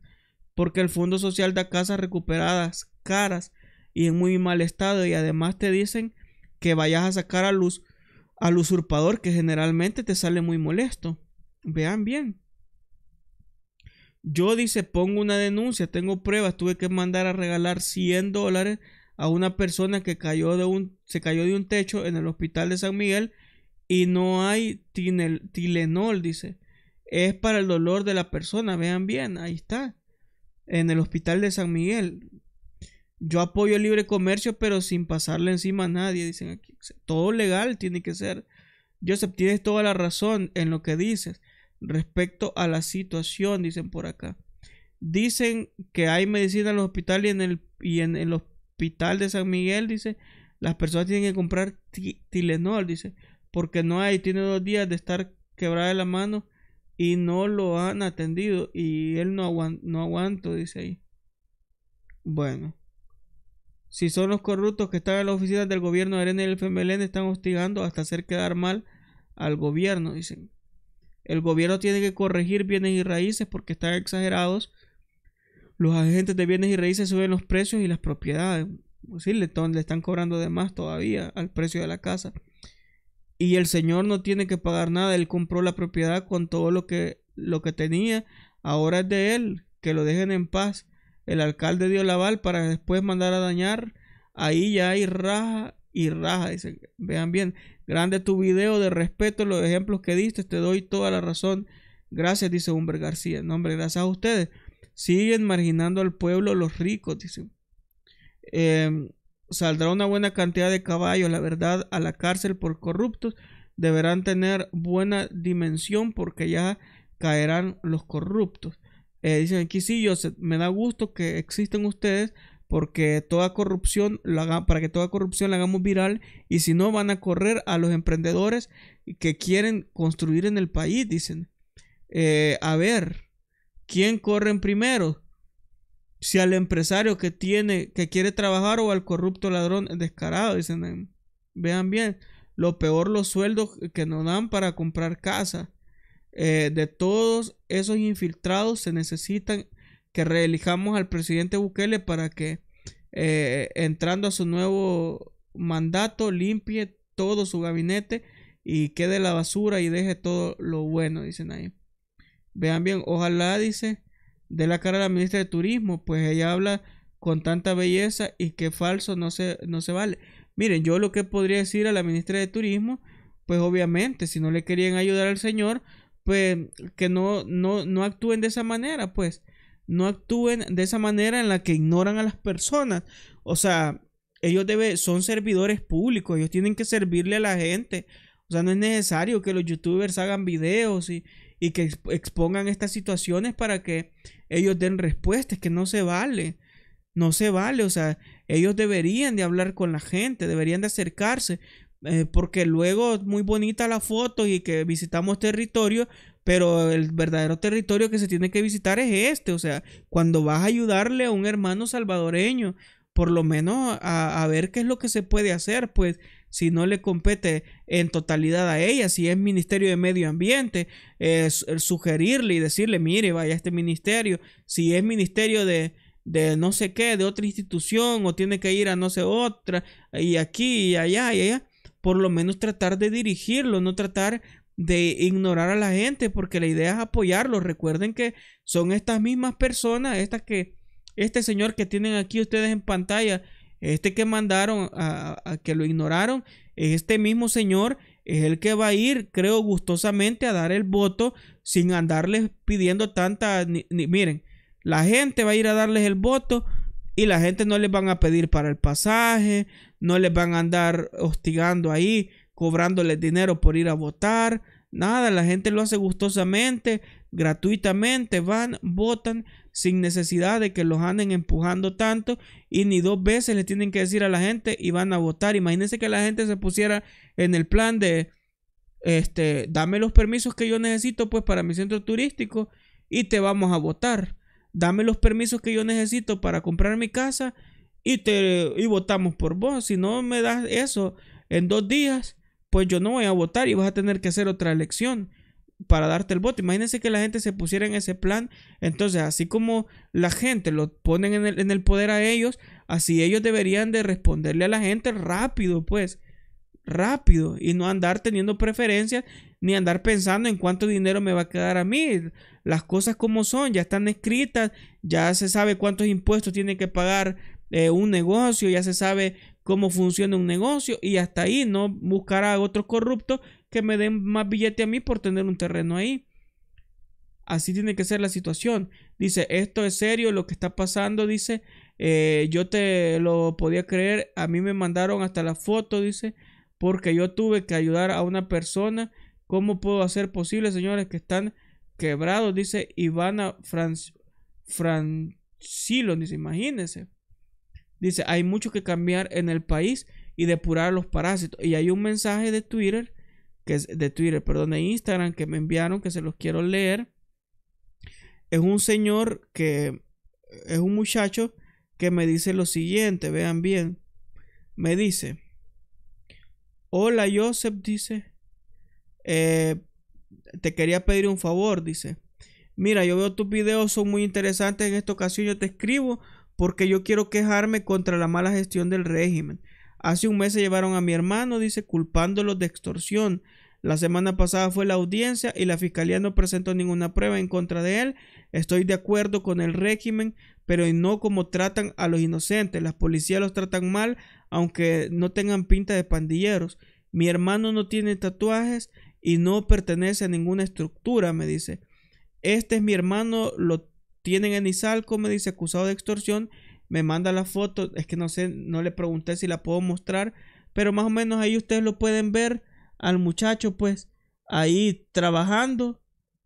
Porque el Fondo Social da casas recuperadas, caras y en muy mal estado. Y además te dicen que vayas a sacar a luz al usurpador que generalmente te sale muy molesto. Vean bien. Yo dice, pongo una denuncia, tengo pruebas, tuve que mandar a regalar 100 dólares a una persona que cayó de un, se cayó de un techo en el hospital de San Miguel y no hay tilenol, dice. Es para el dolor de la persona, vean bien, ahí está. En el hospital de San Miguel yo apoyo el libre comercio, pero sin pasarle encima a nadie, dicen aquí. Todo legal tiene que ser. Joseph, tienes toda la razón en lo que dices respecto a la situación, dicen por acá. Dicen que hay medicina en los hospitales y en el, y en, el hospital de San Miguel, dice, las personas tienen que comprar Tilenol, dice, porque no hay, tiene dos días de estar quebrada la mano y no lo han atendido y él no, no aguanto, dice ahí. Bueno. Si son los corruptos que están en las oficinas del gobierno de Arena y el FMLN están hostigando hasta hacer quedar mal al gobierno, dicen. El gobierno tiene que corregir bienes y raíces porque están exagerados. Los agentes de bienes y raíces suben los precios y las propiedades. Pues le, están cobrando de más todavía al precio de la casa. Y el señor no tiene que pagar nada. Él compró la propiedad con todo lo que, lo que tenía. Ahora es de él. Que lo dejen en paz. El alcalde dio la aval para después mandar a dañar. Ahí ya hay raja y raja. Dice, vean bien, grande tu video de respeto, los ejemplos que diste, te doy toda la razón. Gracias, dice Humber García. No, hombre, gracias a ustedes. Siguen marginando al pueblo los ricos, dice. Em, saldrá una buena cantidad de caballos, la verdad, a la cárcel por corruptos. Deberán tener buena dimensión porque ya caerán los corruptos. Eh, dicen aquí, sí, yo me da gusto que existen ustedes porque toda corrupción para que toda corrupción la hagamos viral y si no van a correr a los emprendedores que quieren construir en el país, dicen. Eh, a ver, ¿quién corren primero? Si al empresario que tiene, que quiere trabajar o al corrupto ladrón descarado, dicen. Vean bien, lo peor los sueldos que nos dan para comprar casa. Eh, de todos esos infiltrados se necesitan que reelijamos al presidente Bukele para que eh, entrando a su nuevo mandato limpie todo su gabinete y quede la basura y deje todo lo bueno, dicen ahí. Vean bien, ojalá, dice, de la cara a la ministra de Turismo, pues ella habla con tanta belleza y que falso no se, no se vale. Miren, yo lo que podría decir a la ministra de Turismo, pues obviamente, si no le querían ayudar al señor, pues que no, no, no actúen de esa manera, pues no actúen de esa manera en la que ignoran a las personas. O sea, ellos debe, son servidores públicos, ellos tienen que servirle a la gente. O sea, no es necesario que los youtubers hagan videos y, y que expongan estas situaciones para que ellos den respuestas, que no se vale. No se vale, o sea, ellos deberían de hablar con la gente, deberían de acercarse, eh, porque luego es muy bonita la foto y que visitamos territorio, pero el verdadero territorio que se tiene que visitar es este, o sea, cuando vas a ayudarle a un hermano salvadoreño, por lo menos a, ver qué es lo que se puede hacer, pues si no le compete en totalidad a ella, si es Ministerio de Medio Ambiente, eh, sugerirle y decirle, mire, vaya a este ministerio, si es Ministerio de, de no sé qué, de otra institución, o tiene que ir a no sé otra, y aquí y allá y allá por lo menos tratar de dirigirlo, no tratar de ignorar a la gente, porque la idea es apoyarlo Recuerden que son estas mismas personas, estas que, este señor que tienen aquí ustedes en pantalla, este que mandaron a, que lo ignoraron, este mismo señor es el que va a ir, creo, gustosamente a dar el voto sin andarles pidiendo tanta... miren, la gente va a ir a darles el voto y la gente no les van a pedir para el pasaje, no les van a andar hostigando ahí, cobrándoles dinero por ir a votar, nada, la gente lo hace gustosamente, gratuitamente, van, votan sin necesidad de que los anden empujando tanto y ni dos veces le tienen que decir a la gente y van a votar. Imagínense que la gente se pusiera en el plan de, este, dame los permisos que yo necesito pues para mi centro turístico y te vamos a votar. Dame los permisos que yo necesito para comprar mi casa y, te, y votamos por vos. Si no me das eso en dos días, pues yo no voy a votar y vas a tener que hacer otra elección para darte el voto. Imagínense que la gente se pusiera en ese plan. Entonces, así como la gente lo ponen en el, en el poder a ellos, así ellos deberían de responderle a la gente rápido, pues rápido y no andar teniendo preferencias ni andar pensando en cuánto dinero me va a quedar a mí. Las cosas como son, ya están escritas, ya se sabe cuántos impuestos tiene que pagar eh, un negocio, ya se sabe cómo funciona un negocio y hasta ahí, no buscará a otros corruptos que me den más billete a mí por tener un terreno ahí. Así tiene que ser la situación. Dice, esto es serio, lo que está pasando, dice, eh, yo te lo podía creer, a mí me mandaron hasta la foto, dice, porque yo tuve que ayudar a una persona. ¿Cómo puedo hacer posible, señores, que están quebrados? Dice Ivana Francilo dice, imagínense. Dice, hay mucho que cambiar en el país y depurar los parásitos. Y hay un mensaje de Twitter, que es de Twitter, perdón, de Instagram que me enviaron, que se los quiero leer. Es un señor que es un muchacho que me dice lo siguiente, vean bien. Me dice, hola Joseph, dice, eh, te quería pedir un favor, dice. Mira, yo veo tus videos, son muy interesantes en esta ocasión, yo te escribo porque yo quiero quejarme contra la mala gestión del régimen. Hace un mes se llevaron a mi hermano, dice, culpándolo de extorsión. La semana pasada fue la audiencia y la fiscalía no presentó ninguna prueba en contra de él. Estoy de acuerdo con el régimen, pero no como tratan a los inocentes. Las policías los tratan mal, aunque no tengan pinta de pandilleros. Mi hermano no tiene tatuajes y no pertenece a ninguna estructura, me dice. Este es mi hermano, lo tienen en Izalco, me dice acusado de extorsión, me manda la foto, es que no sé, no le pregunté si la puedo mostrar, pero más o menos ahí ustedes lo pueden ver al muchacho pues ahí trabajando,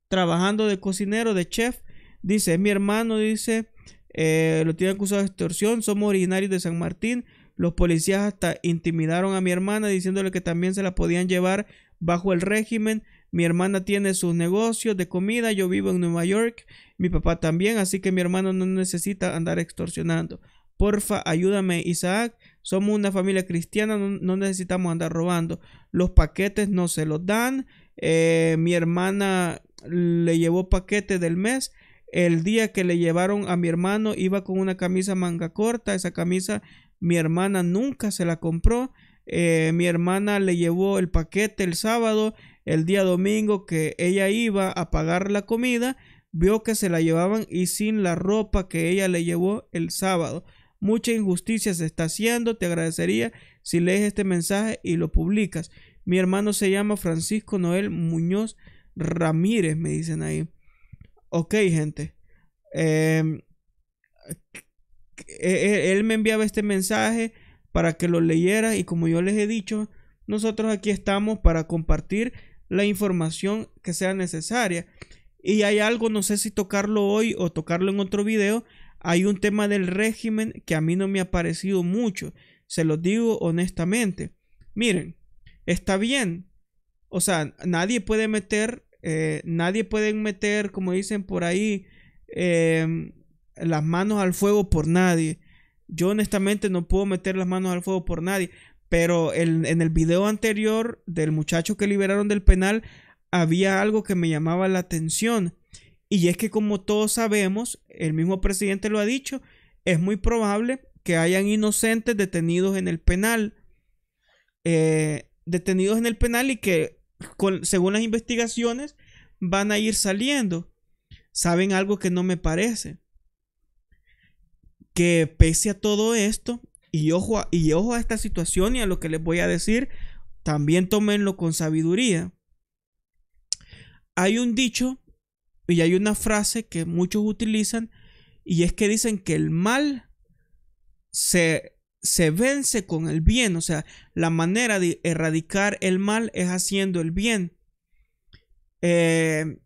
trabajando de cocinero, de chef, dice, es mi hermano, dice, eh, lo tiene acusado de extorsión, somos originarios de San Martín, los policías hasta intimidaron a mi hermana diciéndole que también se la podían llevar bajo el régimen, mi hermana tiene sus negocios de comida, yo vivo en Nueva York, mi papá también, así que mi hermano no necesita andar extorsionando. Porfa, ayúdame, Isaac. Somos una familia cristiana, no, necesitamos andar robando. Los paquetes no se los dan. Eh, mi hermana le llevó paquete del mes. El día que le llevaron a mi hermano iba con una camisa manga corta. Esa camisa mi hermana nunca se la compró. Eh, mi hermana le llevó el paquete el sábado el día domingo que ella iba a pagar la comida, vio que se la llevaban y sin la ropa que ella le llevó el sábado. Mucha injusticia se está haciendo, te agradecería si lees este mensaje y lo publicas. Mi hermano se llama Francisco Noel Muñoz Ramírez, me dicen ahí. Ok, gente. Em, eh, eh, él me enviaba este mensaje para que lo leyera y como yo les he dicho, nosotros aquí estamos para compartir la información que sea necesaria. Y hay algo, no sé si tocarlo hoy o tocarlo en otro video, hay un tema del régimen que a mí no me ha parecido mucho, se lo digo honestamente. Miren, está bien, o sea, nadie puede meter, eh, nadie puede meter, como dicen por ahí, em, las manos al fuego por nadie. Yo honestamente no puedo meter las manos al fuego por nadie. Pero en, el video anterior del muchacho que liberaron del penal había algo que me llamaba la atención. Y es que como todos sabemos, el mismo presidente lo ha dicho, es muy probable que hayan inocentes detenidos en el penal. Eh, detenidos en el penal y que según las investigaciones van a ir saliendo. Saben algo que no me parece. Que pese a todo esto, y ojo, a, y ojo a esta situación y a lo que les voy a decir, también tómenlo con sabiduría. Hay un dicho y hay una frase que muchos utilizan y es que dicen que el mal se, vence con el bien, o sea, la manera de erradicar el mal es haciendo el bien. Eh,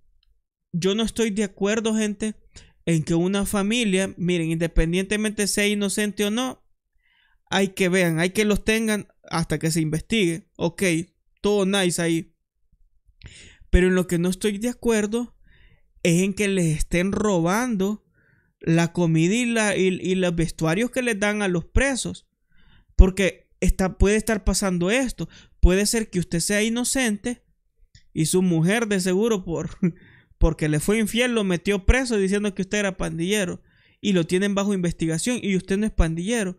yo no estoy de acuerdo, gente, en que una familia, miren, independientemente sea inocente o no, hay que vean, hay que los tengan hasta que se investigue. Ok, todo nice ahí. Pero en lo que no estoy de acuerdo es en que les estén robando la comida y, los vestuarios que les dan a los presos. Porque puede estar pasando esto. Puede ser que usted sea inocente y su mujer de seguro por, porque le fue infiel lo metió preso diciendo que usted era pandillero. Y lo tienen bajo investigación y usted no es pandillero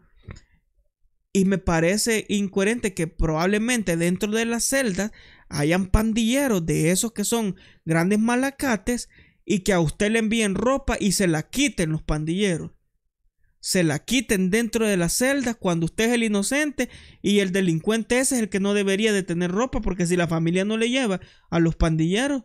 y me parece incoherente que probablemente dentro de las celdas hayan pandilleros de esos que son grandes malacates y que a usted le envíen ropa y se la quiten los pandilleros. Se la quiten dentro de las celdas cuando usted es el inocente y el delincuente ese es el que no debería de tener ropa porque si la familia no le lleva a los pandilleros,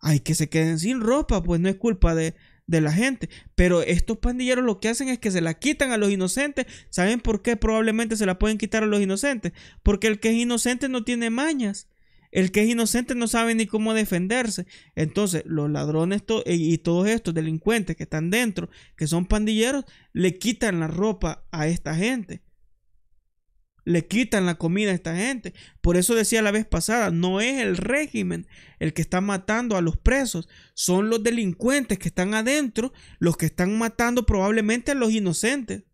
hay que se queden sin ropa, pues no es culpa de, de la gente. Pero estos pandilleros lo que hacen es que se la quitan a los inocentes. ¿Saben por qué probablemente se la pueden quitar a los inocentes? Porque el que es inocente no tiene mañas. El que es inocente no sabe ni cómo defenderse. Entonces, los ladrones eh, y todos estos delincuentes que están dentro, que son pandilleros, le quitan la ropa a esta gente le quitan la comida a esta gente. Por eso decía la vez pasada, no es el régimen el que está matando a los presos, son los delincuentes que están adentro los que están matando probablemente a los inocentes.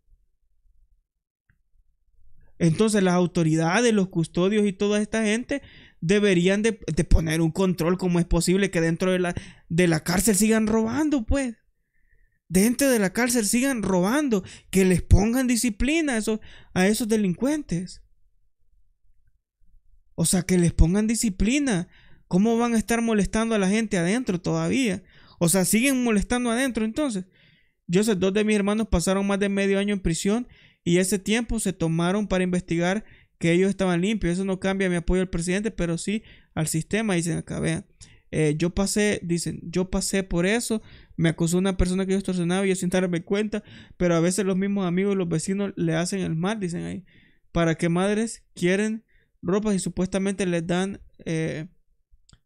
Entonces las autoridades, los custodios y toda esta gente deberían de, poner un control como es posible que dentro de la, de la cárcel sigan robando, pues dentro de la cárcel sigan robando, que les pongan disciplina a esos, a esos delincuentes. O sea, que les pongan disciplina. ¿Cómo van a estar molestando a la gente adentro todavía? O sea, siguen molestando adentro entonces. Yo sé, dos de mis hermanos pasaron más de medio año en prisión y ese tiempo se tomaron para investigar que ellos estaban limpios. Eso no cambia mi apoyo al presidente, pero sí al sistema, dicen acá, vean. Eh, yo pasé, dicen, yo pasé por eso, me acusó una persona que yo extorsionaba y yo sin darme cuenta, pero a veces los mismos amigos, los vecinos le hacen el mal, dicen ahí. ¿Para que madres quieren ropas y supuestamente les dan eh,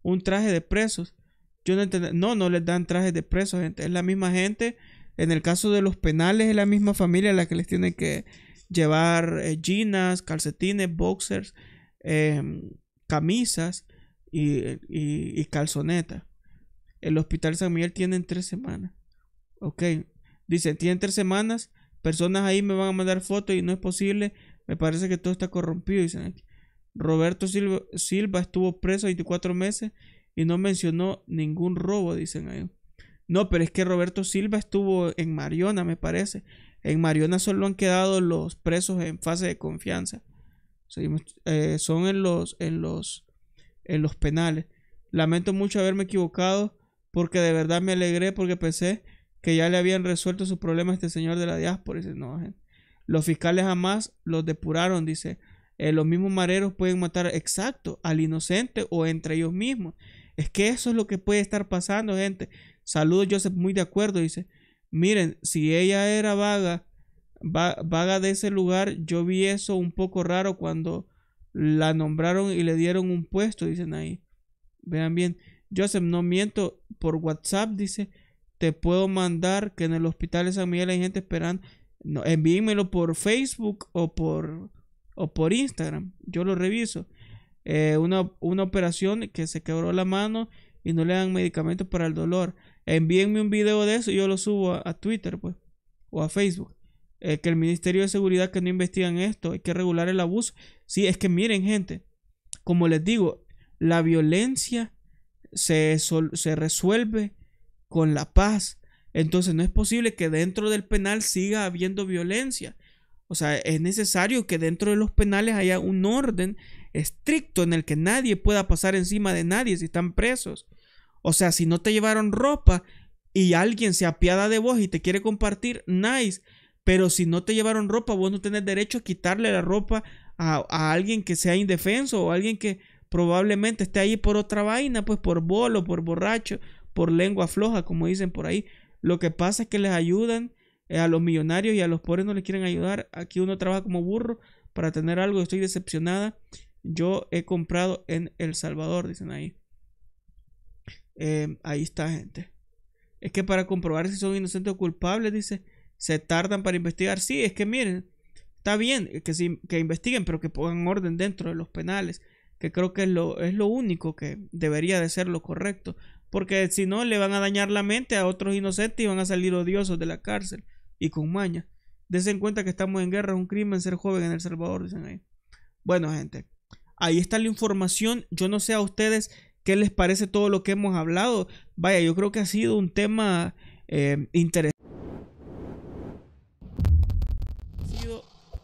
un traje de presos? Yo no entiendo, no, no les dan trajes de presos, gente, es la misma gente. En el caso de los penales, es la misma familia la que les tiene que llevar eh, jeans, calcetines, boxers, em, camisas y, calzoneta. El Hospital San Miguel tiene tres semanas. Ok. dicen tienen tres semanas. Personas ahí me van a mandar fotos y no es posible. Me parece que todo está corrompido. Dicen aquí. Roberto Silva, Silva estuvo preso 24 meses y no mencionó ningún robo, dicen ahí. No, pero es que Roberto Silva estuvo en Mariona, me parece. En Mariona solo han quedado los presos en fase de confianza. Eh, son en los, en los en los penales. Lamento mucho haberme equivocado porque de verdad me alegré porque pensé que ya le habían resuelto su problema a este señor de la diáspora. Dice, no, gente. Los fiscales jamás los depuraron, dice. Eh, los mismos mareros pueden matar, exacto, al inocente o entre ellos mismos. Es que eso es lo que puede estar pasando, gente. Saludos, Joseph, muy de acuerdo, dice. Miren, si ella era vaga, vaga de ese lugar, yo vi eso un poco raro cuando la nombraron y le dieron un puesto, dicen ahí. Vean bien, Joseph, no miento, por WhatsApp dice, te puedo mandar que en el hospital de San Miguel hay gente esperando. envíenmelo por Facebook o por, o por Instagram, yo lo reviso. Eh, una, operación que se quebró la mano y no le dan medicamentos para el dolor. Envíenme un video de eso y yo lo subo a, Twitter, pues, o a Facebook. Eh, que el Ministerio de Seguridad que no investigan esto, hay que regular el abuso. Sí, es que miren gente, como les digo, la violencia se, se resuelve con la paz. Entonces no es posible que dentro del penal siga habiendo violencia. O sea, es necesario que dentro de los penales haya un orden estricto en el que nadie pueda pasar encima de nadie si están presos. O sea, si no te llevaron ropa y alguien se apiada de vos y te quiere compartir, nice. Pero si no te llevaron ropa, vos no tenés derecho a quitarle la ropa a, alguien que sea indefenso o alguien que probablemente esté ahí por otra vaina, pues por bolo, por borracho, por lengua floja, como dicen por ahí. Lo que pasa es que les ayudan eh, a los millonarios y a los pobres no les quieren ayudar. Aquí uno trabaja como burro para tener algo. Estoy decepcionada. Yo he comprado en El Salvador, dicen ahí. Em, ahí está, gente. Es que para comprobar si son inocentes o culpables, dice, se tardan para investigar. Sí, es que miren, está bien que, sí, que investiguen, pero que pongan orden dentro de los penales, que creo que es lo, es lo único que debería de ser lo correcto, porque si no le van a dañar la mente a otros inocentes y van a salir odiosos de la cárcel y con maña. Desen en cuenta que estamos en guerra, es un crimen ser joven en El Salvador, dicen ahí. Bueno, gente, ahí está la información. Yo no sé a ustedes qué les parece todo lo que hemos hablado. Vaya, yo creo que ha sido un tema eh, interesante.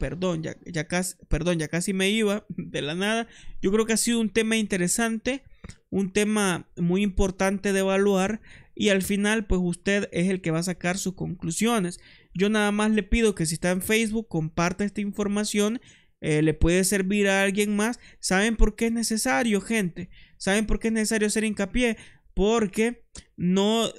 perdón, ya, casi, perdón, ya casi me iba de la nada. Yo creo que ha sido un tema interesante, un tema muy importante de evaluar y al final pues usted es el que va a sacar sus conclusiones. Yo nada más le pido que si está en Facebook comparta esta información. Eh, le puede servir a alguien más. ¿Saben por qué es necesario, gente? ¿Saben por qué es necesario hacer hincapié? Porque no,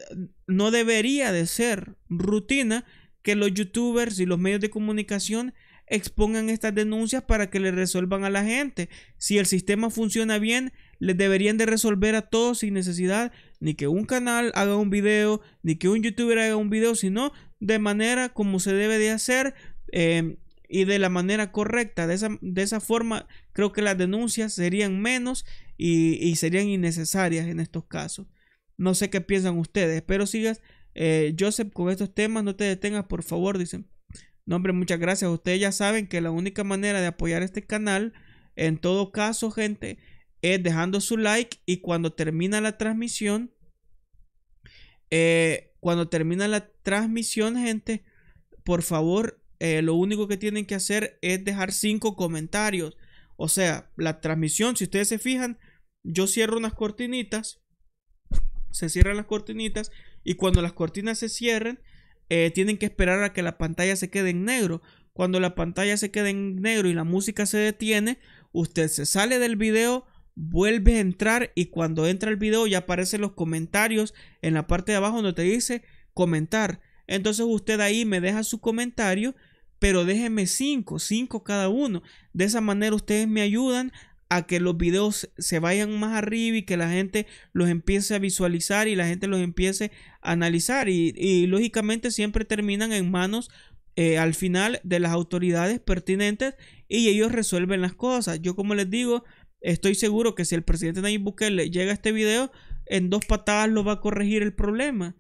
no debería de ser rutina que los youtubers y los medios de comunicación expongan estas denuncias para que le resuelvan a la gente. Si el sistema funciona bien, les deberían de resolver a todos sin necesidad ni que un canal haga un video, ni que un youtuber haga un video, sino de manera como se debe de hacer em, y de la manera correcta. De esa, de esa forma creo que las denuncias serían menos y, serían innecesarias en estos casos. No sé qué piensan ustedes, pero sigas, eh, Joseph, con estos temas, no te detengas, por favor, dicen. No, hombre, muchas gracias. Ustedes ya saben que la única manera de apoyar este canal, en todo caso, gente, es dejando su like y cuando termina la transmisión, eh, cuando termina la transmisión, gente, por favor, eh, lo único que tienen que hacer es dejar cinco comentarios. O sea, la transmisión, si ustedes se fijan, yo cierro unas cortinitas, se cierran las cortinitas y cuando las cortinas se cierren, eh, tienen que esperar a que la pantalla se quede en negro. Cuando la pantalla se quede en negro y la música se detiene, usted se sale del video, vuelve a entrar y cuando entra el video ya aparecen los comentarios en la parte de abajo donde te dice comentar. Entonces usted ahí me deja su comentario, pero déjeme 5, 5 cada uno. De esa manera ustedes me ayudan a que los videos se vayan más arriba y que la gente los empiece a visualizar y la gente los empiece a analizar y, lógicamente siempre terminan en manos eh, al final de las autoridades pertinentes y ellos resuelven las cosas. Yo como les digo, estoy seguro que si el presidente Nayib Bukele llega a este video, en dos patadas lo va a corregir el problema.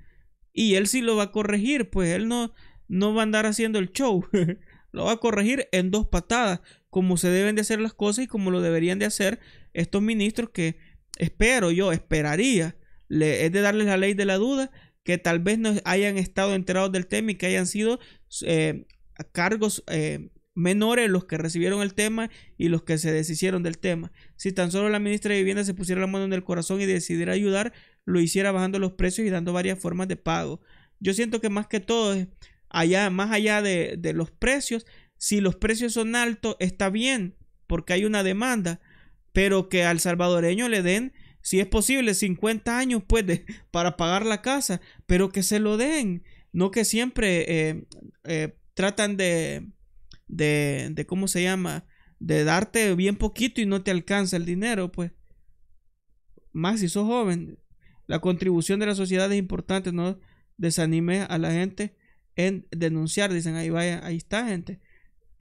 Y él sí lo va a corregir, pues él no, no va a andar haciendo el show. lo va a corregir en dos patadas como se deben de hacer las cosas y como lo deberían de hacer estos ministros que espero yo, esperaría, es de darles la ley de la duda, que tal vez no hayan estado enterados del tema y que hayan sido eh, cargos eh, menores los que recibieron el tema y los que se deshicieron del tema. Si tan solo la ministra de Vivienda se pusiera la mano en el corazón y decidiera ayudar, lo hiciera bajando los precios y dando varias formas de pago. Yo siento que más que todo, allá, más allá de los precios, si los precios son altos, está bien, porque hay una demanda, pero que al salvadoreño le den, si es posible, 50 años pues, para pagar la casa, pero que se lo den, no que siempre eh, eh, tratan de, de, ¿cómo se llama? De darte bien poquito y no te alcanza el dinero, pues. Más si sos joven, la contribución de la sociedad es importante, no desanime a la gente en denunciar, dicen, ahí vaya, ahí está gente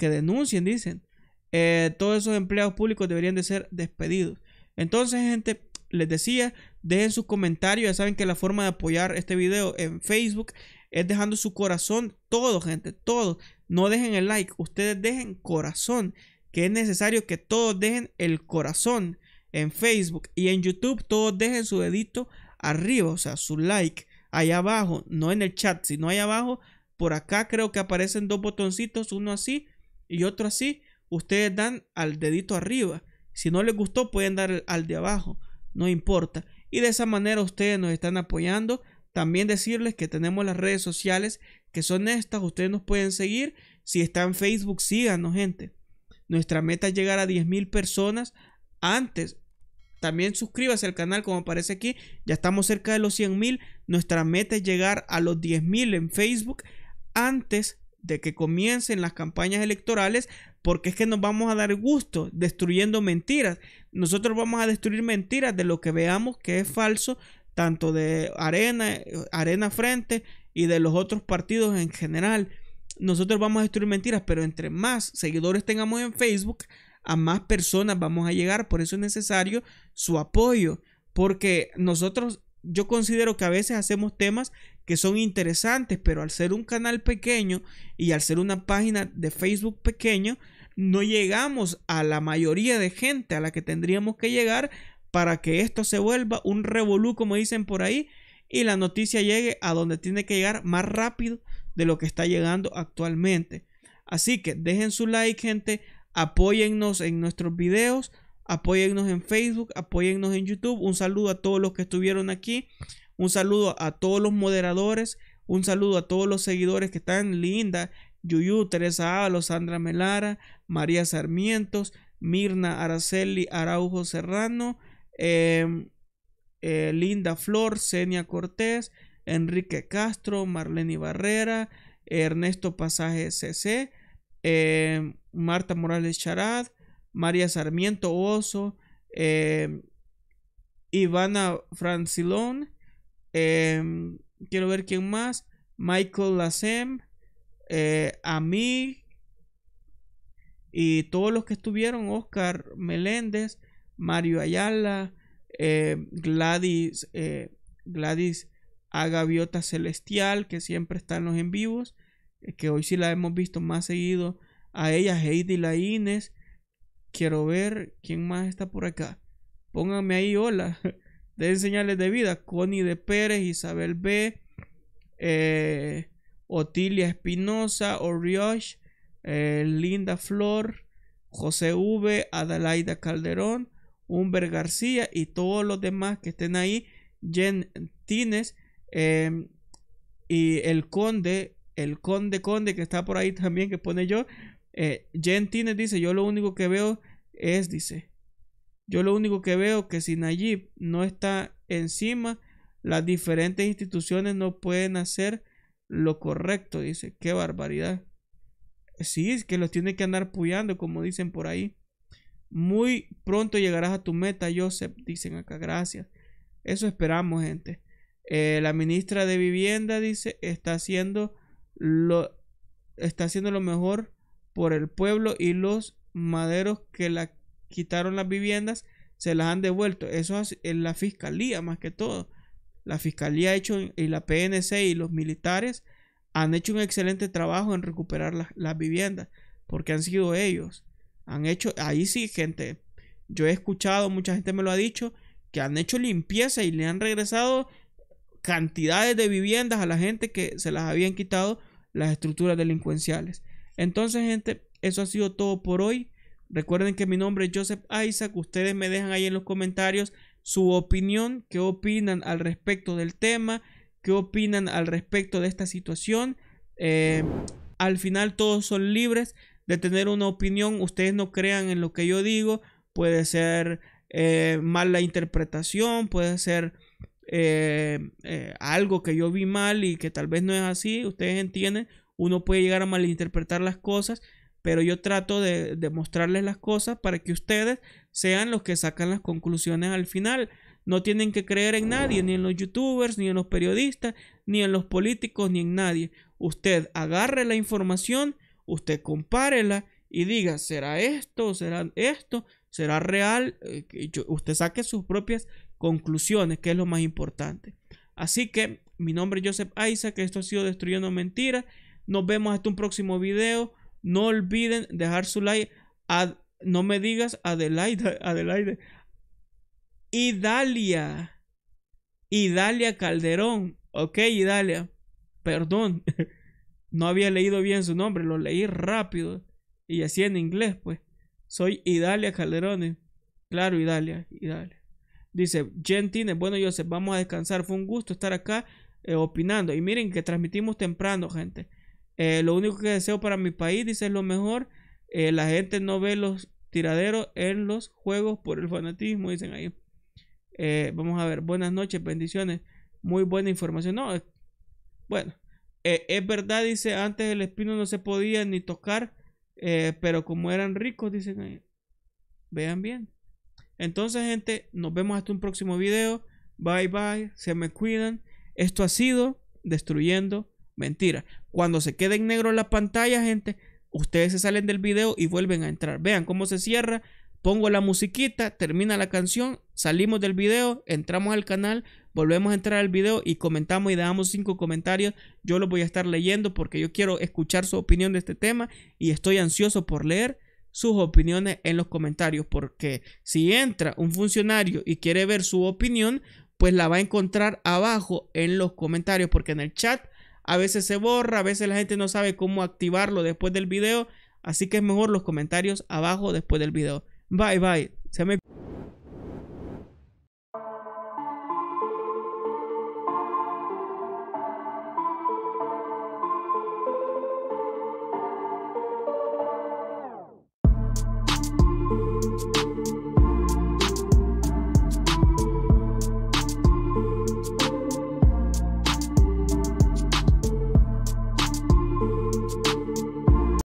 denuncien, dicen. Eh, todos esos empleados públicos deberían de ser despedidos. Entonces, gente, les decía, dejen sus comentarios. Ya saben que la forma de apoyar este video en Facebook es dejando su corazón. Todo, gente, todo. No dejen el like, ustedes dejen corazón. Que es necesario que todos dejen el corazón en Facebook y en YouTube. Todos dejen su dedito arriba, o sea, su like. Allá abajo, no en el chat, sino allá abajo. Por acá creo que aparecen dos botoncitos, uno así y otro así, ustedes dan al dedito arriba. Si no les gustó, pueden dar al de abajo, no importa. Y de esa manera ustedes nos están apoyando. También decirles que tenemos las redes sociales que son estas. Ustedes nos pueden seguir. Si está en Facebook, síganos, gente. Nuestra meta es llegar a 10.000 personas antes. También suscríbase al canal como aparece aquí. Ya estamos cerca de los 100.000. Nuestra meta es llegar a los 10.000 en Facebook antes de que comiencen las campañas electorales porque es que nos vamos a dar gusto destruyendo mentiras. Nosotros vamos a destruir mentiras de lo que veamos que es falso, tanto de Arena, Arena Frente y de los otros partidos en general. Nosotros vamos a destruir mentiras, pero entre más seguidores tengamos en Facebook, a más personas vamos a llegar. Por eso es necesario su apoyo, porque nosotros yo considero que a veces hacemos temas que son interesantes, pero al ser un canal pequeño y al ser una página de Facebook pequeño, no llegamos a la mayoría de gente a la que tendríamos que llegar para que esto se vuelva un revolú, como dicen por ahí, y la noticia llegue a donde tiene que llegar más rápido de lo que está llegando actualmente. Así que dejen su like, gente, apóyennos en nuestros videos, Apóyennos en Facebook, apóyennos en YouTube. Un saludo a todos los que estuvieron aquí. Un saludo a todos los moderadores. Un saludo a todos los seguidores que están. Linda, Yuyu, Teresa Ábalos, Sandra Melara, María Sarmientos, Mirna Araceli Araujo Serrano, em, eh, Linda Flor, Senia Cortés, Enrique Castro, Marlene Barrera, Ernesto Pasaje CC, em, Marta Morales Charad, María Sarmiento Oso, eh, Ivana Francilón, em, quiero ver quién más, Michael Lassem, eh, a mí y todos los que estuvieron, Oscar Meléndez, Mario Ayala, em, Gladys, eh, Gladys Agaviota Celestial, que siempre está en los en vivos, eh, que hoy sí la hemos visto más seguido, a ella Heidi La Quiero ver quién más está por acá. Pónganme ahí, hola. Den señales de vida. Connie de Pérez, Isabel B. Eh, Otilia Espinosa, Oriosh, eh, Linda Flor, José V, Adelaida Calderón, Humber García y todos los demás que estén ahí. Jen Tines em, y el Conde, el Conde Conde que está por ahí también, que pone yo. Eh, dice, yo lo único que veo es, dice, yo lo único que veo que si Nayib no está encima, las diferentes instituciones no pueden hacer lo correcto, dice, qué barbaridad. Eh, sí, es que los tiene que andar puyando, como dicen por ahí. Muy pronto llegarás a tu meta, Joseph, dicen acá, gracias. Eso esperamos, gente. Eh, la ministra de Vivienda dice, está haciendo lo, está haciendo lo mejor por el pueblo y los maderos que la quitaron las viviendas se las han devuelto. Eso es en la fiscalía más que todo. La fiscalía ha hecho y la PNC y los militares han hecho un excelente trabajo en recuperar las, las viviendas porque han sido ellos. Han hecho, ahí sí, gente. Yo he escuchado, mucha gente me lo ha dicho, que han hecho limpieza y le han regresado cantidades de viviendas a la gente que se las habían quitado las estructuras delincuenciales. Entonces, gente, eso ha sido todo por hoy. Recuerden que mi nombre es Joseph Isaac. Ustedes me dejan ahí en los comentarios su opinión, qué opinan al respecto del tema, qué opinan al respecto de esta situación. Eh, al final todos son libres de tener una opinión. Ustedes no crean en lo que yo digo. Puede ser eh, mala interpretación, puede ser eh, eh, algo que yo vi mal y que tal vez no es así. Ustedes entienden uno puede llegar a malinterpretar las cosas, pero yo trato de, mostrarles las cosas para que ustedes sean los que sacan las conclusiones al final. No tienen que creer en nadie, ni en los youtubers, ni en los periodistas, ni en los políticos, ni en nadie. Usted agarre la información, usted compárela y diga, ¿será esto? ¿Será esto? ¿Será real? Eh, usted saque sus propias conclusiones, que es lo más importante. Así que mi nombre es Joseph Isaac, esto ha sido Destruyendo Mentiras. Nos vemos hasta un próximo video. No olviden dejar su like. no me digas Adelaide, Adelaide. Idalia. Idalia Calderón. Ok, Idalia. Perdón. no había leído bien su nombre. Lo leí rápido. Y así en inglés, pues. Soy Idalia Calderón. Claro, Idalia. Idalia. Dice Gentines. Bueno, Joseph, vamos a descansar. Fue un gusto estar acá eh, opinando. Y miren que transmitimos temprano, gente. Eh, lo único que deseo para mi país, dice, es lo mejor. Eh, la gente no ve los tiraderos en los juegos por el fanatismo, dicen ahí. Eh, vamos a ver, buenas noches, bendiciones. Muy buena información. No, bueno, es verdad, dice, antes el espino no se podía ni tocar, pero como eran ricos, dicen ahí. Vean bien. Entonces, gente, nos vemos hasta un próximo video. Bye bye, se me cuidan. Esto ha sido Destruyendo Mentira. Cuando se quede en negro la pantalla, gente, ustedes se salen del video y vuelven a entrar. Vean cómo se cierra. Pongo la musiquita, termina la canción, salimos del video, entramos al canal, volvemos a entrar al video y comentamos y damos cinco comentarios. Yo los voy a estar leyendo porque yo quiero escuchar su opinión de este tema y estoy ansioso por leer sus opiniones en los comentarios porque si entra un funcionario y quiere ver su opinión, pues la va a encontrar abajo en los comentarios porque en el chat a veces se borra, a veces la gente no sabe cómo activarlo después del video, así que es mejor los comentarios abajo después del video. Bye bye.